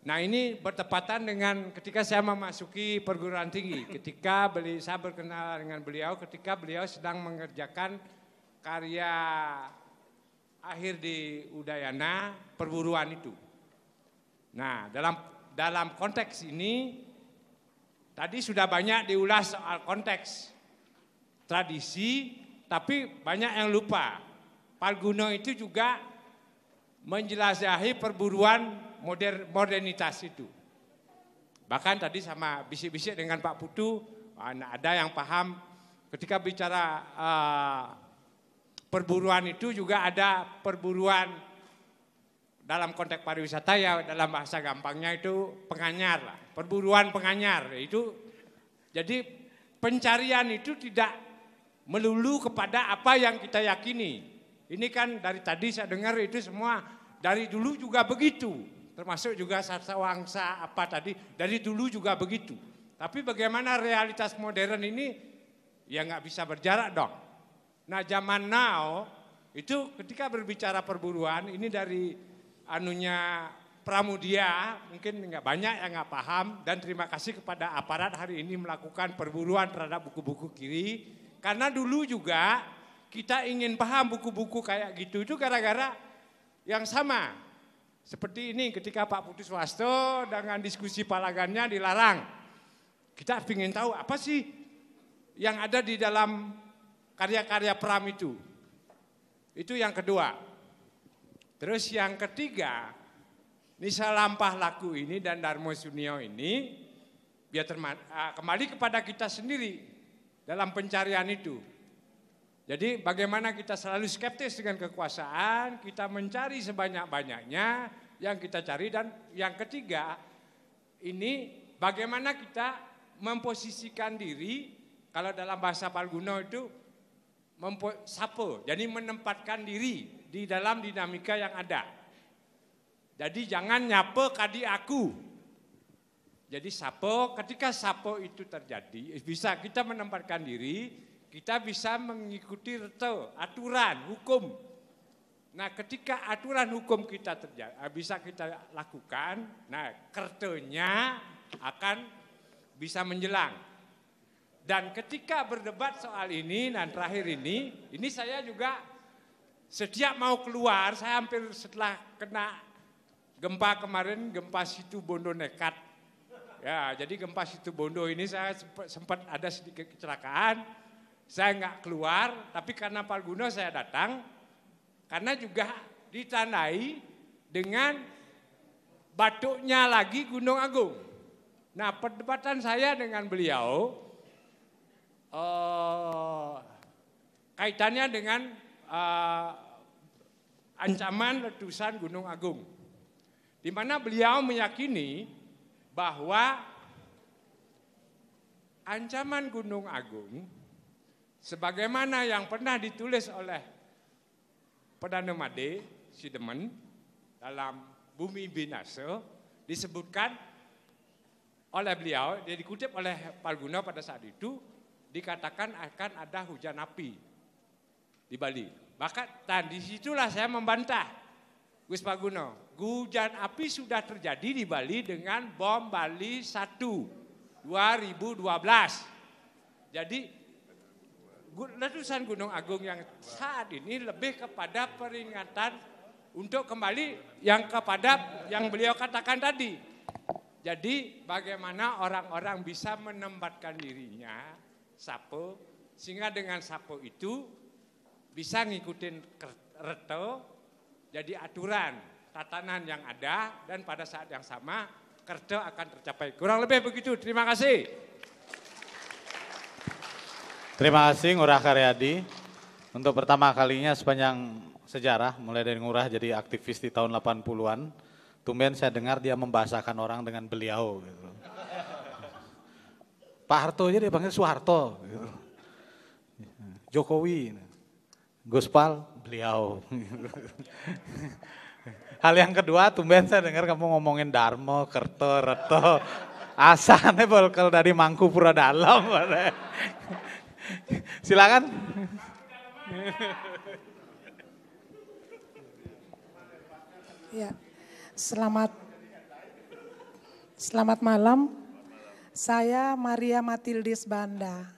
nah ini bertepatan dengan ketika saya memasuki perguruan tinggi, ketika beli, saya berkenalan dengan beliau, ketika beliau sedang mengerjakan karya akhir di Udayana perburuan itu. Nah, dalam dalam konteks ini tadi sudah banyak diulas soal konteks tradisi tapi banyak yang lupa. Palguno itu juga menjelajahi perburuan modern, modernitas itu. Bahkan tadi sama bisik-bisik dengan Pak Putu, ah, nah, ada yang paham ketika bicara uh, perburuan itu juga ada perburuan dalam konteks pariwisata ya dalam bahasa gampangnya itu penganyar lah, perburuan penganyar itu. Jadi pencarian itu tidak melulu kepada apa yang kita yakini. Ini kan dari tadi saya dengar itu semua dari dulu juga begitu. Termasuk juga sasa wangsa apa tadi dari dulu juga begitu. Tapi bagaimana realitas modern ini ya nggak bisa berjarak dong. Nah zaman now itu ketika berbicara perburuan ini dari anunya Pramudia mungkin nggak banyak yang nggak paham dan terima kasih kepada aparat hari ini melakukan perburuan terhadap buku-buku kiri karena dulu juga kita ingin paham buku-buku kayak gitu itu gara-gara yang sama. Seperti ini ketika Pak Putus Wasto dengan diskusi palagannya dilarang. Kita ingin tahu apa sih yang ada di dalam karya-karya Pram itu. Itu yang kedua. Terus yang ketiga, Nisa Lampah Laku ini dan Darmo Sunio ini, biar ah, kembali kepada kita sendiri dalam pencarian itu. Jadi bagaimana kita selalu skeptis dengan kekuasaan, kita mencari sebanyak-banyaknya yang kita cari dan yang ketiga ini bagaimana kita memposisikan diri kalau dalam bahasa Palguna itu sapo, jadi menempatkan diri di dalam dinamika yang ada. Jadi jangan nyapa kadi aku, jadi sapo, ketika sapo itu terjadi, bisa kita menempatkan diri, kita bisa mengikuti reto, aturan, hukum. Nah ketika aturan hukum kita terjadi, eh, bisa kita lakukan, nah kertenya akan bisa menjelang. Dan ketika berdebat soal ini dan terakhir ini, ini saya juga setiap mau keluar, saya hampir setelah kena gempa kemarin, gempa situ Bondo Nekat, Ya, jadi gempa situ Bondo ini saya sempat ada sedikit kecelakaan. Saya nggak keluar, tapi karena Pak Guno saya datang. Karena juga ditandai dengan batuknya lagi Gunung Agung. Nah, perdebatan saya dengan beliau eh, kaitannya dengan eh, ancaman letusan Gunung Agung. Di mana beliau meyakini bahwa ancaman Gunung Agung sebagaimana yang pernah ditulis oleh Perdana Made Sidemen dalam Bumi Binasa disebutkan oleh beliau, dia dikutip oleh Palguna pada saat itu dikatakan akan ada hujan api di Bali. Bahkan dan disitulah saya membantah Gus Palguna hujan api sudah terjadi di Bali dengan bom Bali 1 2012. Jadi letusan Gunung Agung yang saat ini lebih kepada peringatan untuk kembali yang kepada yang beliau katakan tadi. Jadi bagaimana orang-orang bisa menempatkan dirinya sapo sehingga dengan sapo itu bisa ngikutin reto jadi aturan tatanan yang ada dan pada saat yang sama kerja akan tercapai. Kurang lebih begitu. Terima kasih. Terima kasih Ngurah Karyadi. Untuk pertama kalinya sepanjang sejarah, mulai dari Ngurah jadi aktivis di tahun 80-an, tumben saya dengar dia membahasakan orang dengan beliau. Gitu. Pak Harto aja dia panggil Soeharto. Gitu. Jokowi, Gospal, gitu. beliau. Gitu. Hal yang kedua, tumben saya dengar kamu ngomongin Dharma, Kerto, Reto. Asane bolkel dari Mangku Pura Dalam. Silakan. Ya. Selamat Selamat malam. Saya Maria Matildis Banda.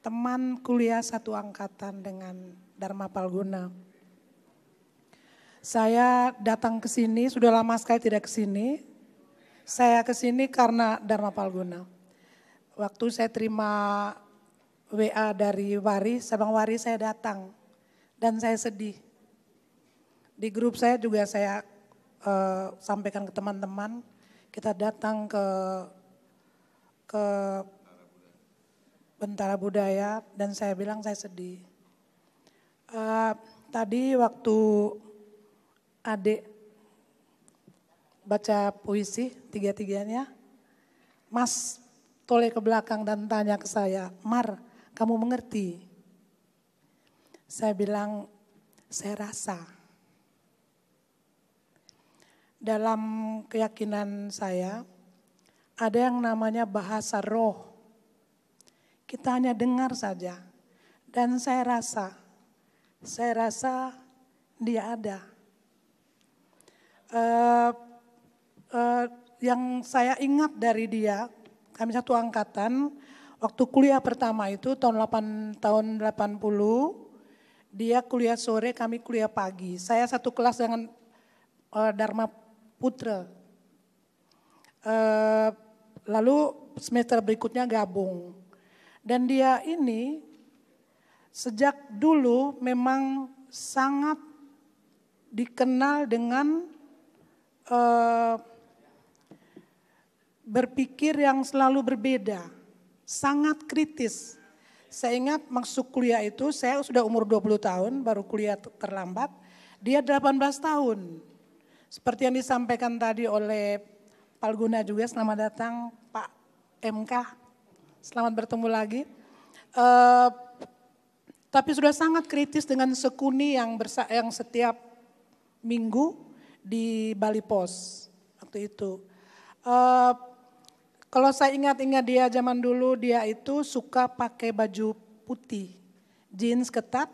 Teman kuliah satu angkatan dengan Dharma Palguna. Saya datang ke sini, sudah lama sekali tidak ke sini. Saya ke sini karena Dharma Palguna. Waktu saya terima WA dari Wari, Sabang Wari saya datang. Dan saya sedih. Di grup saya juga saya uh, sampaikan ke teman-teman. Kita datang ke ke Bentara Budaya dan saya bilang saya sedih. Uh, tadi waktu adik baca puisi tiga-tiganya. Mas toleh ke belakang dan tanya ke saya, Mar, kamu mengerti? Saya bilang, saya rasa. Dalam keyakinan saya, ada yang namanya bahasa roh. Kita hanya dengar saja. Dan saya rasa, saya rasa dia ada uh, uh, yang saya ingat dari dia, kami satu angkatan, waktu kuliah pertama itu tahun 8 tahun 80 dia kuliah sore kami kuliah pagi saya satu kelas dengan uh, Dharma Putra uh, lalu semester berikutnya gabung dan dia ini sejak dulu memang sangat dikenal dengan Eh, berpikir yang selalu berbeda, sangat kritis. Saya ingat masuk kuliah itu, saya sudah umur 20 tahun, baru kuliah terlambat. Dia 18 tahun. Seperti yang disampaikan tadi oleh Palguna juga, selamat datang Pak MK. Selamat bertemu lagi. Uh, tapi sudah sangat kritis dengan sekuni yang, bersa yang setiap minggu di Bali Pos waktu itu. Uh, kalau saya ingat-ingat dia zaman dulu dia itu suka pakai baju putih, jeans ketat,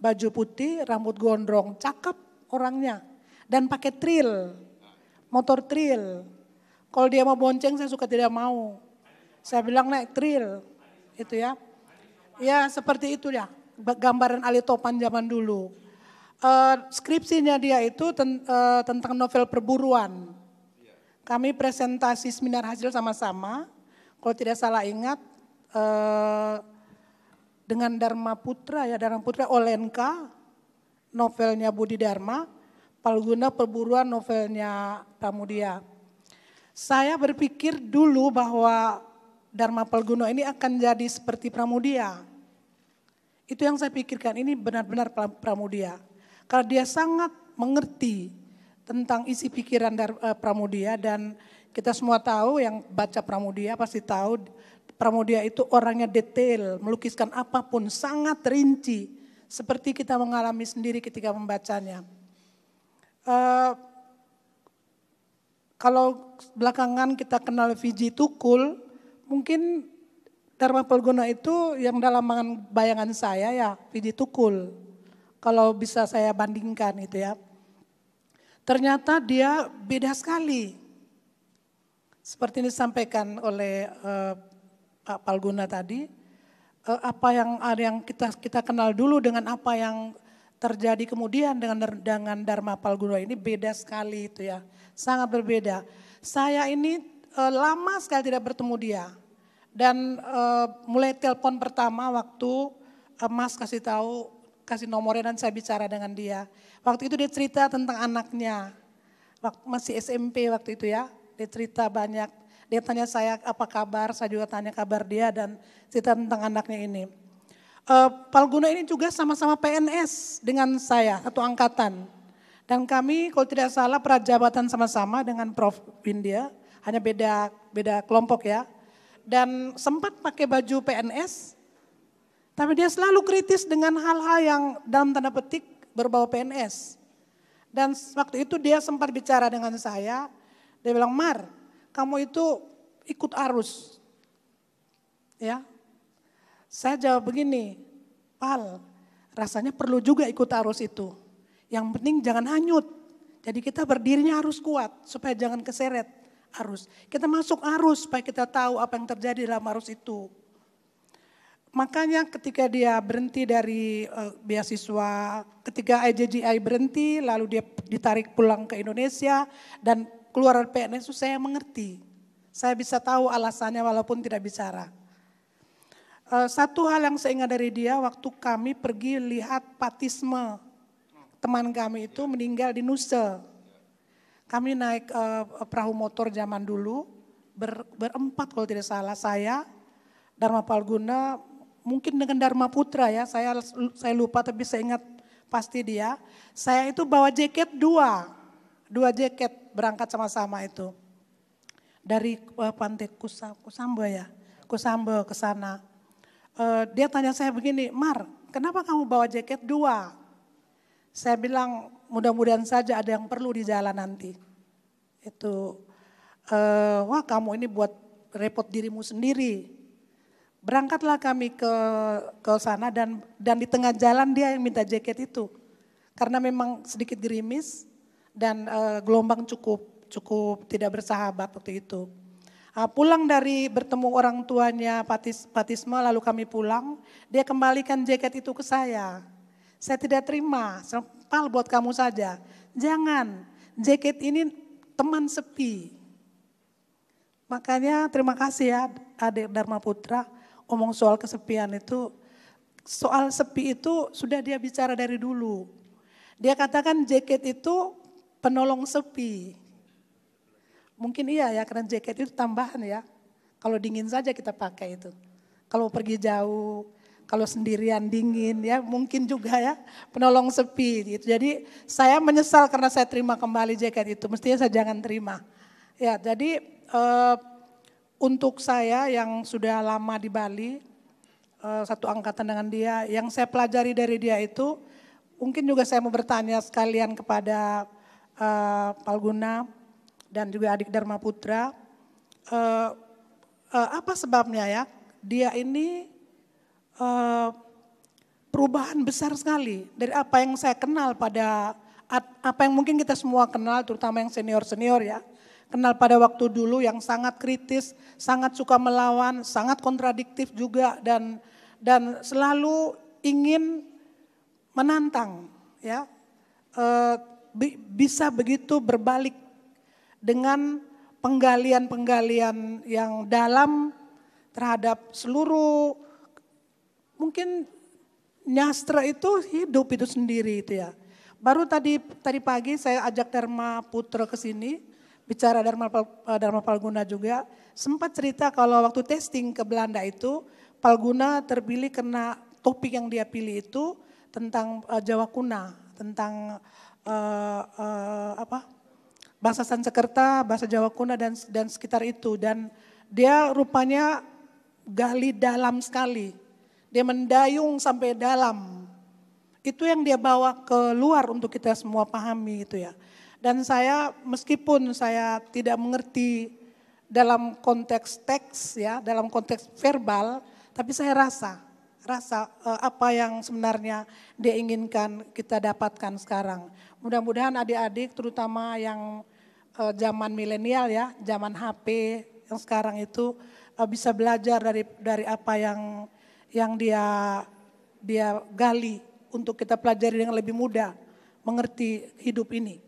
baju putih, rambut gondrong, cakep orangnya dan pakai tril, motor tril. Kalau dia mau bonceng saya suka tidak mau. Saya bilang naik tril, itu ya. Ya seperti itu ya gambaran Ali Topan zaman dulu uh, skripsinya dia itu ten, uh, tentang novel perburuan. Kami presentasi seminar hasil sama-sama. Kalau tidak salah ingat uh, dengan Dharma Putra ya Dharma Putra Olenka novelnya Budi Dharma, Palguna perburuan novelnya Pramudia. Saya berpikir dulu bahwa Dharma Palguna ini akan jadi seperti Pramudia. Itu yang saya pikirkan, ini benar-benar Pramudia. Karena dia sangat mengerti tentang isi pikiran dari eh, Pramudia dan kita semua tahu yang baca Pramudia pasti tahu Pramudia itu orangnya detail, melukiskan apapun sangat rinci seperti kita mengalami sendiri ketika membacanya. Uh, kalau belakangan kita kenal Fiji Tukul, mungkin Dharma Pelguna itu yang dalam bayangan saya ya Fiji Tukul kalau bisa saya bandingkan itu ya. Ternyata dia beda sekali. Seperti ini disampaikan oleh uh, Pak Palguna tadi, uh, apa yang ada yang kita kita kenal dulu dengan apa yang terjadi kemudian dengan dengan Dharma Palguna ini beda sekali itu ya, sangat berbeda. Saya ini uh, lama sekali tidak bertemu dia dan uh, mulai telepon pertama waktu uh, Mas kasih tahu kasih nomornya dan saya bicara dengan dia. Waktu itu dia cerita tentang anaknya. Waktu masih SMP waktu itu ya. Dia cerita banyak. Dia tanya saya apa kabar, saya juga tanya kabar dia dan cerita tentang anaknya ini. Uh, Palguna ini juga sama-sama PNS dengan saya, satu angkatan. Dan kami kalau tidak salah perjabatan sama-sama dengan Prof. Windia, hanya beda beda kelompok ya. Dan sempat pakai baju PNS, tapi dia selalu kritis dengan hal-hal yang dalam tanda petik berbau PNS. Dan waktu itu dia sempat bicara dengan saya, dia bilang, Mar, kamu itu ikut arus. Ya, saya jawab begini, Pal, rasanya perlu juga ikut arus itu. Yang penting jangan hanyut. Jadi kita berdirinya harus kuat supaya jangan keseret arus. Kita masuk arus supaya kita tahu apa yang terjadi dalam arus itu makanya ketika dia berhenti dari uh, beasiswa, ketika IJGI berhenti, lalu dia ditarik pulang ke Indonesia dan keluar PNS itu saya mengerti. Saya bisa tahu alasannya walaupun tidak bicara. Uh, satu hal yang saya ingat dari dia waktu kami pergi lihat patisme teman kami itu meninggal di Nusa. Kami naik uh, perahu motor zaman dulu ber, berempat kalau tidak salah saya, Dharma Palguna, mungkin dengan Dharma Putra ya, saya saya lupa tapi saya ingat pasti dia. Saya itu bawa jaket dua, dua jaket berangkat sama-sama itu dari uh, pantai Kusa, Kusamba ya, Kusamba ke sana. Uh, dia tanya saya begini, Mar, kenapa kamu bawa jaket dua? Saya bilang mudah-mudahan saja ada yang perlu di jalan nanti. Itu, uh, wah kamu ini buat repot dirimu sendiri Berangkatlah kami ke ke sana dan dan di tengah jalan dia yang minta jaket itu. Karena memang sedikit gerimis dan e, gelombang cukup cukup tidak bersahabat waktu itu. nah, pulang dari bertemu orang tuanya Patis, Patisme lalu kami pulang, dia kembalikan jaket itu ke saya. Saya tidak terima, sempal buat kamu saja. Jangan, jaket ini teman sepi. Makanya terima kasih ya adik Dharma Putra ngomong soal kesepian itu, soal sepi itu sudah dia bicara dari dulu. Dia katakan jaket itu penolong sepi. Mungkin iya ya karena jaket itu tambahan ya. Kalau dingin saja kita pakai itu. Kalau pergi jauh, kalau sendirian dingin ya mungkin juga ya penolong sepi gitu. Jadi saya menyesal karena saya terima kembali jaket itu. Mestinya saya jangan terima. Ya, jadi eh, untuk saya yang sudah lama di Bali, eh, satu angkatan dengan dia, yang saya pelajari dari dia itu, mungkin juga saya mau bertanya sekalian kepada uh, eh, Palguna dan juga adik Dharma Putra, uh, uh, apa sebabnya ya dia ini uh, perubahan besar sekali dari apa yang saya kenal pada apa yang mungkin kita semua kenal, terutama yang senior-senior ya kenal pada waktu dulu yang sangat kritis, sangat suka melawan, sangat kontradiktif juga dan dan selalu ingin menantang ya. E, bisa begitu berbalik dengan penggalian-penggalian yang dalam terhadap seluruh mungkin nyastra itu hidup itu sendiri itu ya. Baru tadi tadi pagi saya ajak Terma Putra ke sini bicara Dharma, Dharma Palguna juga, sempat cerita kalau waktu testing ke Belanda itu, Palguna terpilih kena topik yang dia pilih itu tentang uh, Jawa Kuna, tentang uh, uh, apa bahasa Sanskerta, bahasa Jawa Kuna dan dan sekitar itu dan dia rupanya gali dalam sekali. Dia mendayung sampai dalam. Itu yang dia bawa keluar untuk kita semua pahami itu ya. Dan saya meskipun saya tidak mengerti dalam konteks teks ya, dalam konteks verbal, tapi saya rasa rasa eh, apa yang sebenarnya dia inginkan kita dapatkan sekarang. Mudah-mudahan adik-adik terutama yang eh, zaman milenial ya, zaman HP yang sekarang itu eh, bisa belajar dari dari apa yang yang dia dia gali untuk kita pelajari dengan lebih mudah mengerti hidup ini.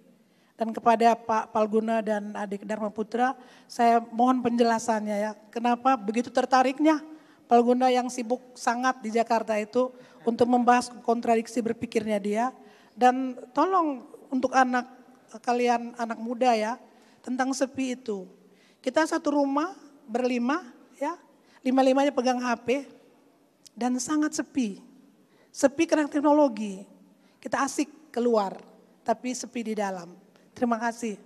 Dan kepada Pak Palguna dan adik Dharma Putra, saya mohon penjelasannya ya. Kenapa begitu tertariknya Palguna yang sibuk sangat di Jakarta itu untuk membahas kontradiksi berpikirnya dia. Dan tolong untuk anak kalian anak muda ya, tentang sepi itu. Kita satu rumah berlima ya, lima-limanya pegang HP dan sangat sepi. Sepi karena teknologi. Kita asik keluar, tapi sepi di dalam. Terima kasih.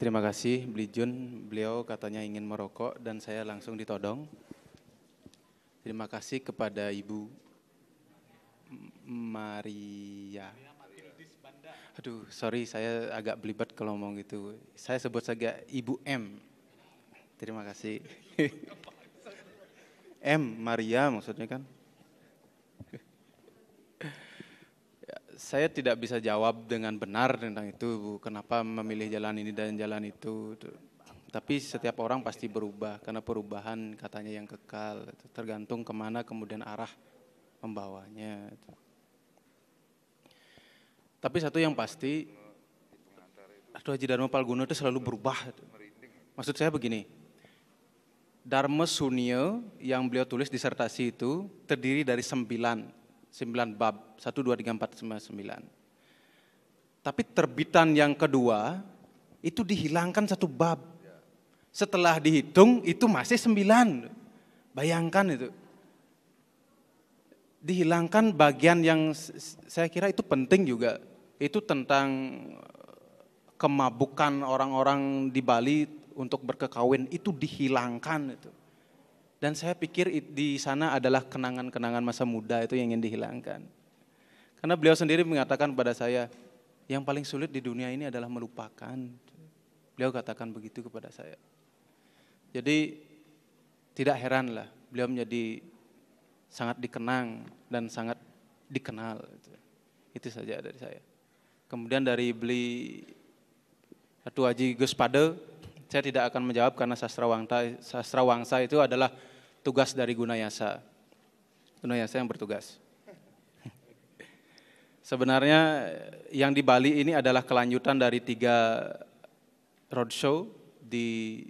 Terima kasih Jun. beliau katanya ingin merokok dan saya langsung ditodong. Terima kasih kepada Ibu Maria. Aduh, sorry saya agak belibat kalau ngomong gitu. Saya sebut saja Ibu M. Terima kasih. M Maria maksudnya kan. Ya, saya tidak bisa jawab dengan benar tentang itu, Bu. Kenapa memilih jalan ini dan jalan itu? Tapi setiap orang pasti berubah karena perubahan katanya yang kekal. Tergantung kemana kemudian arah membawanya. Tapi satu yang pasti, Aduh Haji Dharma Palguna itu selalu berubah. Maksud saya begini, Dharma Sunya yang beliau tulis disertasi itu terdiri dari sembilan, sembilan bab, satu, dua, tiga, empat, sembilan, sembilan. Tapi terbitan yang kedua itu dihilangkan satu bab. Setelah dihitung itu masih sembilan. Bayangkan itu. Dihilangkan bagian yang saya kira itu penting juga. Itu tentang kemabukan orang-orang di Bali untuk berkekawin itu dihilangkan itu. Dan saya pikir di sana adalah kenangan-kenangan masa muda itu yang ingin dihilangkan. Karena beliau sendiri mengatakan pada saya, yang paling sulit di dunia ini adalah melupakan. Beliau katakan begitu kepada saya. Jadi tidak heran lah beliau menjadi sangat dikenang dan sangat dikenal. Itu, saja dari saya. Kemudian dari beli Ratu Haji Gus saya tidak akan menjawab karena sastra wangsa, sastra wangsa itu adalah tugas dari Gunayasa. Gunayasa yang bertugas. Sebenarnya yang di Bali ini adalah kelanjutan dari tiga roadshow di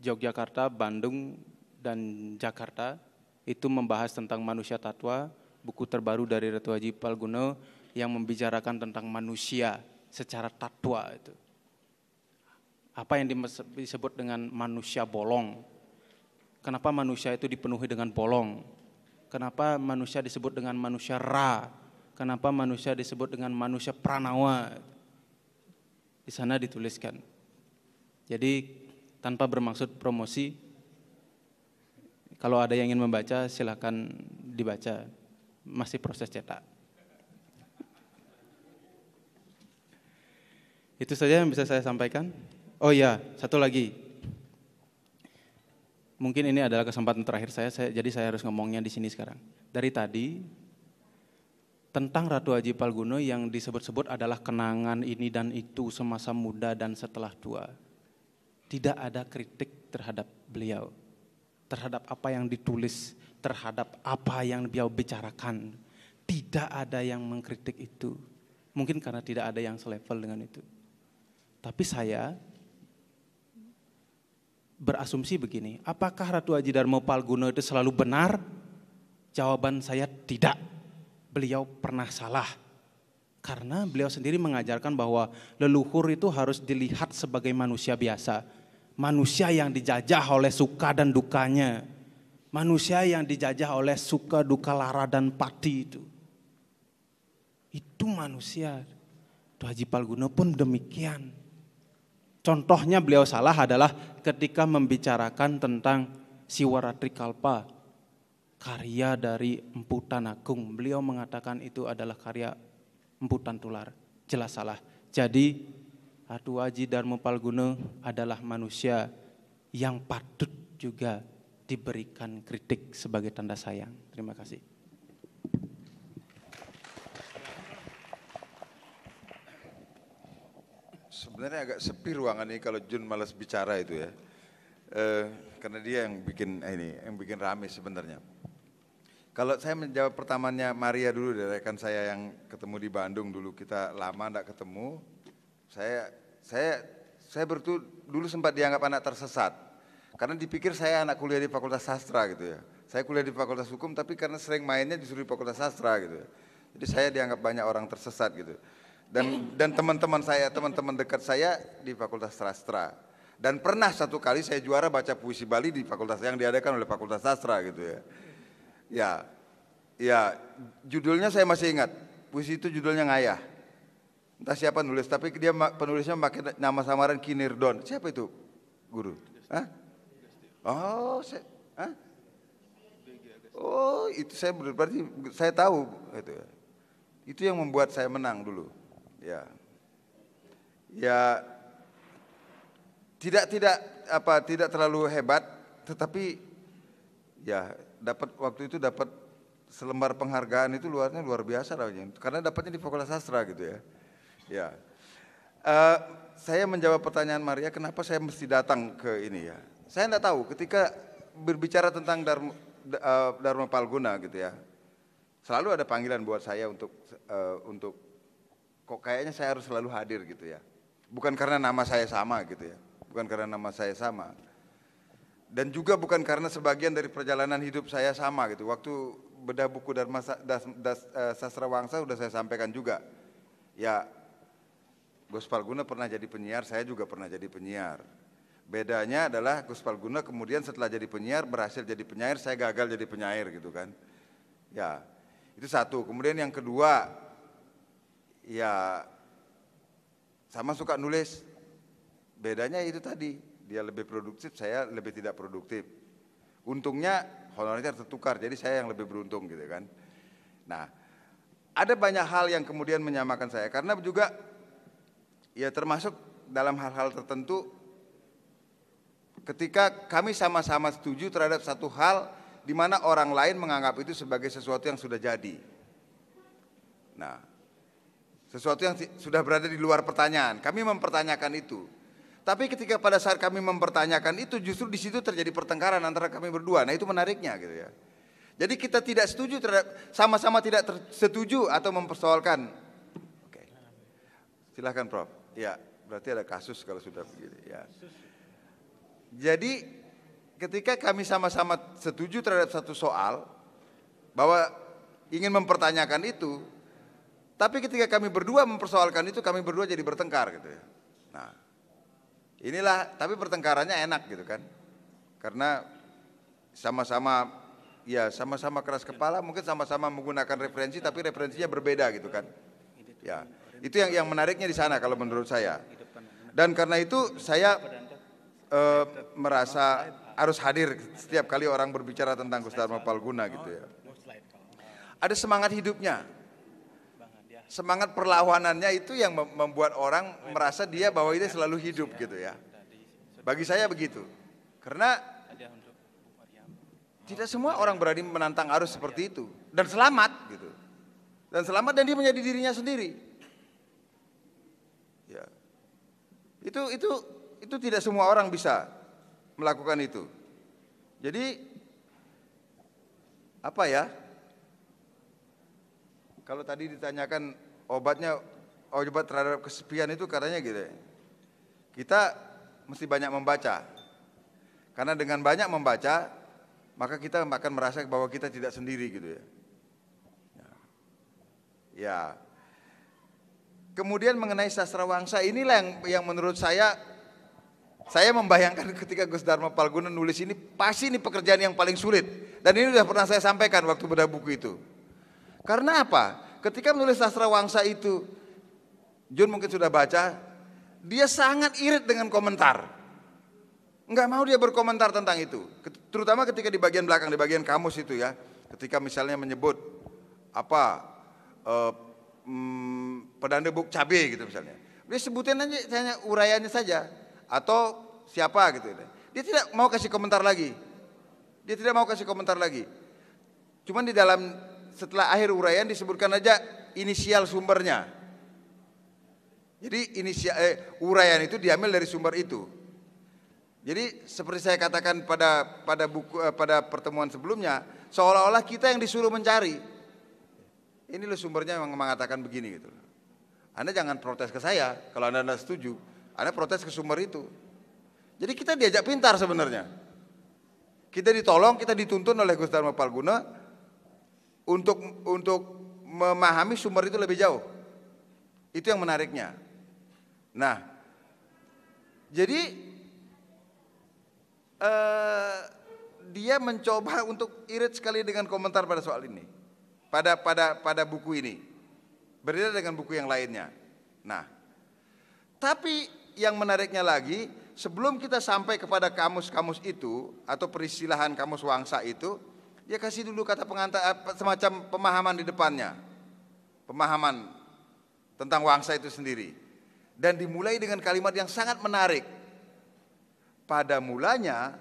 Yogyakarta, Bandung, dan Jakarta. Itu membahas tentang manusia tatwa, buku terbaru dari Retu Haji Palguno yang membicarakan tentang manusia secara tatwa itu apa yang disebut dengan manusia bolong. Kenapa manusia itu dipenuhi dengan bolong? Kenapa manusia disebut dengan manusia ra? Kenapa manusia disebut dengan manusia pranawa? Di sana dituliskan. Jadi tanpa bermaksud promosi, kalau ada yang ingin membaca silahkan dibaca. Masih proses cetak. Itu saja yang bisa saya sampaikan. Oh iya, satu lagi. Mungkin ini adalah kesempatan terakhir saya, saya jadi saya harus ngomongnya di sini sekarang. Dari tadi tentang Ratu Haji Palguno yang disebut-sebut adalah kenangan ini dan itu semasa muda dan setelah tua. Tidak ada kritik terhadap beliau, terhadap apa yang ditulis, terhadap apa yang beliau bicarakan. Tidak ada yang mengkritik itu. Mungkin karena tidak ada yang selevel dengan itu. Tapi saya berasumsi begini, apakah Ratu Haji Darmo Palguna itu selalu benar? Jawaban saya tidak. Beliau pernah salah. Karena beliau sendiri mengajarkan bahwa leluhur itu harus dilihat sebagai manusia biasa. Manusia yang dijajah oleh suka dan dukanya. Manusia yang dijajah oleh suka, duka, lara, dan pati itu. Itu manusia. Tuh Haji Palguna pun demikian. Contohnya beliau salah adalah ketika membicarakan tentang Siwaratri Kalpa, karya dari Empu Agung. Beliau mengatakan itu adalah karya Empu Tular. Jelas salah. Jadi Ratu Aji Dharma Palguna adalah manusia yang patut juga diberikan kritik sebagai tanda sayang. Terima kasih. Sebenarnya agak sepi ruangan ini kalau Jun malas bicara itu ya. Eh, karena dia yang bikin eh, ini, yang bikin rame sebenarnya. Kalau saya menjawab pertamanya Maria dulu dari rekan saya yang ketemu di Bandung dulu kita lama tidak ketemu. Saya saya saya bertu dulu sempat dianggap anak tersesat karena dipikir saya anak kuliah di Fakultas Sastra gitu ya. Saya kuliah di Fakultas Hukum tapi karena sering mainnya disuruh di Fakultas Sastra gitu. Ya. Jadi saya dianggap banyak orang tersesat gitu dan dan teman-teman saya, teman-teman dekat saya di Fakultas Sastra. Dan pernah satu kali saya juara baca puisi Bali di fakultas yang diadakan oleh Fakultas Sastra gitu ya. Ya. Ya, judulnya saya masih ingat. Puisi itu judulnya Ngayah. Entah siapa nulis, tapi dia penulisnya pakai nama samaran Kinirdon. Siapa itu? Guru. Hah? Oh, saya, hah? Oh, itu saya berarti saya tahu itu. Ya. Itu yang membuat saya menang dulu. Ya. Ya tidak tidak apa tidak terlalu hebat tetapi ya dapat waktu itu dapat selembar penghargaan itu luarnya luar biasa namanya karena dapatnya di Fakultas Sastra gitu ya. Ya. Uh, saya menjawab pertanyaan Maria kenapa saya mesti datang ke ini ya. Saya tidak tahu ketika berbicara tentang Dharma, eh, Dharma Palguna gitu ya. Selalu ada panggilan buat saya untuk uh, untuk kok kayaknya saya harus selalu hadir gitu ya. Bukan karena nama saya sama gitu ya. Bukan karena nama saya sama. Dan juga bukan karena sebagian dari perjalanan hidup saya sama gitu. Waktu bedah buku Dharma das, das, eh, Sastra Wangsa sudah saya sampaikan juga. Ya, Gus Palguna pernah jadi penyiar, saya juga pernah jadi penyiar. Bedanya adalah Gus Palguna kemudian setelah jadi penyiar berhasil jadi penyair, saya gagal jadi penyair gitu kan. Ya, itu satu. Kemudian yang kedua, ya sama suka nulis. Bedanya itu tadi, dia lebih produktif, saya lebih tidak produktif. Untungnya honornya tertukar, jadi saya yang lebih beruntung gitu kan. Nah, ada banyak hal yang kemudian menyamakan saya karena juga ya termasuk dalam hal-hal tertentu ketika kami sama-sama setuju terhadap satu hal di mana orang lain menganggap itu sebagai sesuatu yang sudah jadi. Nah, sesuatu yang sudah berada di luar pertanyaan. Kami mempertanyakan itu. Tapi ketika pada saat kami mempertanyakan itu justru di situ terjadi pertengkaran antara kami berdua. Nah, itu menariknya gitu ya. Jadi kita tidak setuju terhadap sama-sama tidak setuju atau mempersoalkan. Oke. Silakan Silahkan Prof. Ya, berarti ada kasus kalau sudah begini ya. Jadi ketika kami sama-sama setuju terhadap satu soal bahwa ingin mempertanyakan itu, tapi ketika kami berdua mempersoalkan itu, kami berdua jadi bertengkar gitu ya. Nah, inilah, tapi pertengkarannya enak gitu kan. Karena sama-sama, ya sama-sama keras kepala, mungkin sama-sama menggunakan referensi, tapi referensinya berbeda gitu kan. Ya, itu yang yang menariknya di sana kalau menurut saya. Dan karena itu saya eh, merasa harus hadir setiap kali orang berbicara tentang Gus Dharma Palguna gitu ya. Ada semangat hidupnya, semangat perlawanannya itu yang membuat orang merasa dia bahwa dia selalu hidup gitu ya. Bagi saya begitu. Karena tidak semua orang berani menantang arus seperti itu dan selamat gitu. Dan selamat dan dia menjadi dirinya sendiri. Ya. Itu itu itu tidak semua orang bisa melakukan itu. Jadi apa ya? Kalau tadi ditanyakan obatnya obat terhadap kesepian itu katanya gitu. Ya. Kita mesti banyak membaca. Karena dengan banyak membaca, maka kita akan merasa bahwa kita tidak sendiri gitu ya. Ya. Kemudian mengenai sastra wangsa inilah yang, yang menurut saya saya membayangkan ketika Gus Dharma Palguna nulis ini pasti ini pekerjaan yang paling sulit. Dan ini sudah pernah saya sampaikan waktu bedah buku itu. Karena apa? Ketika menulis sastra wangsa itu, Jun mungkin sudah baca, dia sangat irit dengan komentar. Enggak mau dia berkomentar tentang itu. Terutama ketika di bagian belakang, di bagian kamus itu ya. Ketika misalnya menyebut apa eh, hmm, pedang cabai gitu misalnya. Dia sebutin aja hanya urayanya saja atau siapa gitu. Ya. Dia tidak mau kasih komentar lagi. Dia tidak mau kasih komentar lagi. Cuman di dalam setelah akhir uraian disebutkan aja inisial sumbernya. Jadi inisial eh, uraian itu diambil dari sumber itu. Jadi seperti saya katakan pada pada buku eh, pada pertemuan sebelumnya, seolah-olah kita yang disuruh mencari. Ini loh sumbernya yang mengatakan begini gitu. Anda jangan protes ke saya kalau Anda tidak setuju. Anda protes ke sumber itu. Jadi kita diajak pintar sebenarnya. Kita ditolong, kita dituntun oleh Gus Dharma Palguna untuk untuk memahami sumber itu lebih jauh. Itu yang menariknya. Nah, jadi eh, dia mencoba untuk irit sekali dengan komentar pada soal ini, pada pada pada buku ini. Berbeda dengan buku yang lainnya. Nah, tapi yang menariknya lagi, sebelum kita sampai kepada kamus-kamus itu atau peristilahan kamus wangsa itu, Ya kasih dulu kata pengantar eh, semacam pemahaman di depannya. Pemahaman tentang wangsa itu sendiri. Dan dimulai dengan kalimat yang sangat menarik. Pada mulanya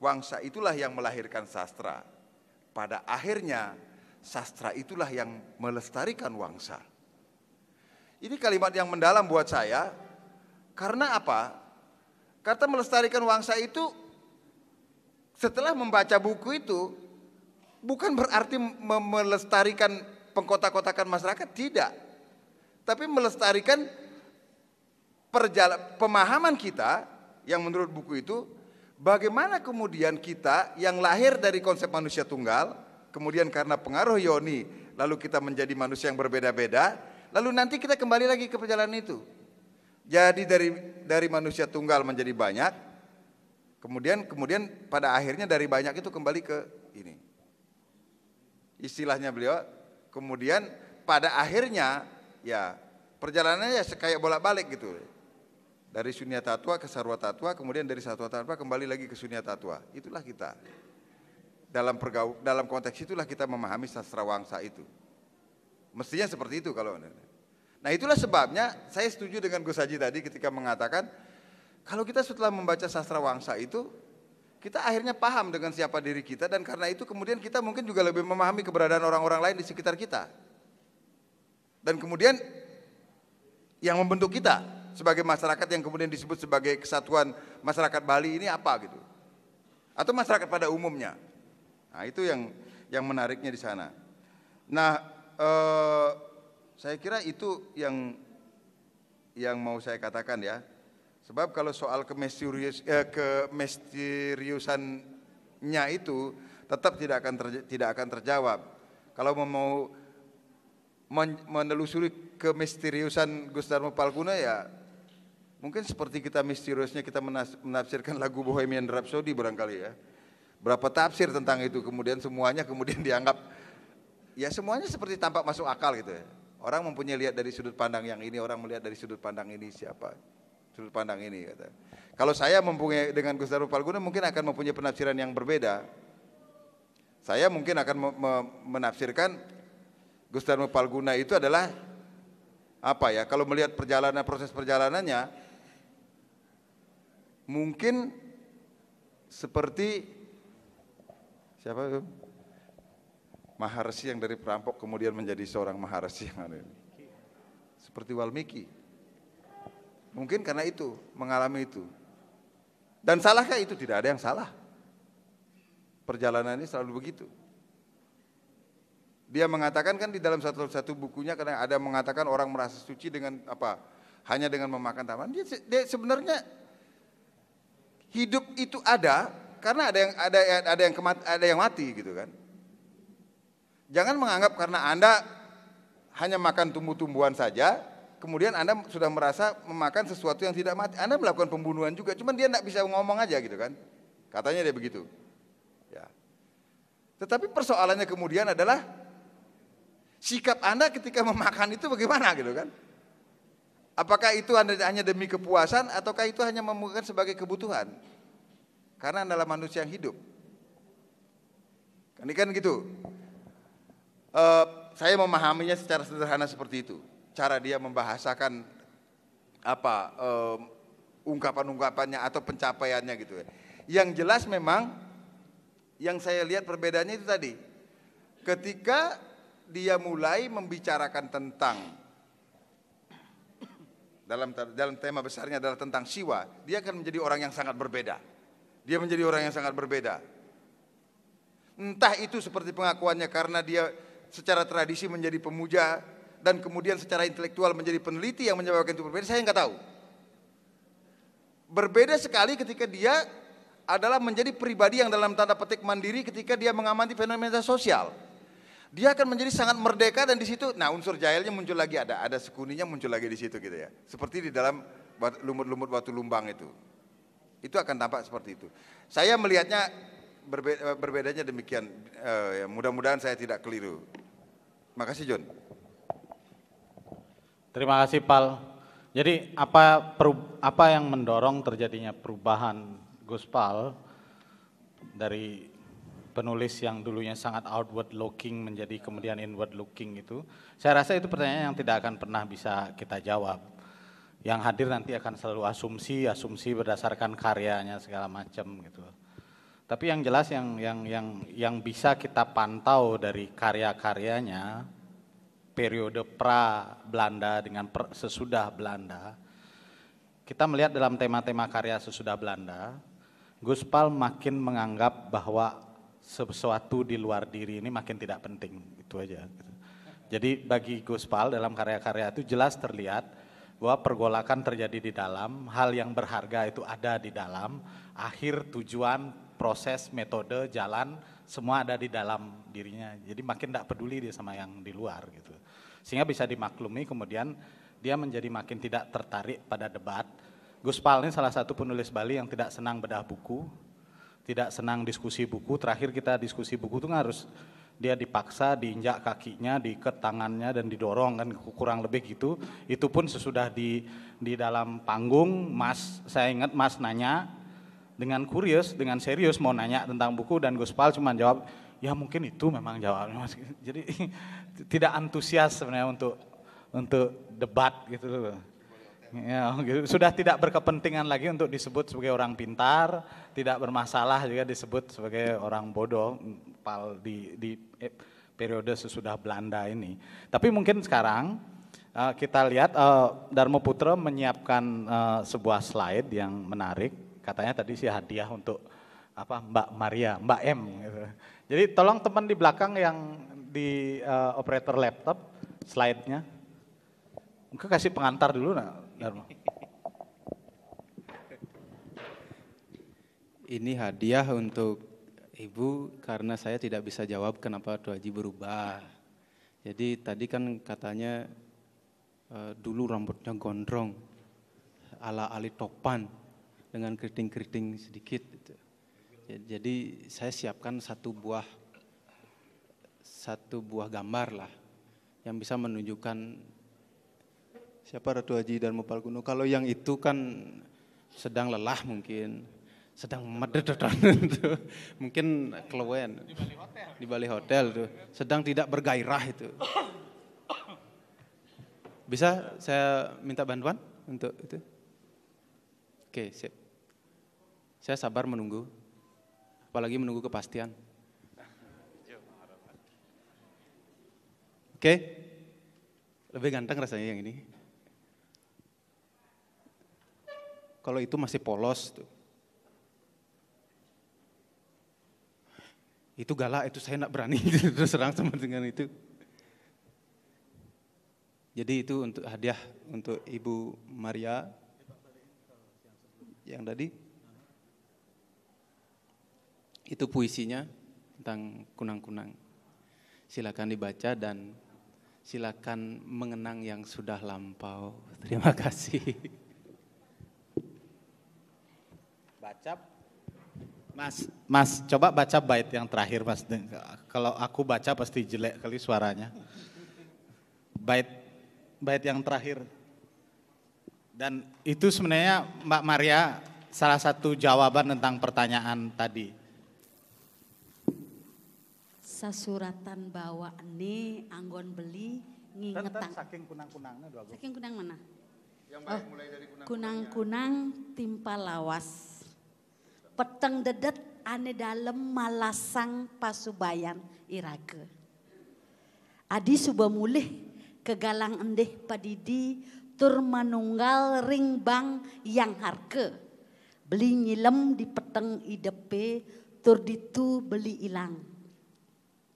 wangsa itulah yang melahirkan sastra. Pada akhirnya sastra itulah yang melestarikan wangsa. Ini kalimat yang mendalam buat saya. Karena apa? Kata melestarikan wangsa itu setelah membaca buku itu bukan berarti melestarikan pengkotak-kotakan masyarakat tidak tapi melestarikan perjala, pemahaman kita yang menurut buku itu bagaimana kemudian kita yang lahir dari konsep manusia tunggal kemudian karena pengaruh Yoni lalu kita menjadi manusia yang berbeda-beda lalu nanti kita kembali lagi ke perjalanan itu jadi dari dari manusia tunggal menjadi banyak Kemudian kemudian pada akhirnya dari banyak itu kembali ke ini. Istilahnya beliau, kemudian pada akhirnya ya perjalanannya ya kayak bolak-balik gitu. Dari sunia tatwa ke sarwa tatwa, kemudian dari sarwa tatwa kembali lagi ke sunia tatwa. Itulah kita. Dalam pergaul dalam konteks itulah kita memahami sastra wangsa itu. Mestinya seperti itu kalau. Nah, itulah sebabnya saya setuju dengan Gus Haji tadi ketika mengatakan kalau kita setelah membaca sastra wangsa itu, kita akhirnya paham dengan siapa diri kita dan karena itu kemudian kita mungkin juga lebih memahami keberadaan orang-orang lain di sekitar kita. Dan kemudian yang membentuk kita sebagai masyarakat yang kemudian disebut sebagai kesatuan masyarakat Bali ini apa gitu. Atau masyarakat pada umumnya. Nah, itu yang yang menariknya di sana. Nah, eh, saya kira itu yang yang mau saya katakan ya. Sebab kalau soal kemisterius, eh, kemisteriusannya itu tetap tidak akan ter, tidak akan terjawab. Kalau mau menelusuri kemisteriusan Gus Darmo Palguna ya mungkin seperti kita misteriusnya kita menafsirkan lagu Bohemian Rhapsody barangkali ya. Berapa tafsir tentang itu kemudian semuanya kemudian dianggap ya semuanya seperti tampak masuk akal gitu ya. Orang mempunyai lihat dari sudut pandang yang ini, orang melihat dari sudut pandang ini siapa sudut pandang ini. Kata. Kalau saya mempunyai dengan Gus Darul Palguna mungkin akan mempunyai penafsiran yang berbeda. Saya mungkin akan me me menafsirkan Gus Darul Palguna itu adalah apa ya? Kalau melihat perjalanan proses perjalanannya, mungkin seperti siapa itu? Maharsi yang dari perampok kemudian menjadi seorang Maharsi yang ada ini. Seperti Walmiki. Mungkin karena itu, mengalami itu. Dan salahkah itu? Tidak ada yang salah. Perjalanan ini selalu begitu. Dia mengatakan kan di dalam satu-satu bukunya karena ada mengatakan orang merasa suci dengan apa? Hanya dengan memakan taman. Dia, dia sebenarnya hidup itu ada karena ada yang ada ada yang kemat, ada yang mati gitu kan. Jangan menganggap karena Anda hanya makan tumbuh-tumbuhan saja, kemudian Anda sudah merasa memakan sesuatu yang tidak mati. Anda melakukan pembunuhan juga, cuman dia tidak bisa ngomong aja gitu kan. Katanya dia begitu. Ya. Tetapi persoalannya kemudian adalah sikap Anda ketika memakan itu bagaimana gitu kan? Apakah itu Anda hanya demi kepuasan ataukah itu hanya memakan sebagai kebutuhan? Karena Anda adalah manusia yang hidup. ini kan, kan gitu. Uh, saya memahaminya secara sederhana seperti itu cara dia membahasakan apa um, ungkapan-ungkapannya atau pencapaiannya gitu ya. Yang jelas memang yang saya lihat perbedaannya itu tadi. Ketika dia mulai membicarakan tentang dalam dalam tema besarnya adalah tentang siwa, dia akan menjadi orang yang sangat berbeda. Dia menjadi orang yang sangat berbeda. Entah itu seperti pengakuannya karena dia secara tradisi menjadi pemuja dan kemudian secara intelektual menjadi peneliti yang menyebabkan itu berbeda, saya nggak tahu. Berbeda sekali ketika dia adalah menjadi pribadi yang dalam tanda petik mandiri ketika dia mengamati fenomena sosial. Dia akan menjadi sangat merdeka dan di situ, nah unsur jahilnya muncul lagi ada, ada sekuninya muncul lagi di situ gitu ya. Seperti di dalam lumut-lumut batu lumbang itu. Itu akan tampak seperti itu. Saya melihatnya berbeda, berbedanya demikian. Uh, ya, Mudah-mudahan saya tidak keliru. Terima kasih John. Terima kasih Pal. Jadi apa apa yang mendorong terjadinya perubahan Gus Pal dari penulis yang dulunya sangat outward looking menjadi kemudian inward looking itu? Saya rasa itu pertanyaan yang tidak akan pernah bisa kita jawab. Yang hadir nanti akan selalu asumsi, asumsi berdasarkan karyanya segala macam gitu. Tapi yang jelas yang yang yang yang bisa kita pantau dari karya-karyanya periode pra Belanda dengan per, sesudah Belanda. Kita melihat dalam tema-tema karya sesudah Belanda, Guspal makin menganggap bahwa sesuatu di luar diri ini makin tidak penting, itu aja. Jadi bagi Guspal dalam karya-karya itu jelas terlihat bahwa pergolakan terjadi di dalam, hal yang berharga itu ada di dalam, akhir tujuan, proses, metode, jalan, semua ada di dalam dirinya. Jadi makin tidak peduli dia sama yang di luar gitu. Sehingga bisa dimaklumi kemudian dia menjadi makin tidak tertarik pada debat. Gus Pal ini salah satu penulis Bali yang tidak senang bedah buku, tidak senang diskusi buku. Terakhir kita diskusi buku itu kan harus dia dipaksa diinjak kakinya, diikat tangannya dan didorong kan kurang lebih gitu. Itu pun sesudah di di dalam panggung Mas saya ingat Mas nanya dengan kurius, dengan serius mau nanya tentang buku dan Gus Pal cuma jawab ya mungkin itu memang jawabnya mas. Jadi tidak antusias sebenarnya untuk untuk debat gitu loh. Ya, gitu. sudah tidak berkepentingan lagi untuk disebut sebagai orang pintar, tidak bermasalah juga disebut sebagai orang bodoh pal di di eh, periode sesudah Belanda ini. Tapi mungkin sekarang uh, kita lihat uh, eh, Darmo Putra menyiapkan uh, sebuah slide yang menarik. Katanya tadi sih hadiah untuk apa Mbak Maria, Mbak M gitu. Jadi tolong teman di belakang yang di uh, operator laptop slide-nya. Mungkin kasih pengantar dulu nah, Ini hadiah untuk Ibu karena saya tidak bisa jawab kenapa Haji berubah. Jadi tadi kan katanya uh, dulu rambutnya gondrong ala Ali Topan dengan keriting-keriting sedikit. Gitu. Ya, jadi saya siapkan satu buah satu buah gambar lah yang bisa menunjukkan siapa Ratu Haji dan Mupal Gunung. Kalau yang itu kan sedang lelah mungkin, sedang medededan itu, mungkin kelewen di Bali Hotel, di sedang tidak bergairah itu. Bisa saya minta bantuan untuk itu? Oke, sip. Saya sabar menunggu apalagi menunggu kepastian. Oke, lebih ganteng rasanya yang ini. Kalau itu masih polos tuh. Itu galak, itu saya nak berani terus serang sama dengan itu. Jadi itu untuk hadiah untuk Ibu Maria yang tadi. Itu puisinya tentang kunang-kunang. Silakan dibaca dan silakan mengenang yang sudah lampau. Terima kasih. Baca Mas, Mas coba baca bait yang terakhir Mas. Kalau aku baca pasti jelek kali suaranya. Bait bait yang terakhir. Dan itu sebenarnya Mbak Maria salah satu jawaban tentang pertanyaan tadi sasuratan bawa ini anggon beli ngingetan. saking kunang-kunangnya dua gue. Saking kunang mana? Yang baik oh, mulai dari kunang Kunang-kunang timpa lawas. Peteng dedet ane dalem malasang pasubayan irage. Adi suba mulih kegalang endeh padidi tur manunggal ringbang yang harke. Beli nyilem di peteng idepe tur ditu beli ilang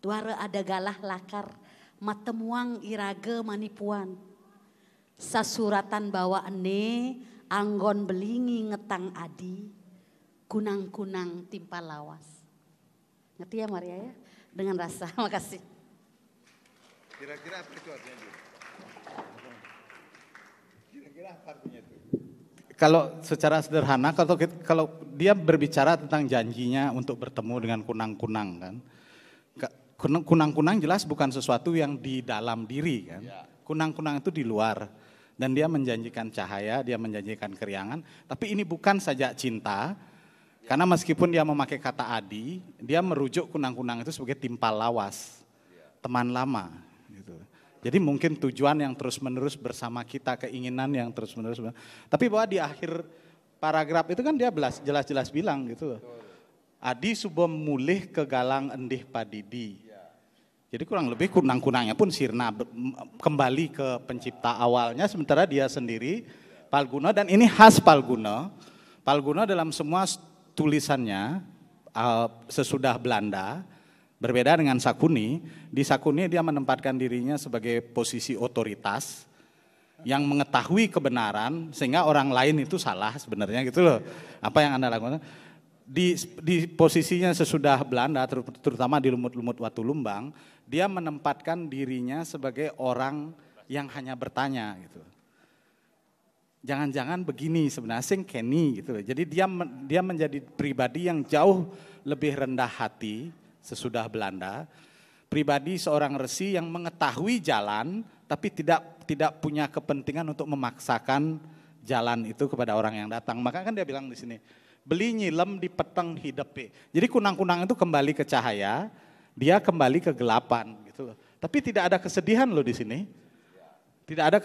Duara ada galah lakar, matemuang irage manipuan. Sasuratan bawa ene, anggon belingi ngetang adi, kunang-kunang timpa lawas. Ngerti ya Maria ya? Dengan rasa, makasih. Kira-kira apa itu artinya itu? Kira-kira apa artinya itu? Kalau secara sederhana, kalau, kalau dia berbicara tentang janjinya untuk bertemu dengan kunang-kunang kan, kunang-kunang jelas bukan sesuatu yang di dalam diri kan. Ya. Kunang-kunang itu di luar dan dia menjanjikan cahaya, dia menjanjikan keriangan, tapi ini bukan saja cinta. Ya. Karena meskipun dia memakai kata adi, dia merujuk kunang-kunang itu sebagai timpal lawas, ya. teman lama gitu. Jadi mungkin tujuan yang terus-menerus bersama kita, keinginan yang terus-menerus. Tapi bahwa di akhir paragraf itu kan dia jelas-jelas bilang gitu. Adi subom mulih ke galang endih padidi jadi kurang lebih kunang-kunangnya pun sirna kembali ke pencipta awalnya sementara dia sendiri Palguna dan ini khas Palguna. Palguna dalam semua tulisannya uh, sesudah Belanda berbeda dengan Sakuni. Di Sakuni dia menempatkan dirinya sebagai posisi otoritas yang mengetahui kebenaran sehingga orang lain itu salah sebenarnya gitu loh. Apa yang Anda lakukan? Di, di posisinya sesudah Belanda terutama di lumut-lumut Watu Lumbang dia menempatkan dirinya sebagai orang yang hanya bertanya gitu. Jangan-jangan begini sebenarnya sing Kenny gitu. Jadi dia dia menjadi pribadi yang jauh lebih rendah hati sesudah Belanda. Pribadi seorang resi yang mengetahui jalan tapi tidak tidak punya kepentingan untuk memaksakan jalan itu kepada orang yang datang. Maka kan dia bilang di sini, beli nyilem di peteng hidepe. Jadi kunang-kunang itu kembali ke cahaya, dia kembali ke gelapan gitu loh. Tapi tidak ada kesedihan loh di sini. Tidak ada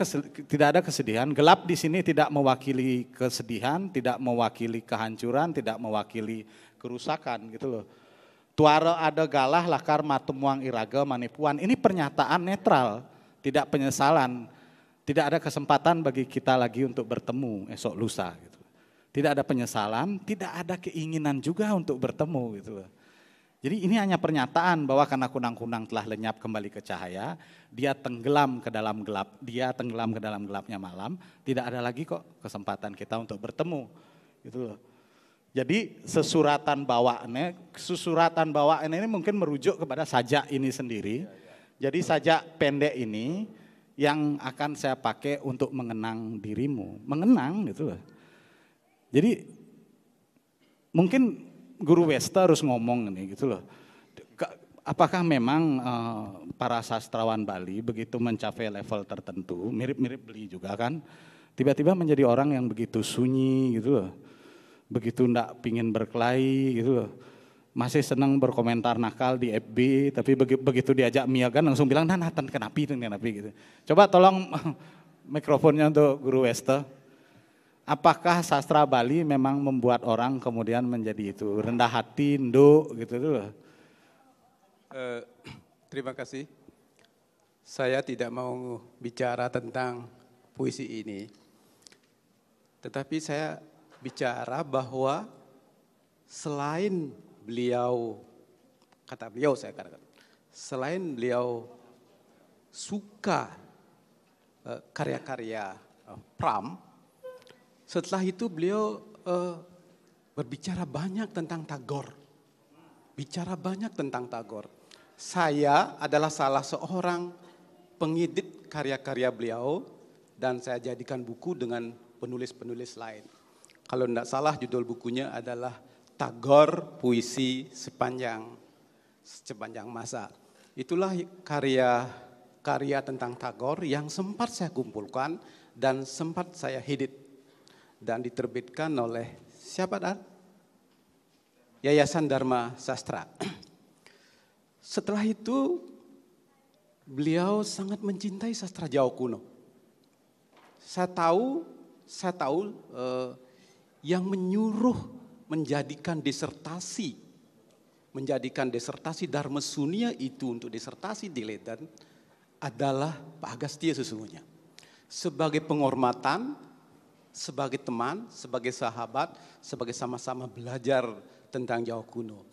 tidak ada kesedihan. Gelap di sini tidak mewakili kesedihan, tidak mewakili kehancuran, tidak mewakili kerusakan gitu loh. Tuara ada galah lakar matumuang iraga manipuan. Ini pernyataan netral, tidak penyesalan. Tidak ada kesempatan bagi kita lagi untuk bertemu esok lusa gitu. Tidak ada penyesalan, tidak ada keinginan juga untuk bertemu gitu loh jadi ini hanya pernyataan bahwa karena kunang-kunang telah lenyap kembali ke cahaya, dia tenggelam ke dalam gelap, dia tenggelam ke dalam gelapnya malam, tidak ada lagi kok kesempatan kita untuk bertemu. Gitu loh. Jadi sesuratan bawaannya, sesuratan bawaannya ini mungkin merujuk kepada sajak ini sendiri. Iya, iya. Jadi sajak pendek ini yang akan saya pakai untuk mengenang dirimu, mengenang gitu loh. Jadi mungkin Guru Westa harus ngomong nih gitu loh. Apakah memang uh, para sastrawan Bali begitu mencapai level tertentu, mirip-mirip Beli juga kan, tiba-tiba menjadi orang yang begitu sunyi gitu loh, begitu ndak pingin berkelahi gitu loh, masih senang berkomentar nakal di FB, tapi begitu diajak miagan langsung bilang, nah Nathan itu, kenapa gitu. Coba tolong mikrofonnya untuk Guru Wester apakah sastra Bali memang membuat orang kemudian menjadi itu rendah hati, nduk gitu dulu? Uh, eh, terima kasih. Saya tidak mau bicara tentang puisi ini, tetapi saya bicara bahwa selain beliau kata beliau saya katakan, selain beliau suka eh, karya-karya uh, Pram, setelah itu beliau uh, berbicara banyak tentang Tagor. Bicara banyak tentang Tagor. Saya adalah salah seorang pengedit karya-karya beliau dan saya jadikan buku dengan penulis-penulis lain. Kalau tidak salah judul bukunya adalah Tagor Puisi Sepanjang Sepanjang Masa. Itulah karya karya tentang Tagor yang sempat saya kumpulkan dan sempat saya hidit dan diterbitkan oleh siapa dan? Yayasan Dharma Sastra. Setelah itu beliau sangat mencintai sastra Jawa kuno. Saya tahu, saya tahu eh, yang menyuruh menjadikan disertasi, menjadikan disertasi Dharma Sunia itu untuk disertasi di Leiden adalah Pak Agastya sesungguhnya. Sebagai penghormatan sebagai teman, sebagai sahabat, sebagai sama-sama belajar tentang Jawa kuno.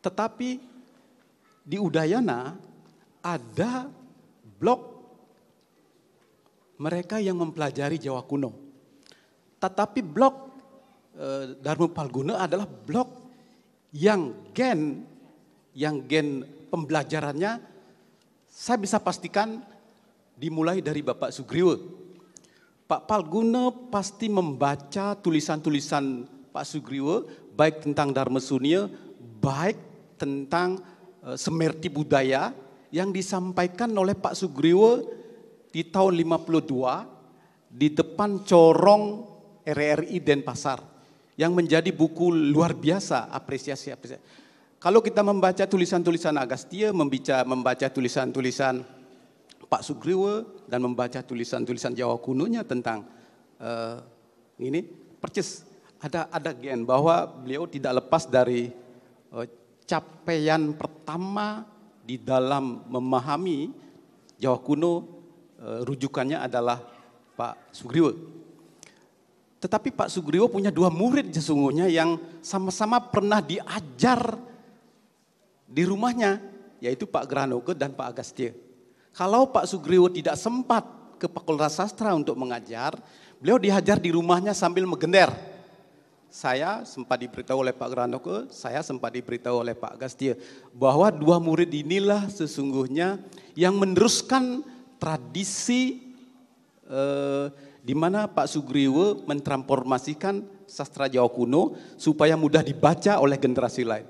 Tetapi di Udayana ada blok mereka yang mempelajari Jawa kuno. Tetapi blok e, Dharma Palguna adalah blok yang gen yang gen pembelajarannya saya bisa pastikan dimulai dari Bapak Sugriwo Pak Palguna pasti membaca tulisan-tulisan Pak Sugriwo baik tentang Dharma Sunia, baik tentang eh, Semerti Budaya yang disampaikan oleh Pak Sugriwo di tahun 52 di depan corong RRI Denpasar yang menjadi buku luar biasa apresiasi apresiasi. Kalau kita membaca tulisan-tulisan Agastya, membaca membaca tulisan-tulisan Pak Sugriwa dan membaca tulisan-tulisan Jawa kunonya tentang uh, ini percis ada ada gen bahwa beliau tidak lepas dari uh, capaian pertama di dalam memahami Jawa kuno uh, rujukannya adalah Pak Sugriwa. Tetapi Pak Sugriwo punya dua murid sesungguhnya yang sama-sama pernah diajar di rumahnya, yaitu Pak Granoke dan Pak Agastya. Kalau Pak Sugriwo tidak sempat ke Fakultas Sastra untuk mengajar, beliau dihajar di rumahnya sambil megender. Saya sempat diberitahu oleh Pak Granoko, saya sempat diberitahu oleh Pak Gastia bahwa dua murid inilah sesungguhnya yang meneruskan tradisi eh, di mana Pak Sugriwo mentransformasikan sastra Jawa kuno supaya mudah dibaca oleh generasi lain.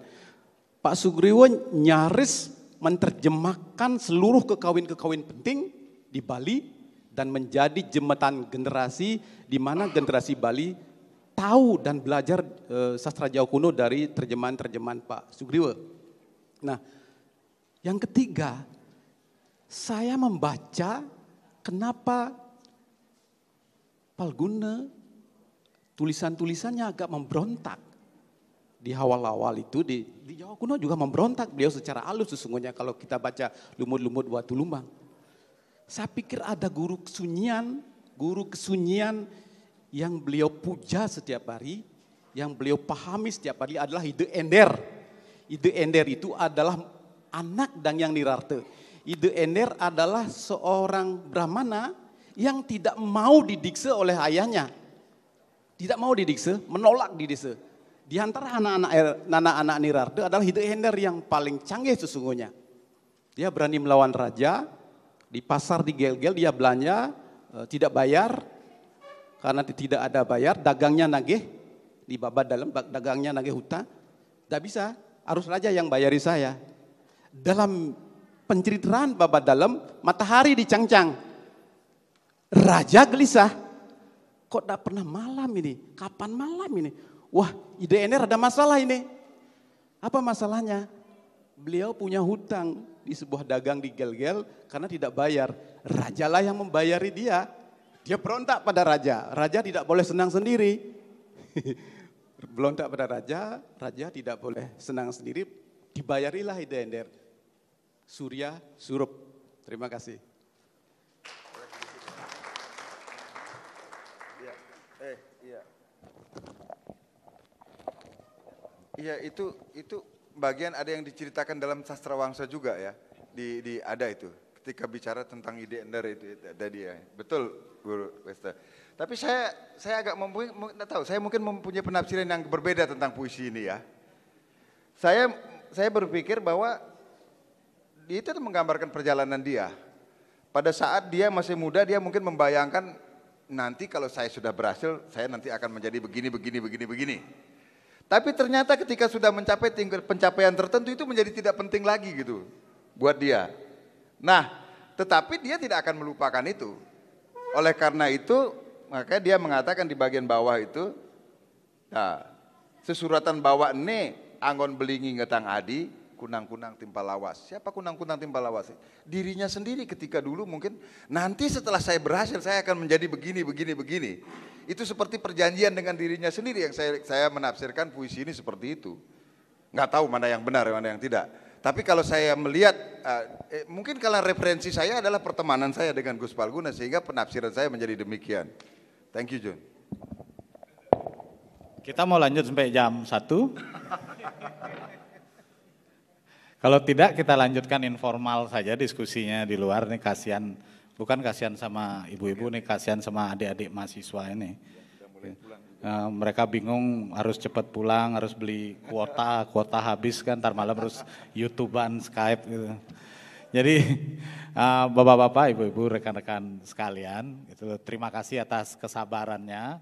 Pak Sugriwo nyaris menerjemahkan seluruh kekawin-kekawin penting di Bali dan menjadi jembatan generasi di mana generasi Bali tahu dan belajar e, sastra Jawa kuno dari terjemahan-terjemahan Pak Sugriwa. Nah, yang ketiga, saya membaca kenapa Palguna tulisan-tulisannya agak memberontak di awal-awal itu di, di Jawa kuno juga memberontak beliau secara halus sesungguhnya kalau kita baca lumut-lumut batu lumbang. Saya pikir ada guru kesunyian, guru kesunyian yang beliau puja setiap hari, yang beliau pahami setiap hari adalah ide ender. Ide ender itu adalah anak dan yang Nirarte. Ide ender adalah seorang Brahmana yang tidak mau didikse oleh ayahnya. Tidak mau didikse, menolak didikse. Di antara anak-anak eh, anak-anak Nirarde adalah Hidup Hender yang paling canggih sesungguhnya. Dia berani melawan raja, di pasar di Gelgel dia belanja, eh, tidak bayar, karena tidak ada bayar, dagangnya nagih, di babat dalam, dagangnya nagih hutang, tidak bisa, harus raja yang bayari saya. Dalam penceritaan babat dalam, matahari dicangcang. Raja gelisah, kok tidak pernah malam ini, kapan malam ini? wah ini ada masalah ini. Apa masalahnya? Beliau punya hutang di sebuah dagang di Gelgel karena tidak bayar. Rajalah yang membayari dia. Dia berontak pada raja. Raja tidak boleh senang sendiri. berontak pada raja, raja tidak boleh senang sendiri. Dibayarilah ender. Surya Surup. Terima kasih. Iya itu itu bagian ada yang diceritakan dalam sastra wangsa juga ya di, di ada itu ketika bicara tentang ide ender itu ada dia betul Guru Wester Tapi saya saya agak mempunyai tidak tahu saya mungkin mempunyai penafsiran yang berbeda tentang puisi ini ya. Saya saya berpikir bahwa dia itu menggambarkan perjalanan dia. Pada saat dia masih muda dia mungkin membayangkan nanti kalau saya sudah berhasil saya nanti akan menjadi begini begini begini begini. Tapi ternyata ketika sudah mencapai tingkat pencapaian tertentu itu menjadi tidak penting lagi gitu buat dia. Nah, tetapi dia tidak akan melupakan itu. Oleh karena itu, maka dia mengatakan di bagian bawah itu, nah, sesuratan bawa ne angon belingi ngetang adi, kunang-kunang timpa lawas. Siapa kunang-kunang timpa lawas? Dirinya sendiri ketika dulu mungkin nanti setelah saya berhasil saya akan menjadi begini, begini, begini. Itu seperti perjanjian dengan dirinya sendiri yang saya, saya menafsirkan puisi ini seperti itu. Nggak tahu mana yang benar, mana yang tidak. Tapi kalau saya melihat, uh, eh, mungkin kalau referensi saya adalah pertemanan saya dengan Gus Palguna sehingga penafsiran saya menjadi demikian. Thank you John. Kita mau lanjut sampai jam 1. Kalau tidak kita lanjutkan informal saja diskusinya di luar nih kasihan bukan kasihan sama ibu-ibu nih kasihan sama adik-adik mahasiswa ini. Uh, mereka bingung harus cepat pulang, harus beli kuota, kuota habis kan, ntar malam harus youtubean, skype gitu. Jadi eh, bapak-bapak, ibu-ibu, rekan-rekan sekalian, itu terima kasih atas kesabarannya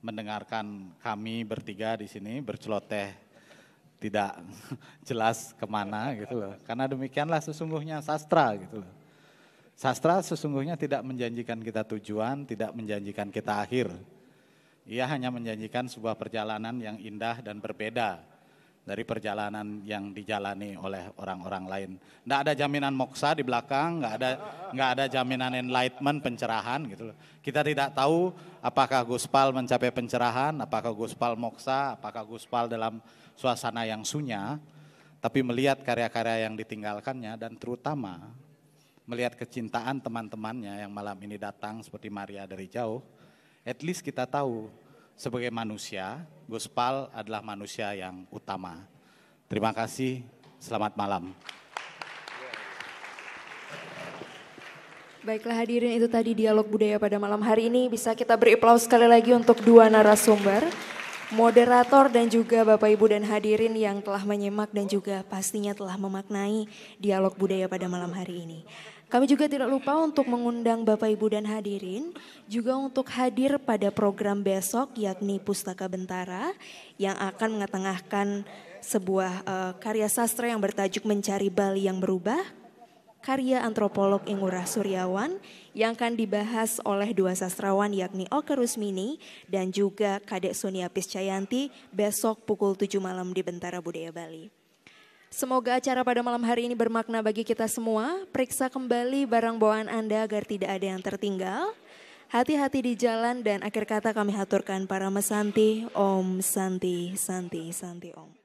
mendengarkan kami bertiga di sini berceloteh tidak jelas kemana gitu loh. Karena demikianlah sesungguhnya sastra gitu loh. Sastra sesungguhnya tidak menjanjikan kita tujuan, tidak menjanjikan kita akhir. Ia hanya menjanjikan sebuah perjalanan yang indah dan berbeda dari perjalanan yang dijalani oleh orang-orang lain. Tidak ada jaminan moksa di belakang, nggak ada nggak ada jaminan enlightenment pencerahan gitu Kita tidak tahu apakah Guspal mencapai pencerahan, apakah Guspal moksa, apakah Guspal dalam suasana yang sunya, tapi melihat karya-karya yang ditinggalkannya dan terutama melihat kecintaan teman-temannya yang malam ini datang seperti Maria dari jauh, at least kita tahu sebagai manusia, Gospal adalah manusia yang utama. Terima kasih, selamat malam. Baiklah hadirin itu tadi dialog budaya pada malam hari ini bisa kita beri aplaus sekali lagi untuk dua narasumber moderator dan juga Bapak Ibu dan hadirin yang telah menyimak dan juga pastinya telah memaknai dialog budaya pada malam hari ini. Kami juga tidak lupa untuk mengundang Bapak Ibu dan hadirin juga untuk hadir pada program besok yakni Pustaka Bentara yang akan mengetengahkan sebuah uh, karya sastra yang bertajuk Mencari Bali yang Berubah karya antropolog Ingurah Suryawan yang akan dibahas oleh dua sastrawan yakni Oka Rusmini dan juga Kadek Sonia Piscayanti besok pukul 7 malam di Bentara Budaya Bali. Semoga acara pada malam hari ini bermakna bagi kita semua. Periksa kembali barang bawaan Anda agar tidak ada yang tertinggal. Hati-hati di jalan dan akhir kata kami haturkan para mesanti, Om Santi, Santi, Santi, Om.